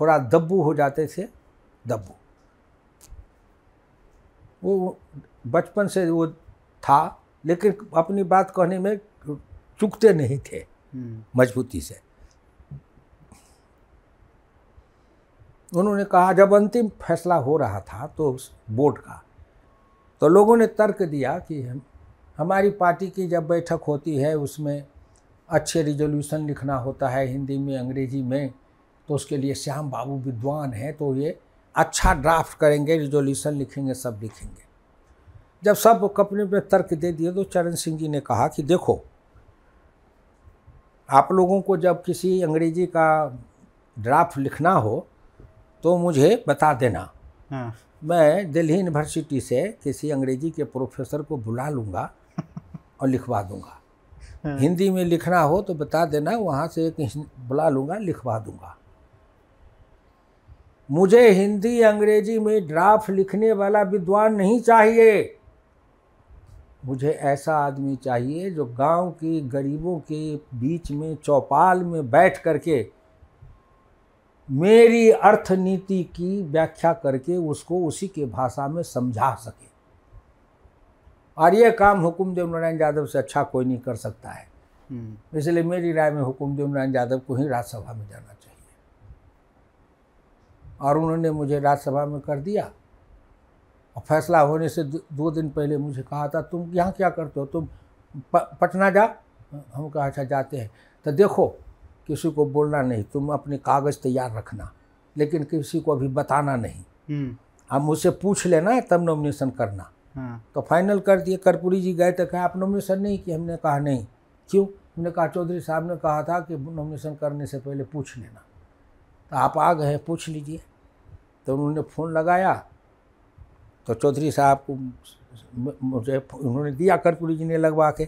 थोड़ा दब्बू हो जाते थे दब्बू वो बचपन से वो था लेकिन अपनी बात कहने में चुकते नहीं थे हम्म। मजबूती से उन्होंने कहा जब अंतिम फैसला हो रहा था तो बोर्ड का तो लोगों ने तर्क दिया कि हम हमारी पार्टी की जब बैठक होती है उसमें अच्छे रिजोल्यूशन लिखना होता है हिंदी में अंग्रेजी में तो उसके लिए श्याम बाबू विद्वान हैं तो ये अच्छा ड्राफ्ट करेंगे रिजोल्यूशन लिखेंगे सब लिखेंगे जब सब कंपनी पर तर्क दे दिए तो चरण सिंह जी ने कहा कि देखो आप लोगों को जब किसी अंग्रेजी का ड्राफ्ट लिखना हो तो मुझे बता देना हाँ। मैं दिल्ली यूनिवर्सिटी से किसी अंग्रेजी के प्रोफेसर को बुला लूँगा और लिखवा दूँगा हाँ। हिंदी में लिखना हो तो बता देना वहाँ से एक बुला लूँगा लिखवा दूँगा मुझे हिंदी अंग्रेजी में ड्राफ्ट लिखने वाला विद्वान नहीं चाहिए मुझे ऐसा आदमी चाहिए जो गांव के गरीबों के बीच में चौपाल में बैठ करके मेरी अर्थनीति की व्याख्या करके उसको उसी के भाषा में समझा सके और यह काम हुकुमदेव नारायण यादव से अच्छा कोई नहीं कर सकता है हम्म। इसलिए मेरी राय में हुकुमदेव नारायण यादव को ही राज्यसभा में जाना चाहिए और उन्होंने मुझे राज्यसभा में कर दिया और फैसला होने से दो दिन पहले मुझे कहा था तुम यहाँ क्या करते हो तुम पटना जा हम कहा अच्छा जाते हैं तो देखो किसी को बोलना नहीं तुम अपने कागज़ तैयार रखना लेकिन किसी को अभी बताना नहीं हम्म। हम मुझसे पूछ लेना तब नॉमिनेशन करना हाँ। तो फाइनल कर दिए कर्पूरी जी गए तो कहें आप नॉमिनेशन नहीं कि हमने कहा नहीं क्यों हमने कहा चौधरी साहब ने कहा था कि नॉमिनेशन करने से पहले पूछ लेना तो आप आ गए पूछ लीजिए तो उन्होंने फ़ोन लगाया तो चौधरी साहब को मुझे उन्होंने दिया कर्पूरी जी ने लगवा के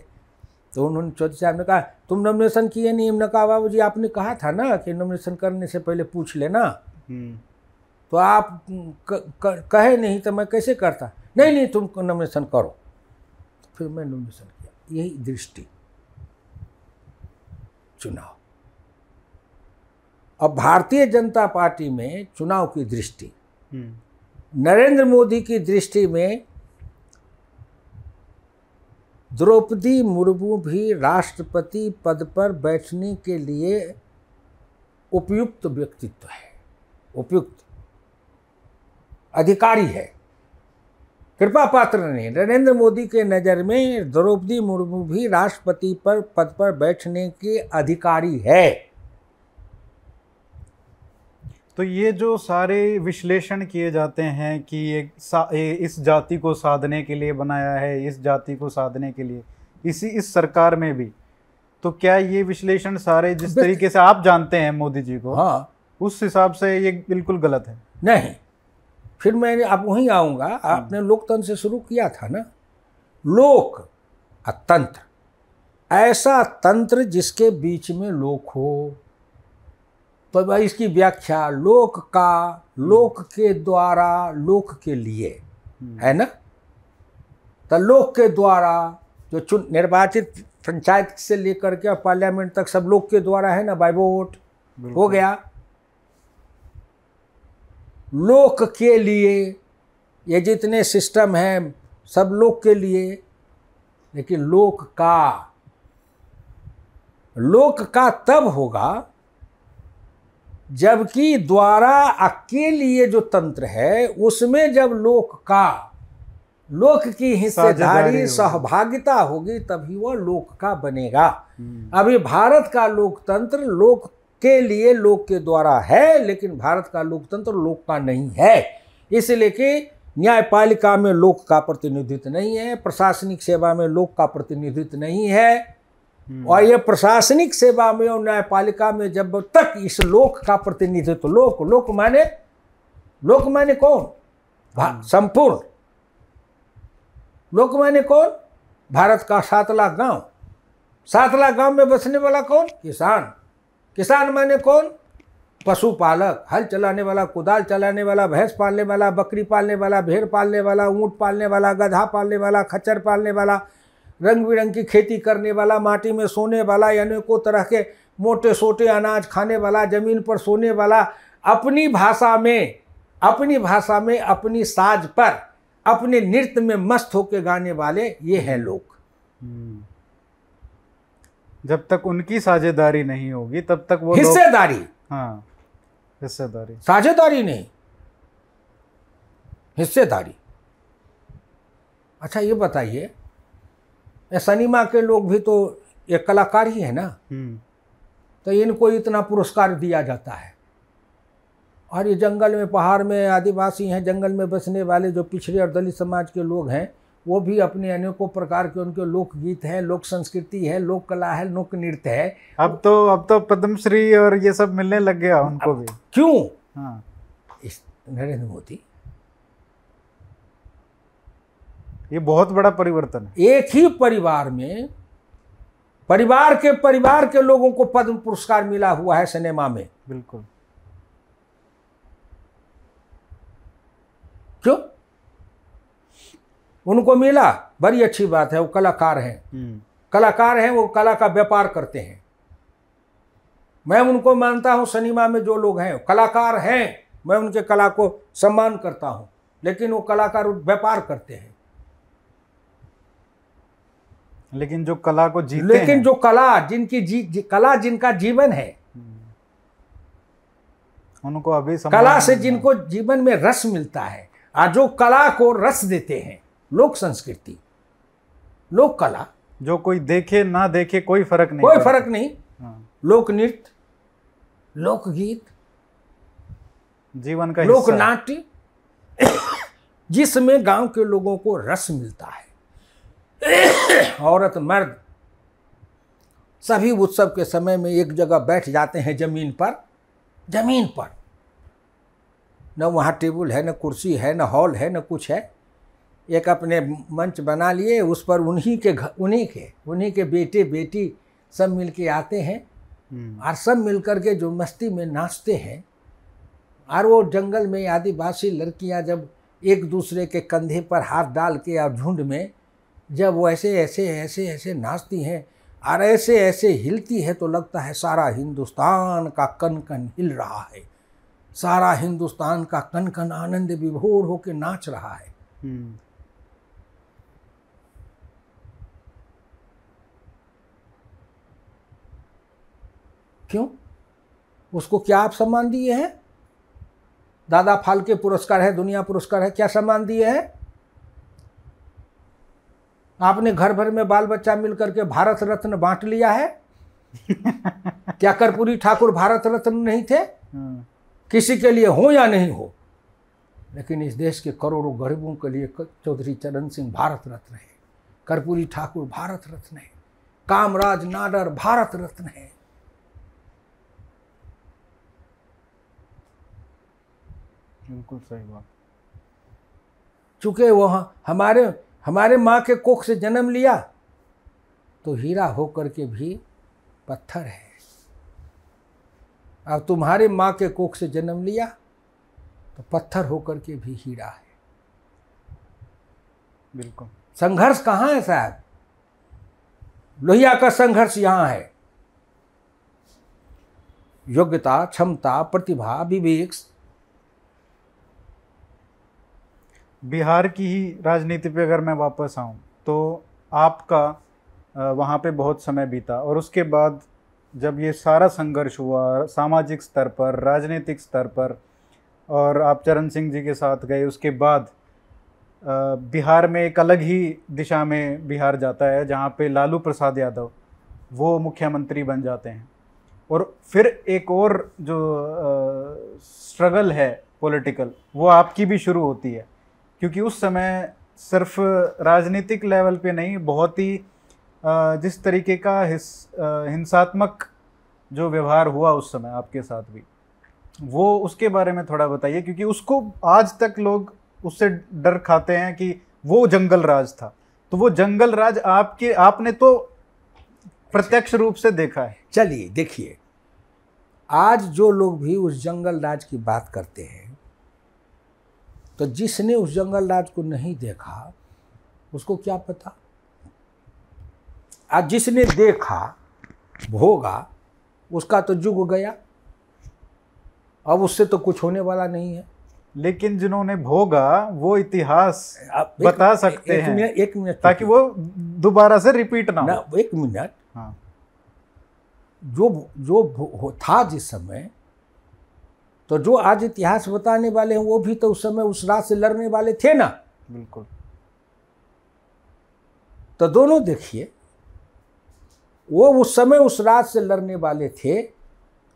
तो उन्होंने चौधरी साहब ने कहा तुम नॉमिनेशन किए नहीं हमने कहा बाबू जी आपने कहा था ना कि नॉमिनेशन करने से पहले पूछ लेना हम्म। तो आप क, क, कहे नहीं तो मैं कैसे करता नहीं नहीं तुम नॉमिनेशन करो फिर मैं नॉमिनेशन किया यही दृष्टि चुनाव अब भारतीय जनता पार्टी में चुनाव की दृष्टि हम्म। नरेंद्र मोदी की दृष्टि में द्रौपदी मुर्मू भी राष्ट्रपति पद पर बैठने के लिए उपयुक्त व्यक्तित्व है उपयुक्त अधिकारी है कृपा पात्र नहीं नरेंद्र मोदी के नज़र में द्रौपदी मुर्मू भी राष्ट्रपति पर पद पर बैठने के अधिकारी है तो ये जो सारे विश्लेषण किए जाते हैं कि ये इस जाति को साधने के लिए बनाया है इस जाति को साधने के लिए इसी इस सरकार में भी तो क्या ये विश्लेषण सारे जिस तरीके से आप जानते हैं मोदी जी को हाँ उस हिसाब से ये बिल्कुल गलत है नहीं फिर मैं आप वहीं आऊँगा हम्म। आपने लोकतंत्र से शुरू किया था ना लोक तंत्र ऐसा तंत्र जिसके बीच में लोक हो तो इसकी व्याख्या लोक का लोक के द्वारा लोक के लिए हम्म। है ना तो लोक के द्वारा जो चुन निर्वाचित पंचायत से लेकर के पार्लियामेंट तक सब लोग के द्वारा है ना बाय वोट हो गया लोक के लिए ये जितने सिस्टम हैं सब लोग के लिए लेकिन लोक का लोक का तब होगा जबकि द्वारा अकेले जो तंत्र है उसमें जब लोक का लोक की हिस्सेदारी सहभागिता होगी तभी वह लोक का बनेगा हम्म। अभी भारत का लोकतंत्र लोक के लिए लोक के द्वारा है लेकिन भारत का लोकतंत्र लोक का नहीं है इसलिए कि न्यायपालिका में लोक का प्रतिनिधित्व नहीं है प्रशासनिक सेवा में लोक का प्रतिनिधित्व नहीं है और हम्म। ये प्रशासनिक सेवा में और न्यायपालिका में जब तक इस लोक का प्रतिनिधित्व तो लोक लोक माने लोक माने कौन हम्म। संपूर्ण लोक माने कौन भारत का सात लाख गांव सात लाख गांव में बसने वाला कौन किसान किसान माने कौन पशुपालक हल चलाने वाला कुदाल चलाने वाला भैंस पालने वाला बकरी पालने वाला भेड़ पालने वाला ऊंट पालने वाला गधा पालने वाला खच्चर पालने वाला रंग बिरंग की खेती करने वाला माटी में सोने वाला अनेकों तरह के मोटे सोटे अनाज खाने वाला ज़मीन पर सोने वाला अपनी भाषा में अपनी भाषा में अपनी साज पर अपने नृत्य में मस्त होकर गाने वाले ये हैं लोग हम्म। जब तक उनकी साझेदारी नहीं होगी तब तक वो हिस्सेदारी हाँ हिस्सेदारी साझेदारी नहीं हिस्सेदारी अच्छा ये बताइए सनीमा के लोग भी तो एक कलाकार ही है ना हम्म। तो इनको इतना पुरस्कार दिया जाता है और ये जंगल में पहाड़ में आदिवासी हैं जंगल में बसने वाले जो पिछड़े और दलित समाज के लोग हैं वो भी अपने अनेकों प्रकार के उनके लोकगीत हैं लोक संस्कृति है लोक कला है लोक नृत्य है अब तो अब तो पद्मश्री और ये सब मिलने लग गया उनको भी क्यों हाँ नरेंद्र मोदी ये बहुत बड़ा परिवर्तन है एक ही परिवार में परिवार के परिवार के लोगों को पद्म पुरस्कार मिला हुआ है सिनेमा में बिल्कुल क्यों उनको मिला बड़ी अच्छी बात है वो कलाकार हैं हम्म। कलाकार हैं वो कला का व्यापार करते हैं मैं उनको मानता हूं सिनेमा में जो लोग हैं कलाकार हैं मैं उनके कला को सम्मान करता हूं लेकिन वो कलाकार व्यापार करते हैं लेकिन जो कला को जीते लेकिन हैं। जो कला जिनकी जी, जी कला जिनका जीवन है हम्म। उनको अभी कला से जिनको जीवन में रस मिलता है और जो कला को रस देते हैं लोक संस्कृति लोक कला जो कोई देखे ना देखे कोई फर्क नहीं कोई फर्क नहीं हाँ। लोक नृत्य लोकगीत जीवन का लोक नाट्य जिसमें गांव के लोगों को रस मिलता है औरत मर्द सभी उत्सव के समय में एक जगह बैठ जाते हैं जमीन पर जमीन पर न वहाँ टेबल है न कुर्सी है न हॉल है न कुछ है एक अपने मंच बना लिए उस पर उन्हीं के घर उन्हीं के उन्हीं के बेटे बेटी सब मिल के आते हैं हम्म। और सब मिल कर के जो मस्ती में नाचते हैं और वो जंगल में आदिवासी लड़कियां जब एक दूसरे के कंधे पर हाथ डाल के और झुंड में जब वो ऐसे ऐसे ऐसे ऐसे नाचती हैं और ऐसे ऐसे हिलती है तो लगता है सारा हिंदुस्तान का कन कन हिल रहा है सारा हिंदुस्तान का कन कन आनंद विभोर होकर नाच रहा है हम्म। क्यों उसको क्या आप सम्मान दिए हैं दादा फालके पुरस्कार है दुनिया पुरस्कार है क्या सम्मान दिए हैं आपने घर भर में बाल बच्चा मिल करके भारत रत्न बांट लिया है क्या कर्पूरी ठाकुर भारत रत्न नहीं थे हाँ। किसी के लिए हो या नहीं हो लेकिन इस देश के करोड़ों गरीबों के लिए चौधरी चरण सिंह भारत रत्न है कर्पूरी ठाकुर भारत रत्न है कामराज नाडर भारत रत्न है बिल्कुल सही बात चूंकि वह हमारे हमारे माँ के कोख से जन्म लिया तो हीरा होकर के भी पत्थर है अब तुम्हारे माँ के कोख से जन्म लिया तो पत्थर होकर के भी हीरा है बिल्कुल संघर्ष कहाँ है साहब लोहिया का संघर्ष यहाँ है योग्यता क्षमता प्रतिभा विवेक बिहार की ही राजनीति पे अगर मैं वापस आऊँ तो आपका वहाँ पे बहुत समय बीता और उसके बाद जब ये सारा संघर्ष हुआ सामाजिक स्तर पर राजनीतिक स्तर पर और आप चरण सिंह जी के साथ गए उसके बाद बिहार में एक अलग ही दिशा में बिहार जाता है जहाँ पे लालू प्रसाद यादव वो मुख्यमंत्री बन जाते हैं और फिर एक और जो स्ट्रगल है पॉलिटिकल वो आपकी भी शुरू होती है क्योंकि उस समय सिर्फ राजनीतिक लेवल पे नहीं बहुत ही जिस तरीके का हिंसात्मक जो व्यवहार हुआ उस समय आपके साथ भी वो उसके बारे में थोड़ा बताइए क्योंकि उसको आज तक लोग उससे डर खाते हैं कि वो जंगल राज था तो वो जंगल राज आपके आपने तो प्रत्यक्ष रूप से देखा है चलिए देखिए आज जो लोग भी उस जंगल राज की बात करते हैं तो जिसने उस जंगल राज को नहीं देखा उसको क्या पता आज जिसने देखा भोगा उसका तो जुग गया अब उससे तो कुछ होने वाला नहीं है लेकिन जिन्होंने भोगा वो इतिहास बता सकते एक, एक हैं एक मिनट ताकि वो दोबारा से रिपीट ना, ना हो एक मिनट हाँ। जो जो था जिस समय तो जो आज इतिहास बताने वाले हैं वो भी तो उस समय उस रात से लड़ने वाले थे ना बिल्कुल तो दोनों देखिए वो उस समय उस राज से लड़ने वाले थे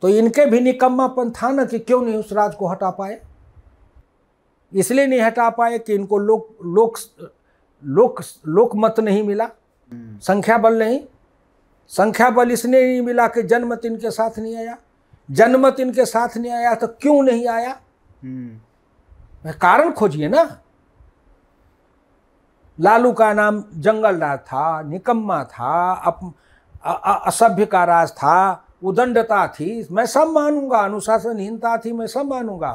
तो इनके भी निकम्मापन था ना कि क्यों नहीं उस राज को हटा पाए इसलिए नहीं हटा पाए कि इनको लोक लोक लोक लोक मत नहीं मिला हम्म। संख्या बल नहीं संख्या बल इसलिए नहीं मिला कि जनमत इनके साथ नहीं आया जनमत इनके साथ नहीं आया तो क्यों नहीं आया हम्म। कारण खोजिए ना लालू का नाम जंगल राज था निकम्मा था अप असभ्य का राज था उदंडता थी मैं सब मानूंगा अनुशासनहीनता थी मैं सब मानूंगा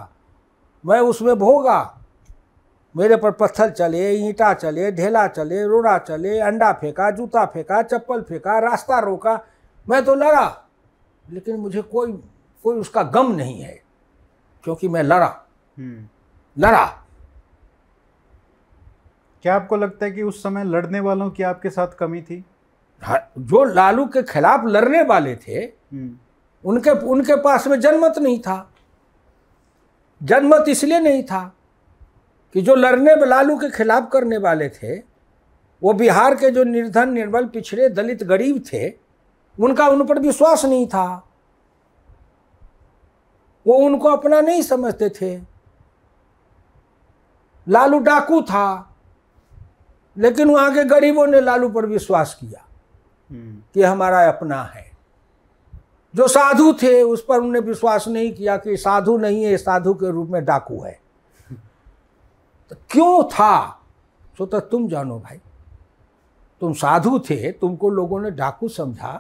मैं उसमें भोगा मेरे पर पत्थर चले ईंटा चले ढेला चले रोड़ा चले अंडा फेंका जूता फेंका चप्पल फेंका रास्ता रोका मैं तो लड़ा लेकिन मुझे कोई कोई उसका गम नहीं है क्योंकि मैं लड़ा हम्म। लड़ा क्या आपको लगता है कि उस समय लड़ने वालों की आपके साथ कमी थी हाँ, जो लालू के खिलाफ लड़ने वाले थे हम्म। उनके उनके पास में जनमत नहीं था जनमत इसलिए नहीं था कि जो लड़ने लालू के खिलाफ करने वाले थे वो बिहार के जो निर्धन निर्बल पिछड़े दलित गरीब थे उनका उन पर विश्वास नहीं था वो उनको अपना नहीं समझते थे लालू डाकू था लेकिन वहां के गरीबों ने लालू पर विश्वास किया हम्म। कि हमारा अपना है जो साधु थे उस पर उन्होंने विश्वास नहीं किया कि साधु नहीं है साधु के रूप में डाकू है तो क्यों था सो तो तुम जानो भाई तुम साधु थे तुमको लोगों ने डाकू समझा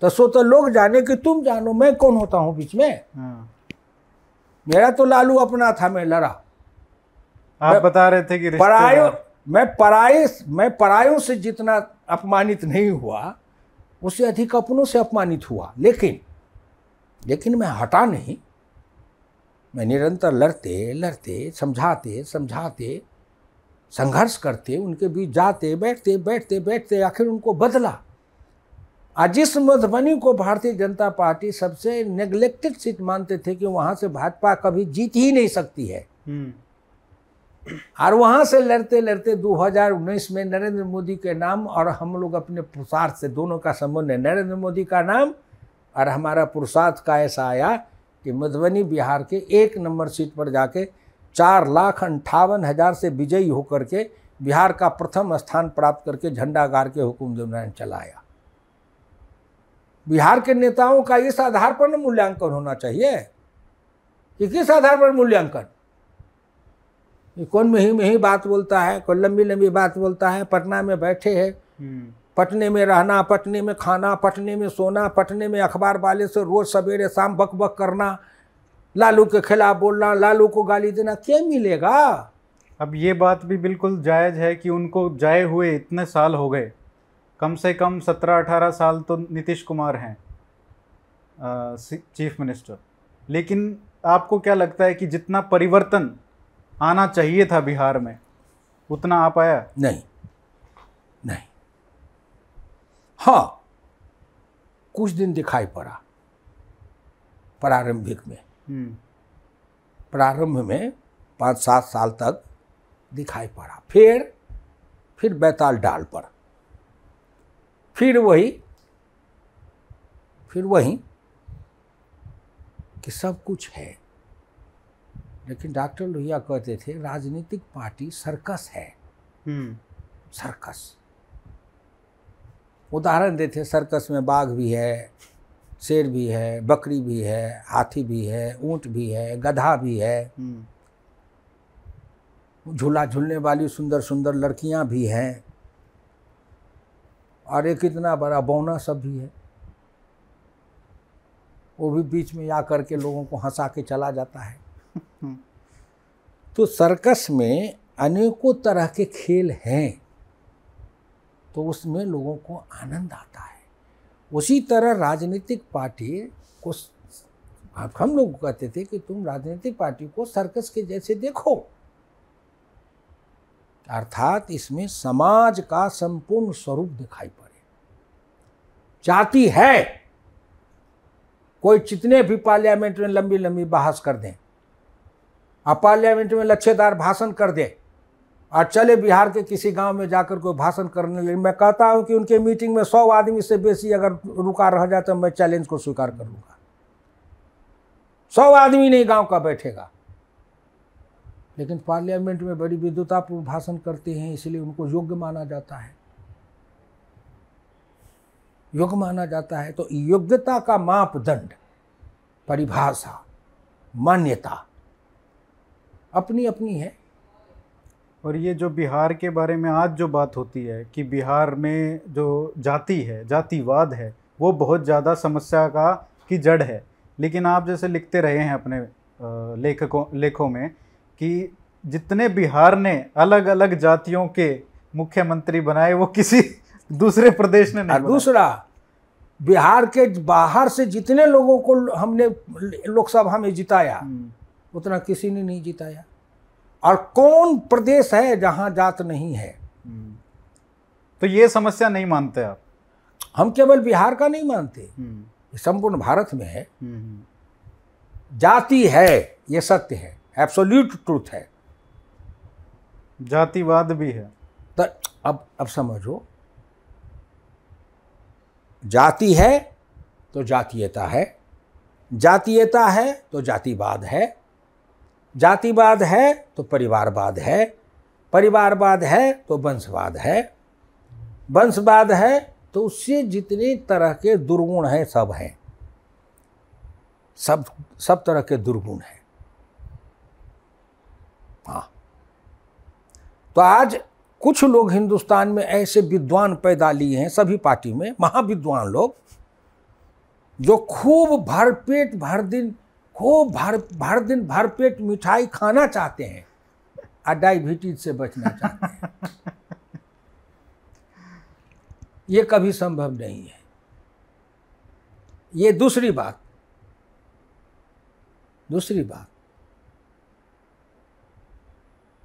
तो सो तो लोग जाने कि तुम जानो मैं कौन होता हूं बीच में हाँ। मेरा तो लालू अपना था मैं लड़ा आप बता रहे थे कि परायों मैं पराय मैं परायों से जितना अपमानित नहीं हुआ उससे अधिक अपनों से अपमानित हुआ लेकिन लेकिन मैं हटा नहीं मैं निरंतर लड़ते लड़ते समझाते समझाते संघर्ष करते उनके बीच जाते बैठते बैठते बैठते आखिर उनको बदला आज जिस मधुबनी को भारतीय जनता पार्टी सबसे नेग्लेक्टेड सीट मानते थे कि वहाँ से भाजपा कभी जीत ही नहीं सकती है हम्म। और वहाँ से लड़ते लड़ते 2019 में नरेंद्र मोदी के नाम और हम लोग अपने पुरुषार्थ से दोनों का संबंध है नरेंद्र मोदी का नाम और हमारा पुरुषार्थ का ऐसा आया कि मधुबनी बिहार के एक नंबर सीट पर जाके चार लाख अंठावन हज़ार से विजयी होकर के बिहार का प्रथम स्थान प्राप्त करके झंडा गाड़ के हुकुम देव चलाया बिहार के नेताओं का इस आधार पर न मूल्यांकन होना चाहिए कि किस आधार पर मूल्यांकन ये कौन में ही में ही बात बोलता है कौन लंबी लंबी बात बोलता है पटना में बैठे है हम्म। पटने में रहना पटने में खाना पटने में सोना पटने में अखबार वाले से रोज सवेरे शाम बक बक करना लालू के खिलाफ बोलना लालू को गाली देना क्या मिलेगा अब ये बात भी बिल्कुल जायज़ है कि उनको जाए हुए इतने साल हो गए कम से कम सत्रह अठारह साल तो नीतीश कुमार हैं चीफ मिनिस्टर लेकिन आपको क्या लगता है कि जितना परिवर्तन आना चाहिए था बिहार में उतना आ पाया नहीं नहीं हाँ कुछ दिन दिखाई पड़ा प्रारंभिक में हम्म। प्रारंभ में पाँच सात साल तक दिखाई पड़ा फिर फिर बैताल डाल पर फिर वही फिर वही कि सब कुछ है लेकिन डॉक्टर लोहिया कहते थे राजनीतिक पार्टी सर्कस है हम्म। सर्कस उदाहरण देते सर्कस में बाघ भी है शेर भी है बकरी भी है हाथी भी है ऊंट भी है गधा भी है हम्म। झूला झूलने वाली सुंदर सुंदर लड़कियां भी हैं और एक इतना बड़ा बौना सब भी है वो भी बीच में आ करके लोगों को हंसा के चला जाता है तो सर्कस में अनेकों तरह के खेल हैं तो उसमें लोगों को आनंद आता है उसी तरह राजनीतिक पार्टी को हम लोग कहते थे कि तुम राजनीतिक पार्टी को सर्कस के जैसे देखो अर्थात इसमें समाज का संपूर्ण स्वरूप दिखाई पड़े जाति है कोई जितने भी पार्लियामेंट में लंबी लंबी बहस कर दें और पार्लियामेंट में लच्छेदार भाषण कर दें और चले बिहार के किसी गांव में जाकर कोई भाषण करने लगे मैं कहता हूं कि उनके मीटिंग में सौ आदमी से बेसी अगर रुका रह जाए तो मैं चैलेंज को स्वीकार करूंगा सौ आदमी नहीं गांव का बैठेगा लेकिन पार्लियामेंट में बड़ी विद्वतापूर्ण भाषण करते हैं इसलिए उनको योग्य माना जाता है योग्य माना जाता है तो योग्यता का मापदंड परिभाषा मान्यता अपनी अपनी है और ये जो बिहार के बारे में आज जो बात होती है कि बिहार में जो जाति है जातिवाद है वो बहुत ज़्यादा समस्या का की जड़ है लेकिन आप जैसे लिखते रहे हैं अपने लेखकों लेखों में कि जितने बिहार ने अलग अलग जातियों के मुख्यमंत्री बनाए वो किसी दूसरे प्रदेश ने नहीं दूसरा बिहार के बाहर से जितने लोगों को हमने लोकसभा में जिताया हम्म। उतना किसी ने नहीं जिताया और कौन प्रदेश है जहाँ जात नहीं है हम्म। तो ये समस्या नहीं मानते आप हम केवल बिहार का नहीं मानते हम्म। संपूर्ण भारत में है जाति है ये सत्य है एब्सोल्यूट ट्रूथ है जातिवाद भी है तो अब अब समझो जाति है तो जातीयता है जातीयता है तो जातिवाद है जातिवाद है तो परिवारवाद है परिवारवाद है तो वंशवाद है वंशवाद है तो उससे जितने तरह के दुर्गुण हैं सब हैं सब सब तरह के दुर्गुण हैं तो आज कुछ लोग हिंदुस्तान में ऐसे विद्वान पैदा लिए हैं सभी पार्टी में महाविद्वान लोग जो खूब भरपेट भर दिन खूब भर भर दिन भरपेट मिठाई खाना चाहते हैं और डायबिटीज से बचना चाहते हैं ये कभी संभव नहीं है ये दूसरी बात दूसरी बात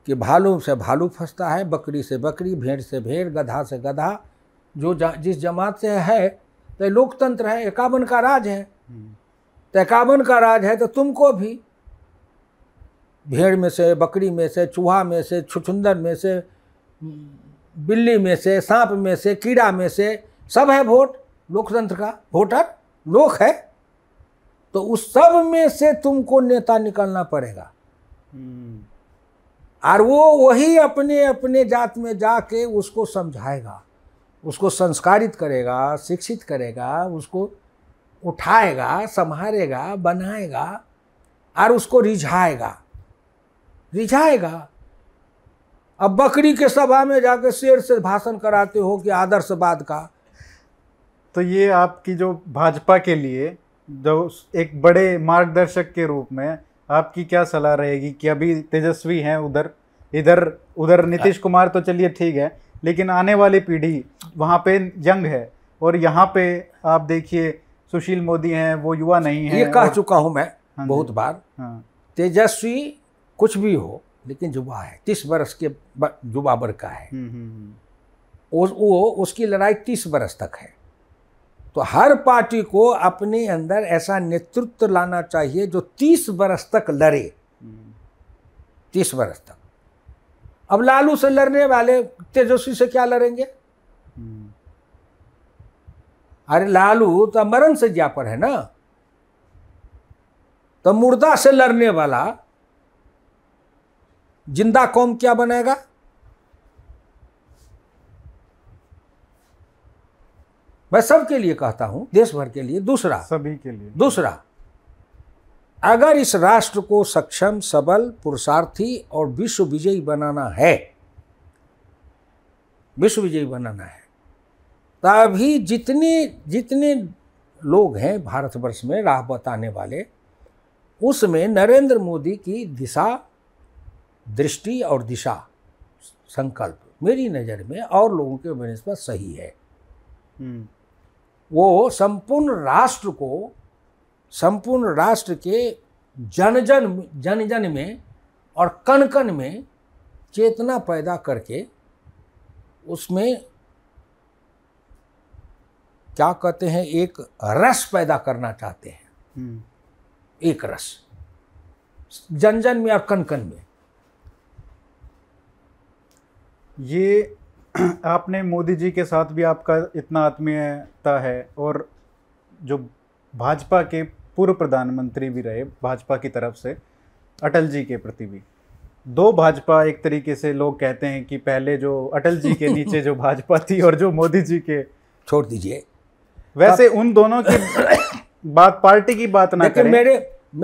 कि भालू से भालू फंसता है बकरी से बकरी भेड़ से भेड़ गधा से गधा जो जिस जमात से है तो लोकतंत्र है एकावन का राज है तो एकावन का राज है तो तुमको भी भेड़ में से बकरी में से चूहा में से छुछुंदर में से बिल्ली में से सांप में से कीड़ा में से सब है वोट लोकतंत्र का वोटर लोक है तो उस सब में से तुमको नेता निकलना पड़ेगा हम्म। और वो वही अपने अपने जात में जाके उसको समझाएगा उसको संस्कारित करेगा शिक्षित करेगा उसको उठाएगा संभालेगा बनाएगा और उसको रिझाएगा रिझाएगा अब बकरी के सभा में जाके शेर से भाषण कराते हो कि आदर्शवाद का तो ये आपकी जो भाजपा के लिए जो एक बड़े मार्गदर्शक के रूप में आपकी क्या सलाह रहेगी कि अभी तेजस्वी हैं उधर इधर उधर नीतीश कुमार तो चलिए ठीक है लेकिन आने वाली पीढ़ी वहाँ पे जंग है और यहाँ पे आप देखिए सुशील मोदी हैं वो युवा नहीं है ये कह और... चुका हूँ मैं हाँ बहुत बार हाँ। तेजस्वी कुछ भी हो लेकिन युवा है तीस वर्ष के युवा वर्ग का है वो, हम्म, हम्म, हम्म। वो उसकी लड़ाई तीस वर्ष तक है तो हर पार्टी को अपने अंदर ऐसा नेतृत्व लाना चाहिए जो तीस बरस तक लड़े तीस बरस तक अब लालू से लड़ने वाले तेजस्वी से क्या लड़ेंगे अरे लालू तो मरण से जा पर है ना तो मुर्दा से लड़ने वाला जिंदा कौम क्या बनेगा मैं सबके लिए कहता हूं देश भर के लिए दूसरा सभी के लिए दूसरा अगर इस राष्ट्र को सक्षम सबल पुरुषार्थी और विश्व विजयी बनाना है विश्व विजयी बनाना है तभी जितने जितने लोग हैं भारतवर्ष में राह बताने वाले उसमें नरेंद्र मोदी की दिशा दृष्टि और दिशा संकल्प मेरी नज़र में और लोगों के बनस्पत सही है हम्म। वो संपूर्ण राष्ट्र को संपूर्ण राष्ट्र के जन जन जन जन में और कण कण में चेतना पैदा करके उसमें क्या कहते हैं एक रस पैदा करना चाहते हैं हम्म। एक रस जन जन में और कण कण में ये आपने मोदी जी के साथ भी आपका इतना आत्मीयता है और जो भाजपा के पूर्व प्रधानमंत्री भी रहे भाजपा की तरफ से अटल जी के प्रति भी दो भाजपा एक तरीके से लोग कहते हैं कि पहले जो अटल जी के नीचे जो भाजपा थी और जो मोदी जी के छोड़ दीजिए वैसे उन दोनों की बात पार्टी की बात ना करें मेरे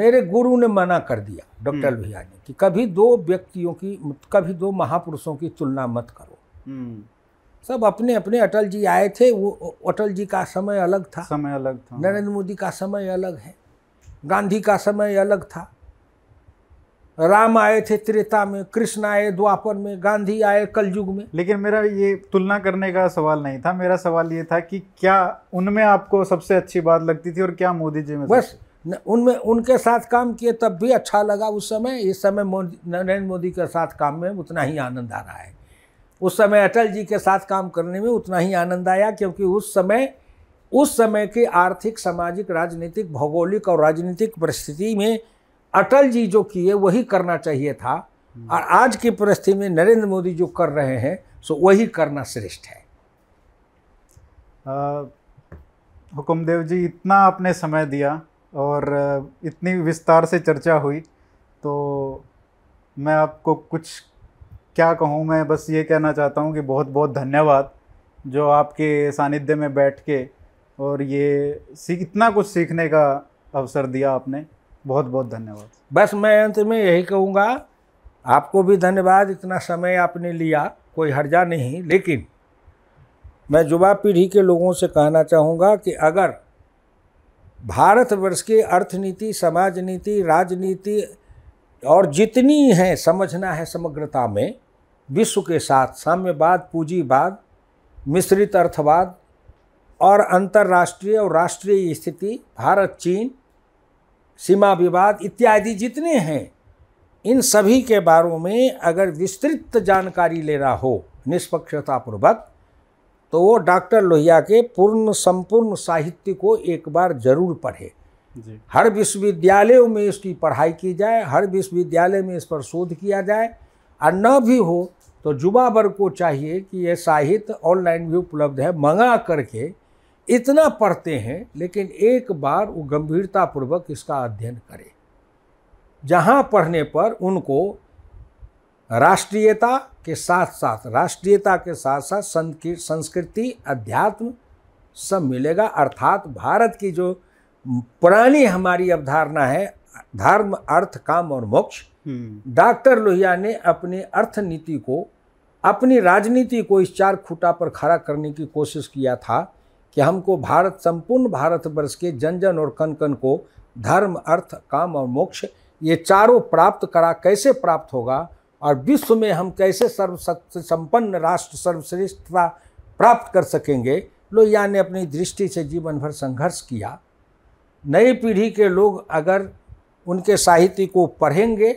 मेरे गुरु ने मना कर दिया डॉक्टर लोहिया हम्म। ने कि कभी दो व्यक्तियों की कभी दो महापुरुषों की तुलना मत करो सब अपने अपने अटल जी आए थे वो अटल जी का समय अलग था समय अलग था नरेंद्र मोदी का समय अलग है गांधी का समय अलग था राम आए थे त्रेता में कृष्ण आए द्वापर में गांधी आए कलयुग में लेकिन मेरा ये तुलना करने का सवाल नहीं था मेरा सवाल ये था कि क्या उनमें आपको सबसे अच्छी बात लगती थी और क्या मोदी जी में बस उनमें उनके साथ काम किए तब भी अच्छा लगा उस समय इस समय नरेंद्र मोदी के साथ काम में उतना ही आनंद आ रहा है उस समय अटल जी के साथ काम करने में उतना ही आनंद आया क्योंकि उस समय उस समय की आर्थिक सामाजिक राजनीतिक भौगोलिक और राजनीतिक परिस्थिति में अटल जी जो किए वही करना चाहिए था हम्म। और आज की परिस्थिति में नरेंद्र मोदी जो कर रहे हैं सो वही करना श्रेष्ठ है हुकुमदेव जी इतना आपने समय दिया और इतनी विस्तार से चर्चा हुई तो मैं आपको कुछ क्या कहूँ मैं बस ये कहना चाहता हूँ कि बहुत बहुत धन्यवाद जो आपके सानिध्य में बैठ के और ये सीख इतना कुछ सीखने का अवसर दिया आपने बहुत बहुत धन्यवाद बस मैं अंत में यही कहूँगा आपको भी धन्यवाद इतना समय आपने लिया कोई हर्जा नहीं लेकिन मैं युवा पीढ़ी के लोगों से कहना चाहूँगा कि अगर भारतवर्ष की अर्थनीति समाज नीति राजनीति और जितनी है समझना है समग्रता में विश्व के साथ साम्यवाद पूंजीवाद मिश्रित अर्थवाद और अंतर्राष्ट्रीय और राष्ट्रीय स्थिति भारत चीन सीमा विवाद इत्यादि जितने हैं इन सभी के बारे में अगर विस्तृत जानकारी लेना हो निष्पक्षतापूर्वक तो वो डॉक्टर लोहिया के पूर्ण संपूर्ण साहित्य को एक बार जरूर पढ़े हर विश्वविद्यालयों में इसकी पढ़ाई की जाए हर विश्वविद्यालय में इस पर शोध किया जाए और न भी हो तो जुबा वर्ग को चाहिए कि ये साहित्य ऑनलाइन भी उपलब्ध है मंगा करके इतना पढ़ते हैं लेकिन एक बार वो गंभीरतापूर्वक इसका अध्ययन करें जहाँ पढ़ने पर उनको राष्ट्रीयता के साथ साथ राष्ट्रीयता के साथ साथ संस्कृति अध्यात्म सब मिलेगा अर्थात भारत की जो पुरानी हमारी अवधारणा है धर्म अर्थ काम और मोक्ष हम्म। डॉक्टर लोहिया ने अपनी अर्थ नीति को अपनी राजनीति को इस चार खूटा पर खड़ा करने की कोशिश किया था कि हमको भारत संपूर्ण भारतवर्ष के जन जन और कन कन को धर्म अर्थ काम और मोक्ष ये चारों प्राप्त करा कैसे प्राप्त होगा और विश्व में हम कैसे सर्वशक्ति संपन्न राष्ट्र सर्वश्रेष्ठता प्राप्त कर सकेंगे लोहिया ने अपनी दृष्टि से जीवन भर संघर्ष किया नई पीढ़ी के लोग अगर उनके साहित्य को पढ़ेंगे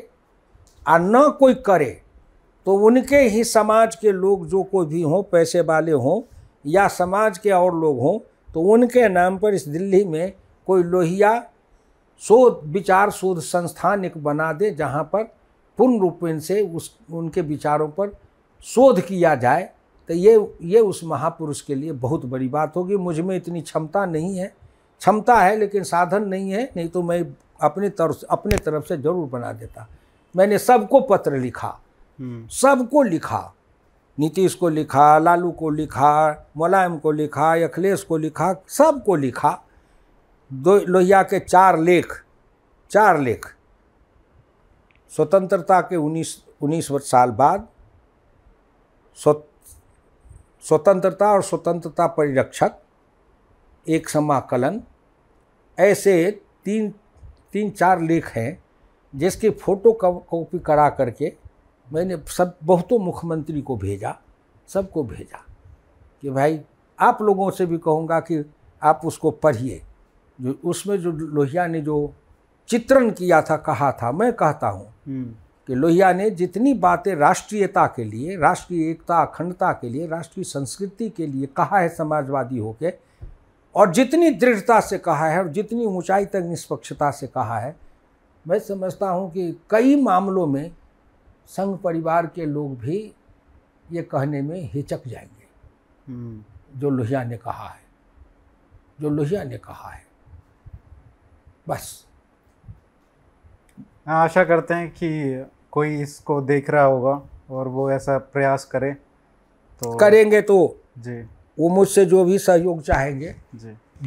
और न कोई करे तो उनके ही समाज के लोग जो कोई भी हों पैसे वाले हों या समाज के और लोग हों तो उनके नाम पर इस दिल्ली में कोई लोहिया शोध विचार शोध संस्थान एक बना दे जहाँ पर पूर्ण रूप से उस उनके विचारों पर शोध किया जाए तो ये ये उस महापुरुष के लिए बहुत बड़ी बात होगी मुझ में इतनी क्षमता नहीं है क्षमता है लेकिन साधन नहीं है नहीं तो मैं अपनी तरफ अपने तरफ से जरूर बना देता मैंने सबको पत्र लिखा हम्म। सबको लिखा नीतीश को लिखा लालू को लिखा मुलायम को लिखा अखिलेश को लिखा सबको लिखा दो लोहिया के चार लेख चार लेख स्वतंत्रता के उन्नीस उन्नीस साल बाद स्वतंत्रता और स्वतंत्रता परिरक्षक एक समाकलन ऐसे तीन तीन चार लेख हैं जिसके फ़ोटो कॉपी करा करके मैंने सब बहुतों मुख्यमंत्री को भेजा सबको भेजा कि भाई आप लोगों से भी कहूँगा कि आप उसको पढ़िए जो उसमें जो लोहिया ने जो चित्रण किया था कहा था मैं कहता हूँ हम्म। कि लोहिया ने जितनी बातें राष्ट्रीयता के लिए राष्ट्रीय एकता अखंडता के लिए राष्ट्रीय संस्कृति के लिए कहा है समाजवादी होकर और जितनी दृढ़ता से कहा है और जितनी ऊंचाई तक निष्पक्षता से कहा है मैं समझता हूँ कि कई मामलों में संघ परिवार के लोग भी ये कहने में हिचक जाएंगे हम्म। जो लोहिया ने कहा है जो लोहिया ने कहा है बस आशा करते हैं कि कोई इसको देख रहा होगा और वो ऐसा प्रयास करे तो करेंगे तो जी वो मुझसे जो भी सहयोग चाहेंगे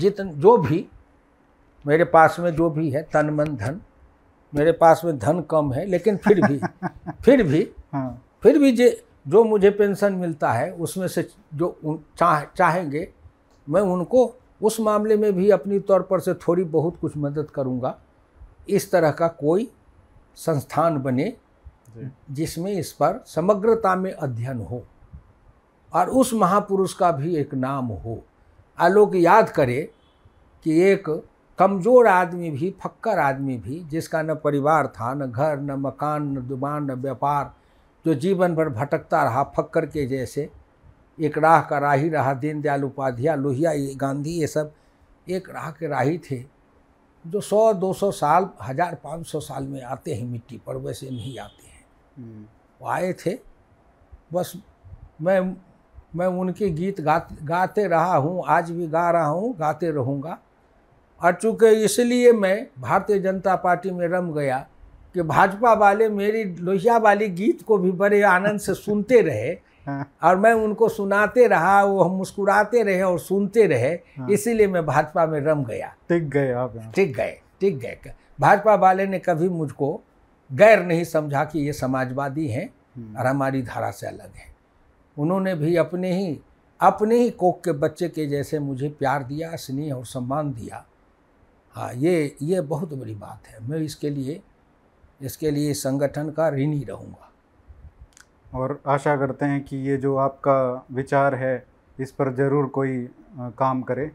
जितन जो भी मेरे पास में जो भी है तन मन धन मेरे पास में धन कम है लेकिन फिर भी फिर भी हाँ। फिर भी जे जो मुझे पेंशन मिलता है उसमें से जो चाह चाहेंगे मैं उनको उस मामले में भी अपनी तौर पर से थोड़ी बहुत कुछ मदद करूंगा इस तरह का कोई संस्थान बने जिसमें इस पर समग्रता में अध्ययन हो और उस महापुरुष का भी एक नाम हो आलोक याद करे कि एक कमज़ोर आदमी भी फक्कर आदमी भी जिसका न परिवार था न घर न मकान न दुकान न व्यापार जो जीवन भर भटकता रहा फक्कर के जैसे एक राह का राही रहा दीनदयाल उपाध्याय लोहिया गांधी ये सब एक राह के राही थे जो सौ दो सौ साल हज़ार पाँच सौ साल में आते हैं मिट्टी पर वैसे नहीं आते हैं हम्म। वो आए थे बस मैं मैं उनके गीत गा गाते रहा हूँ आज भी गा रहा हूँ गाते रहूँगा और चूँकि इसलिए मैं भारतीय जनता पार्टी में रम गया कि भाजपा वाले मेरी लोहिया वाली गीत को भी बड़े आनंद से सुनते रहे हाँ। और मैं उनको सुनाते रहा वो हम मुस्कुराते रहे और सुनते रहे हाँ। इसीलिए मैं भाजपा में रम गया टिक गए आप टिक गए टिक गए भाजपा वाले ने कभी मुझको गैर नहीं समझा कि ये समाजवादी हैं हम्म। और हमारी धारा से अलग है उन्होंने भी अपने ही अपने ही कोक के बच्चे के जैसे मुझे प्यार दिया स्नेह और सम्मान दिया हाँ ये ये बहुत बड़ी बात है मैं इसके लिए इसके लिए संगठन का ऋणी रहूँगा और आशा करते हैं कि ये जो आपका विचार है इस पर ज़रूर कोई काम करे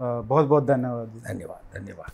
बहुत बहुत धन्यवाद धन्यवाद धन्यवाद